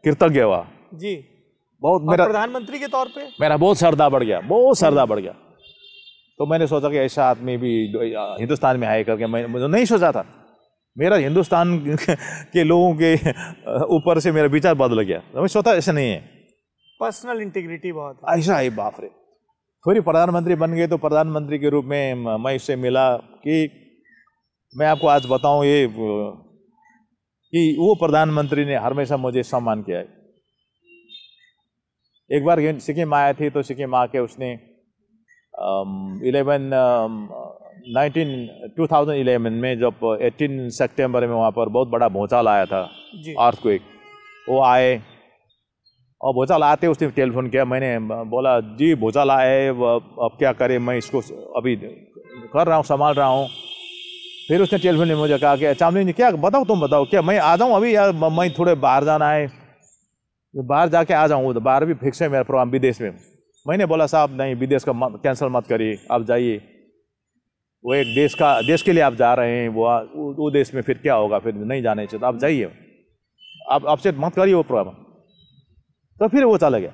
कृतज्ञ हुआ जी बहुत मेरा प्रधानमंत्री के तौर पे मेरा बहुत सरदा बढ़ गया बहुत सरदा बढ़ गया तो मैंने सोचा कि ऐसा आदमी भी हिंदुस्तान में आए करके मैं मुझे तो नहीं सोचा था मेरा हिंदुस्तान के लोगों के ऊपर से मेरा विचार बदल गया तो मैं सोचा ऐसा नहीं है पर्सनल इंटीग्रिटी बहुत ऐसा है बाप रे फिर प्रधानमंत्री बन गए तो प्रधानमंत्री के रूप में मैं इससे मिला कि मैं आपको आज बताऊं ये कि वो प्रधानमंत्री ने हमेशा मुझे सम्मान किया है एक बार सिक्किम आया थी तो सिक्किम आके उसने eleven nineteen two thousand eleven में जब एटीन सितंबर में वहाँ पर बहुत बड़ा भूचाल आया था अर्थ को वो आए और भोजाल आते उसने टेलीफोन किया मैंने बोला जी भोजाल आए अब क्या करें मैं इसको अभी कर रहा हूँ संभाल रहा हूँ फिर उसने टेलीफोन में मुझे कहा कि अच्छा, चामली जी क्या बताओ तुम बताओ क्या मैं आ जाऊँ अभी यार मैं थोड़े बाहर जाना है तो बाहर जाके आ जाऊँ तो बाहर भी फिक्स है मेरा प्रोग्राम विदेश में मैंने बोला साहब नहीं विदेश का कैंसिल मत करिए आप जाइए वो एक देश का देश के लिए आप जा रहे हैं वो वो देश में फिर क्या होगा फिर नहीं जाने चाहिए तो आप जाइए आप आपसे मत करिए वो प्रोग्राम तो फिर वो चला गया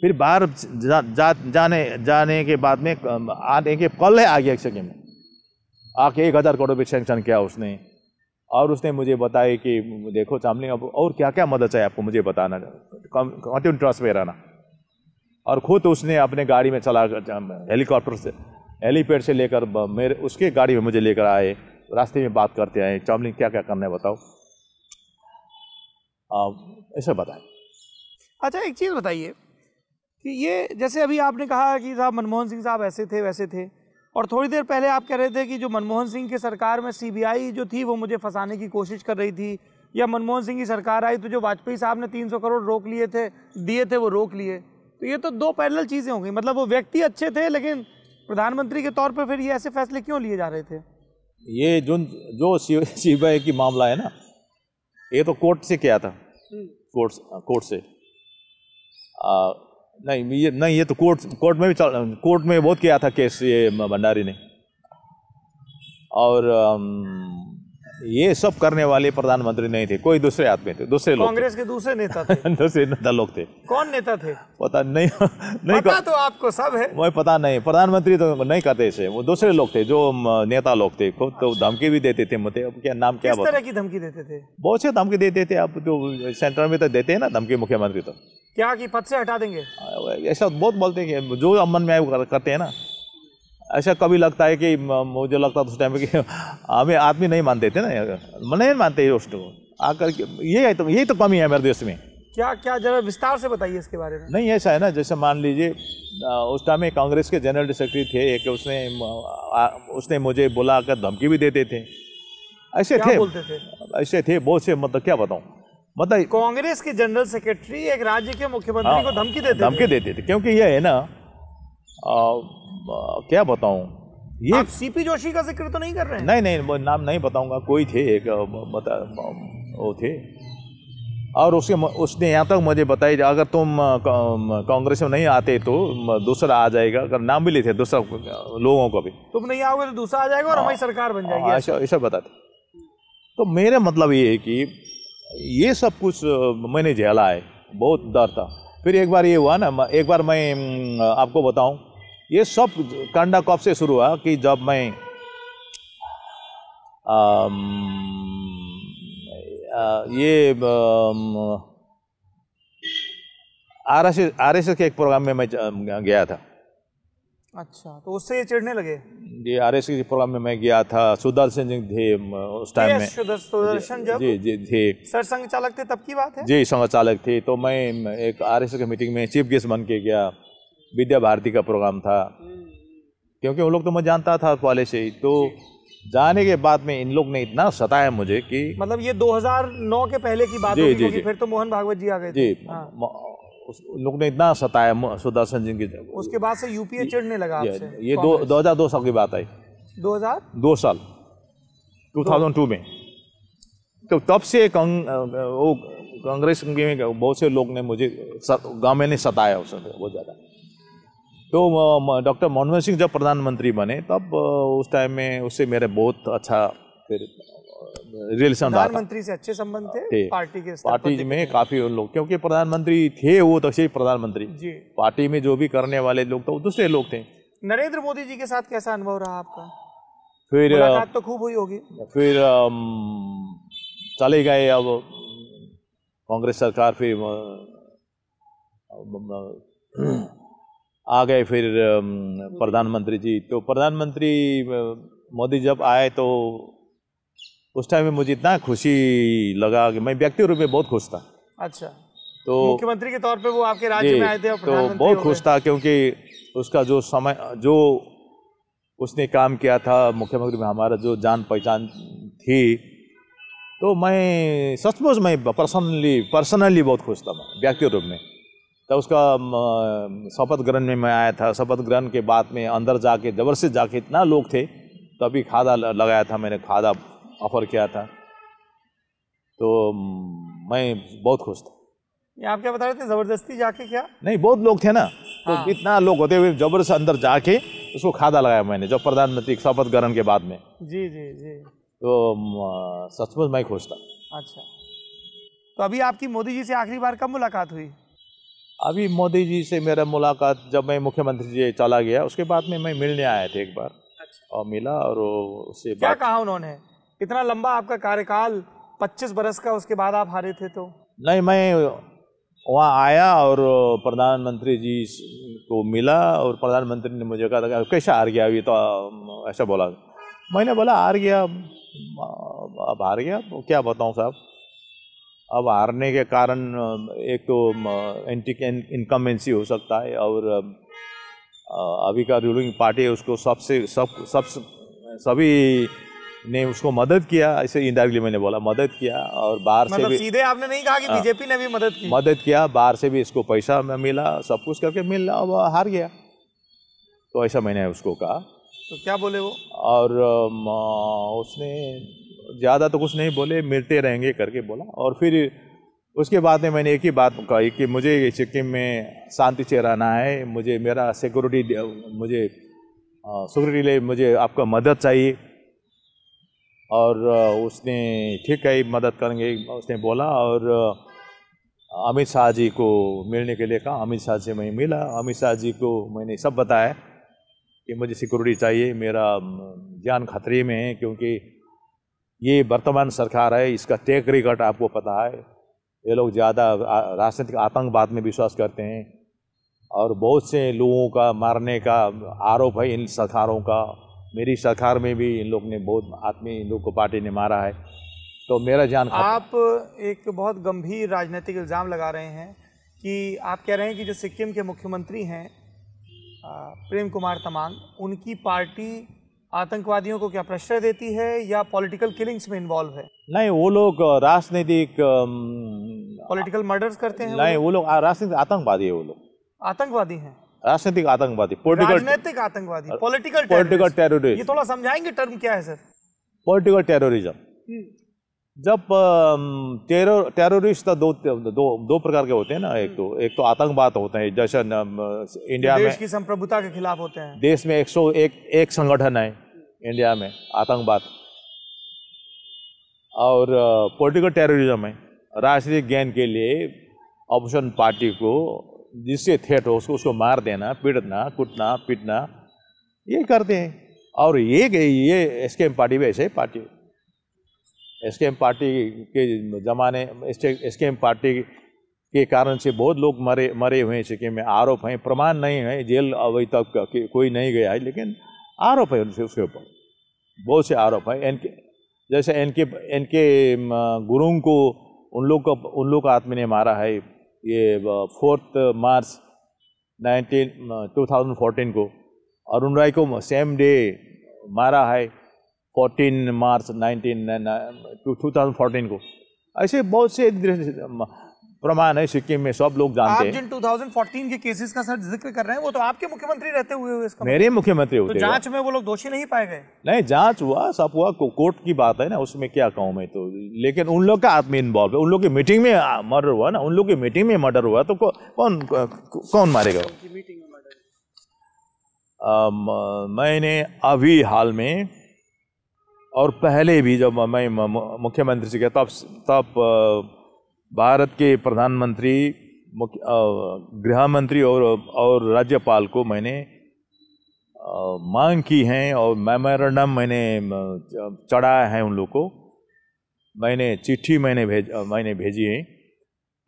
फिर बाहर जा, जा, जाने जाने के बाद में आने के कल है आ गया एक सेकेंड में आके एक हज़ार करोड़ रुपये सेंक्शन किया उसने और उसने मुझे बताया कि देखो चामलिंग अब और क्या क्या मदद चाहिए आपको मुझे बताना कंटिन्यू ट्रस्ट में रहना और खुद उसने अपने गाड़ी में चला हेलीकॉप्टर से हेलीपैड से लेकर मेरे उसके गाड़ी में मुझे लेकर आए रास्ते में बात करते आए चामलिंग क्या क्या करना है बताओ ऐसा बताएं अच्छा एक चीज़ बताइए कि ये जैसे अभी आपने कहा कि साहब मनमोहन सिंह साहब ऐसे थे वैसे थे और थोड़ी देर पहले आप कह रहे थे कि जो मनमोहन सिंह की सरकार में सीबीआई जो थी वो मुझे फंसाने की कोशिश कर रही थी या मनमोहन सिंह की सरकार आई तो जो वाजपेयी साहब ने 300 करोड़ रोक लिए थे दिए थे वो रोक लिए तो ये तो दो पैरल चीज़ें हो गई मतलब वो व्यक्ति अच्छे थे लेकिन प्रधानमंत्री के तौर पर फिर ये ऐसे फैसले क्यों लिए जा रहे थे ये जो जो सी की मामला है ना ये तो कोर्ट से किया था कोर्ट हम्म। कोर्ट से आ, नहीं ये नहीं ये तो कोर्ट कोर्ट में भी चल कोर्ट में बहुत किया था केस ये भंडारी ने और ये सब करने वाले प्रधानमंत्री नहीं थे कोई दूसरे आदमी थे दूसरे लोग कांग्रेस के दूसरे नेता थे दूसरे नेता लोग थे कौन नेता थे पता नहीं नहीं पता तो आपको सब है मैं पता नहीं प्रधानमंत्री तो नहीं कहते इसे वो दूसरे लोग थे जो नेता लोग थे खुद तो अच्छा। धमकी भी देते थे मुझे अब क्या नाम क्या तरह की धमकी देते थे बहुत से धमकी देते थे आप जो तो सेंटर में तो देते है ना धमकी मुख्यमंत्री तो क्या की पद से हटा देंगे ऐसा बहुत बोलते हैं जो अमन में करते हैं ना ऐसा कभी लगता है कि मुझे लगता था उस टाइम पर कि हमें आदमी नहीं मानते थे ना नहीं मानते उस को आकर के ये तो यही तो कमी है मेरे देश में क्या क्या जरा विस्तार से बताइए इसके बारे में नहीं ऐसा है ना जैसे मान लीजिए उस टाइम में कांग्रेस के जनरल सेक्रेटरी थे एक उसने उसने मुझे बुला कर धमकी भी देते थे ऐसे थे ऐसे थे बहुत से मतलब क्या बताऊँ मतलब कांग्रेस के जनरल सेक्रेटरी एक राज्य के मुख्यमंत्री हाँ, को धमकी देते धमकी देते थे क्योंकि यह है ना क्या बताऊं ये सीपी जोशी का जिक्र तो नहीं कर रहे हैं नहीं नहीं नाम नहीं बताऊंगा कोई थे एक बता वो थे और उसके उसने यहाँ तक मुझे बताया अगर तुम कांग्रेस में नहीं आते तो दूसरा आ जाएगा अगर नाम भी लेते दूसरा लोगों को भी तुम नहीं आओगे तो दूसरा आ जाएगा और हाँ। हमारी सरकार बन जाएगी हाँ, ऐसा ऐसा बताते तो मेरा मतलब ये है कि ये सब कुछ मैंने झेला है बहुत डर था फिर एक बार ये हुआ ना एक बार मैं आपको बताऊँ ये सब कांडा कब से शुरू हुआ कि जब मैं आम, आ, ये R S S R S S के एक प्रोग्राम में मैं गया था अच्छा तो उससे ये चिड़ने लगे जी आर एस एस के प्रोग्राम में मैं गया था सुदर्शन सिंह थे उस टाइम में सुदर्शन जब जी जी थे सर संघ चालक थे तब की बात है जी संघ चालक थे तो मैं एक आर एस एस के मीटिंग में चीफ गेस्ट बन के गया विद्या भारती का प्रोग्राम था क्योंकि उन लोग तो मैं जानता था पहले से ही तो जाने के बाद में इन लोग ने इतना सताया मुझे कि मतलब ये 2009 के पहले की बात जी, जी, जी, फिर तो मोहन भागवत जी आ गए जी हाँ। उन लोग ने इतना सताया सुदर्शन जी की उसके बाद से यूपीए चढ़ने लगा ये, ये दो दो हजार दो साल की बात आई दो हजार दो साल टू थाउजेंड टू में तो तब से वो कांग्रेस में बहुत से लोग ने मुझे गांव में नहीं सताया उसने बहुत ज़्यादा तो डॉक्टर मनमोहन सिंह जब प्रधानमंत्री बने तब उस टाइम में उससे मेरे बहुत अच्छा फिर रिलेशन प्रधानमंत्री से अच्छे संबंध थे, थे पार्टी के पार्टी में काफी लोग क्योंकि प्रधानमंत्री थे वो तो सही प्रधानमंत्री पार्टी में जो भी करने वाले लोग तो दूसरे लोग थे नरेंद्र मोदी जी के साथ कैसा अनुभव रहा आपका फिर तो खूब हुई होगी फिर चले गए अब कांग्रेस सरकार फिर आ गए फिर प्रधानमंत्री जी तो प्रधानमंत्री मोदी जब आए तो उस टाइम में मुझे इतना खुशी लगा कि मैं व्यक्ति रूप में बहुत खुश था अच्छा तो मुख्यमंत्री के तौर पे वो आपके राज्य में आए थे और तो बहुत खुश था क्योंकि उसका जो समय जो उसने काम किया था मुख्यमंत्री में हमारा जो जान पहचान थी तो मैं सचमुच मैं पर्सनली पर्सनली बहुत खुश था मैं व्यक्ति रूप में तो उसका शपथ ग्रहण में मैं आया था शपथ ग्रहण के बाद में अंदर जाके जबर से जाके इतना लोग थे तभी तो खादा लगाया था मैंने खादा ऑफर किया था तो मैं बहुत खुश था ये आप क्या बता रहे थे जबरदस्ती जाके क्या नहीं बहुत लोग थे ना तो हाँ। इतना लोग होते हुए जबर से अंदर जाके उसको खादा लगाया मैंने जब प्रधानमंत्री शपथ ग्रहण के बाद में जी जी जी तो सचमुच मैं खुश था अच्छा तो अभी आपकी मोदी जी से आखिरी बार कब मुलाकात हुई अभी मोदी जी से मेरा मुलाकात जब मैं मुख्यमंत्री जी चला गया उसके बाद में मैं मिलने आया थे एक बार अच्छा। और मिला और उससे क्या बात... कहा उन्होंने इतना लंबा आपका कार्यकाल 25 बरस का उसके बाद आप हारे थे तो नहीं मैं वहाँ आया और प्रधानमंत्री जी को मिला और प्रधानमंत्री ने मुझे कहा था कैसा हार गया अभी तो ऐसा बोला मैंने बोला हार गया अब हार गया क्या बताऊँ साहब अब हारने के कारण एक तो एंटी इनकम्बेंसी हो सकता है और अभी का रूलिंग पार्टी है उसको सबसे सब सब सभी ने उसको मदद किया ऐसे इंडायरेक्टली मैंने बोला मदद किया और बाहर मतलब से भी सीधे आपने नहीं कहा कि बीजेपी हाँ। ने भी मदद की मदद किया बाहर से भी इसको पैसा मिला सब कुछ करके मिला अब हार गया तो ऐसा मैंने उसको कहा तो क्या बोले वो और उसने ज़्यादा तो कुछ नहीं बोले मिलते रहेंगे करके बोला और फिर उसके बाद में मैंने एक ही बात कही कि मुझे सिक्किम में शांति से रहना है मुझे मेरा सिक्योरिटी मुझे सिक्योरिटी लिए मुझे आपका मदद चाहिए और उसने ठीक है मदद करेंगे उसने बोला और अमित शाह जी को मिलने के लिए कहा अमित शाह से मैं मिला अमित शाह जी को मैंने सब बताया कि मुझे सिक्योरिटी चाहिए मेरा जान खतरे में है क्योंकि ये वर्तमान सरकार है इसका टेक रिकॉर्ड आपको पता है ये लोग ज़्यादा राजनीतिक आतंकवाद में विश्वास करते हैं और बहुत से लोगों का मारने का आरोप है इन सरकारों का मेरी सरकार में भी इन लोग ने बहुत आदमी इन लोग को पार्टी ने मारा है तो मेरा जान आप एक बहुत गंभीर राजनीतिक इल्ज़ाम लगा रहे हैं कि आप कह रहे हैं कि जो सिक्किम के मुख्यमंत्री हैं प्रेम कुमार तमांग उनकी पार्टी आतंकवादियों को क्या प्रश्रय देती है या पॉलिटिकल किलिंग्स में इन्वॉल्व है नहीं वो लोग राजनीतिक पॉलिटिकल मर्डर्स करते हैं नहीं वो लोग राजनीतिक आतंकवादी है वो लोग आतंकवादी हैं राजनीतिक आतंकवादी पोलिटिकल राजनीतिक आतंकवादी पॉलिटिकल पॉलिटिकल टेररिस्ट ये थोड़ा समझाएंगे टर्म क्या है सर पॉलिटिकल टेररिज्म जब टेरर टेररिस्ट तो दो, दो दो प्रकार के होते हैं ना एक तो हम्म। एक तो आतंकवाद होते हैं जैसे इंडिया देश में की संप्रभुता के खिलाफ होते हैं देश में एक सौ एक एक संगठन है इंडिया में आतंकवाद और पॉलिटिकल टेररिज्म है राजनीतिक ज्ञान के लिए ऑपोजिशन पार्टी को जिससे थेट हो उसको उसको मार देना पीटना कुटना पीटना ये करते हैं और ये ये एस पार्टी भी ऐसे पार्टी है एस पार्टी के ज़माने एस पार्टी के कारण से बहुत लोग मरे मरे हुए हैं सिक्किम में आरोप हैं प्रमाण नहीं है जेल अभी तक कोई नहीं गया है लेकिन आरोप है उनसे उसके ऊपर बहुत से आरोप हैं एन के जैसे एन के एन के को उन लोग का उन लोग का आदमी ने मारा है ये fourth March nineteen two thousand fourteen को अरुण राय को सेम डे मारा है 14 मार्च 19 2014 को ऐसे बहुत से प्रमाण है सिक्किम में सब लोग जानते हैं जिन 2014 के केसेस का सर जिक्र कर रहे हैं वो तो आपके मुख्यमंत्री रहते हुए हुए इसका मेरे मतलब। मुख्यमंत्री तो होते तो जांच में वो लोग दोषी नहीं पाए गए नहीं जांच हुआ सब हुआ को, कोर्ट की बात है ना उसमें क्या कहूँ मैं तो लेकिन उन लोग का आदमी इन्वॉल्व है उन लोग की मीटिंग में मर्डर हुआ ना उन लोग की मीटिंग में मर्डर हुआ तो कौन कौन मारेगा मैंने अभी हाल में और पहले भी जब मैं मुख्यमंत्री से गया तब तब भारत के प्रधानमंत्री गृह मंत्री और और राज्यपाल को मैंने मांग की है और मेमोरेंडम मैंने चढ़ाया है उन लोग को मैंने चिट्ठी मैंने भेज मैंने भेजी है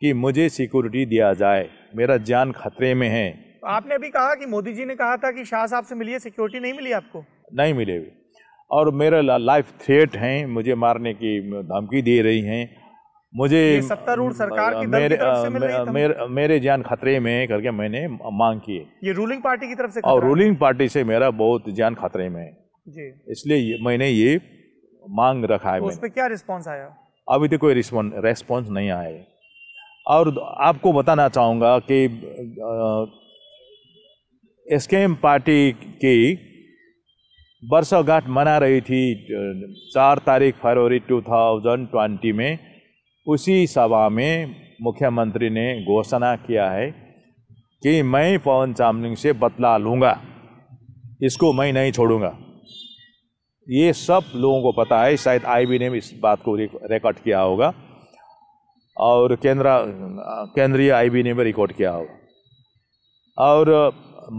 कि मुझे सिक्योरिटी दिया जाए मेरा जान खतरे में है आपने अभी कहा कि मोदी जी ने कहा था कि शाह साहब से है सिक्योरिटी नहीं मिली आपको नहीं मिले भी और मेरा लाइफ थ्रेट हैं मुझे मारने की धमकी दे रही हैं मुझे सत्तारूढ़ सरकार की मेरे की तरफ से मेरे, मेरे, मेरे जान खतरे में करके मैंने मांग की ये रूलिंग पार्टी की तरफ से और रूलिंग पार्टी से मेरा बहुत जान खतरे में है इसलिए मैंने ये मांग रखा है तो उस पर क्या रिस्पॉन्स आया अभी तक कोई रिस्पॉन्स नहीं आया और आपको बताना चाहूँगा कि एस पार्टी की बरसोगांठ मना रही थी चार तारीख फरवरी 2020 में उसी सभा में मुख्यमंत्री ने घोषणा किया है कि मैं पवन चामलिंग से बदला लूँगा इसको मैं नहीं छोड़ूंगा ये सब लोगों को पता है शायद आईबी ने भी इस बात को रिकॉर्ड किया होगा और केंद्र केंद्रीय आईबी ने भी रिकॉर्ड किया होगा और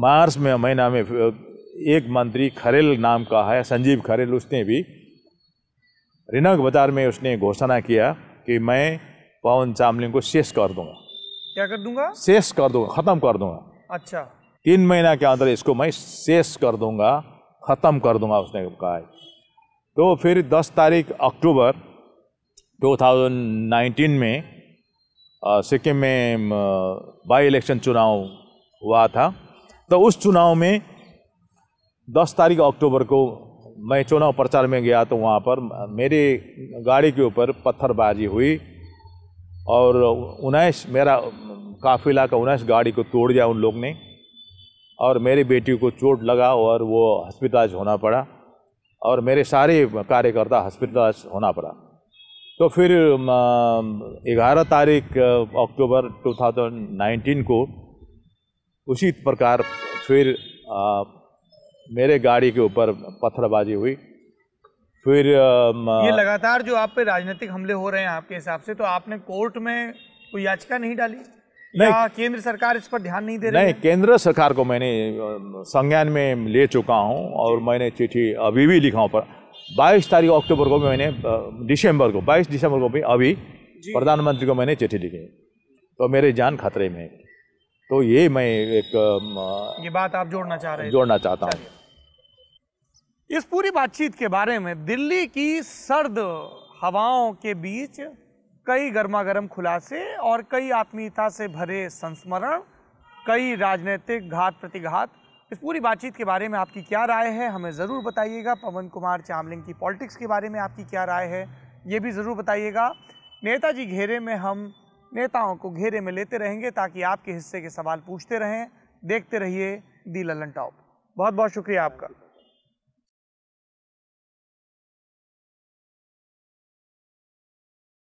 मार्च में महीना में एक मंत्री खरेल नाम का है संजीव खरेल उसने भी रिनक बाजार में उसने घोषणा किया कि मैं पवन चामलिंग को शेष कर दूंगा क्या कर दूंगा शेष कर दूंगा खत्म कर दूंगा अच्छा तीन महीना के अंदर इसको मैं शेष कर दूंगा ख़त्म कर दूंगा उसने कहा तो फिर 10 तारीख अक्टूबर 2019 में सिक्किम में बाई इलेक्शन चुनाव हुआ था तो उस चुनाव में दस तारीख अक्टूबर को मैं चुनाव प्रचार में गया तो वहाँ पर मेरी गाड़ी के ऊपर पत्थरबाजी हुई और उन्नीस मेरा काफिला का उन्नीस गाड़ी को तोड़ दिया उन लोग ने और मेरी बेटी को चोट लगा और वो हॉस्पिटलाइज होना पड़ा और मेरे सारे कार्यकर्ता हॉस्पिटलाइज होना पड़ा तो फिर 11 तारीख अक्टूबर 2019 को उसी प्रकार फिर मेरे गाड़ी के ऊपर पत्थरबाजी हुई फिर ये लगातार जो आप पे राजनीतिक हमले हो रहे हैं आपके हिसाब से तो आपने कोर्ट में कोई याचिका नहीं डाली नहीं केंद्र सरकार इस पर ध्यान नहीं दे रही नहीं केंद्र सरकार को मैंने संज्ञान में ले चुका हूँ और मैंने चिट्ठी अभी भी लिखा हूँ पर बाईस तारीख अक्टूबर को भी मैंने दिसंबर को बाईस दिसंबर को भी अभी प्रधानमंत्री को मैंने चिट्ठी लिखी तो मेरे जान खतरे में तो ये मैं एक ये बात आप जोड़ना चाह रहे हैं जोड़ना चाहता हूँ इस पूरी बातचीत के बारे में दिल्ली की सर्द हवाओं के बीच कई गर्मा गर्म खुलासे और कई आत्मीयता से भरे संस्मरण कई राजनीतिक घात प्रतिघात इस पूरी बातचीत के बारे में आपकी क्या राय है हमें ज़रूर बताइएगा पवन कुमार चामलिंग की पॉलिटिक्स के बारे में आपकी क्या राय है ये भी ज़रूर बताइएगा नेताजी घेरे में हम नेताओं को घेरे में लेते रहेंगे ताकि आपके हिस्से के सवाल पूछते रहें देखते रहिए दी ललन टॉप बहुत बहुत शुक्रिया आपका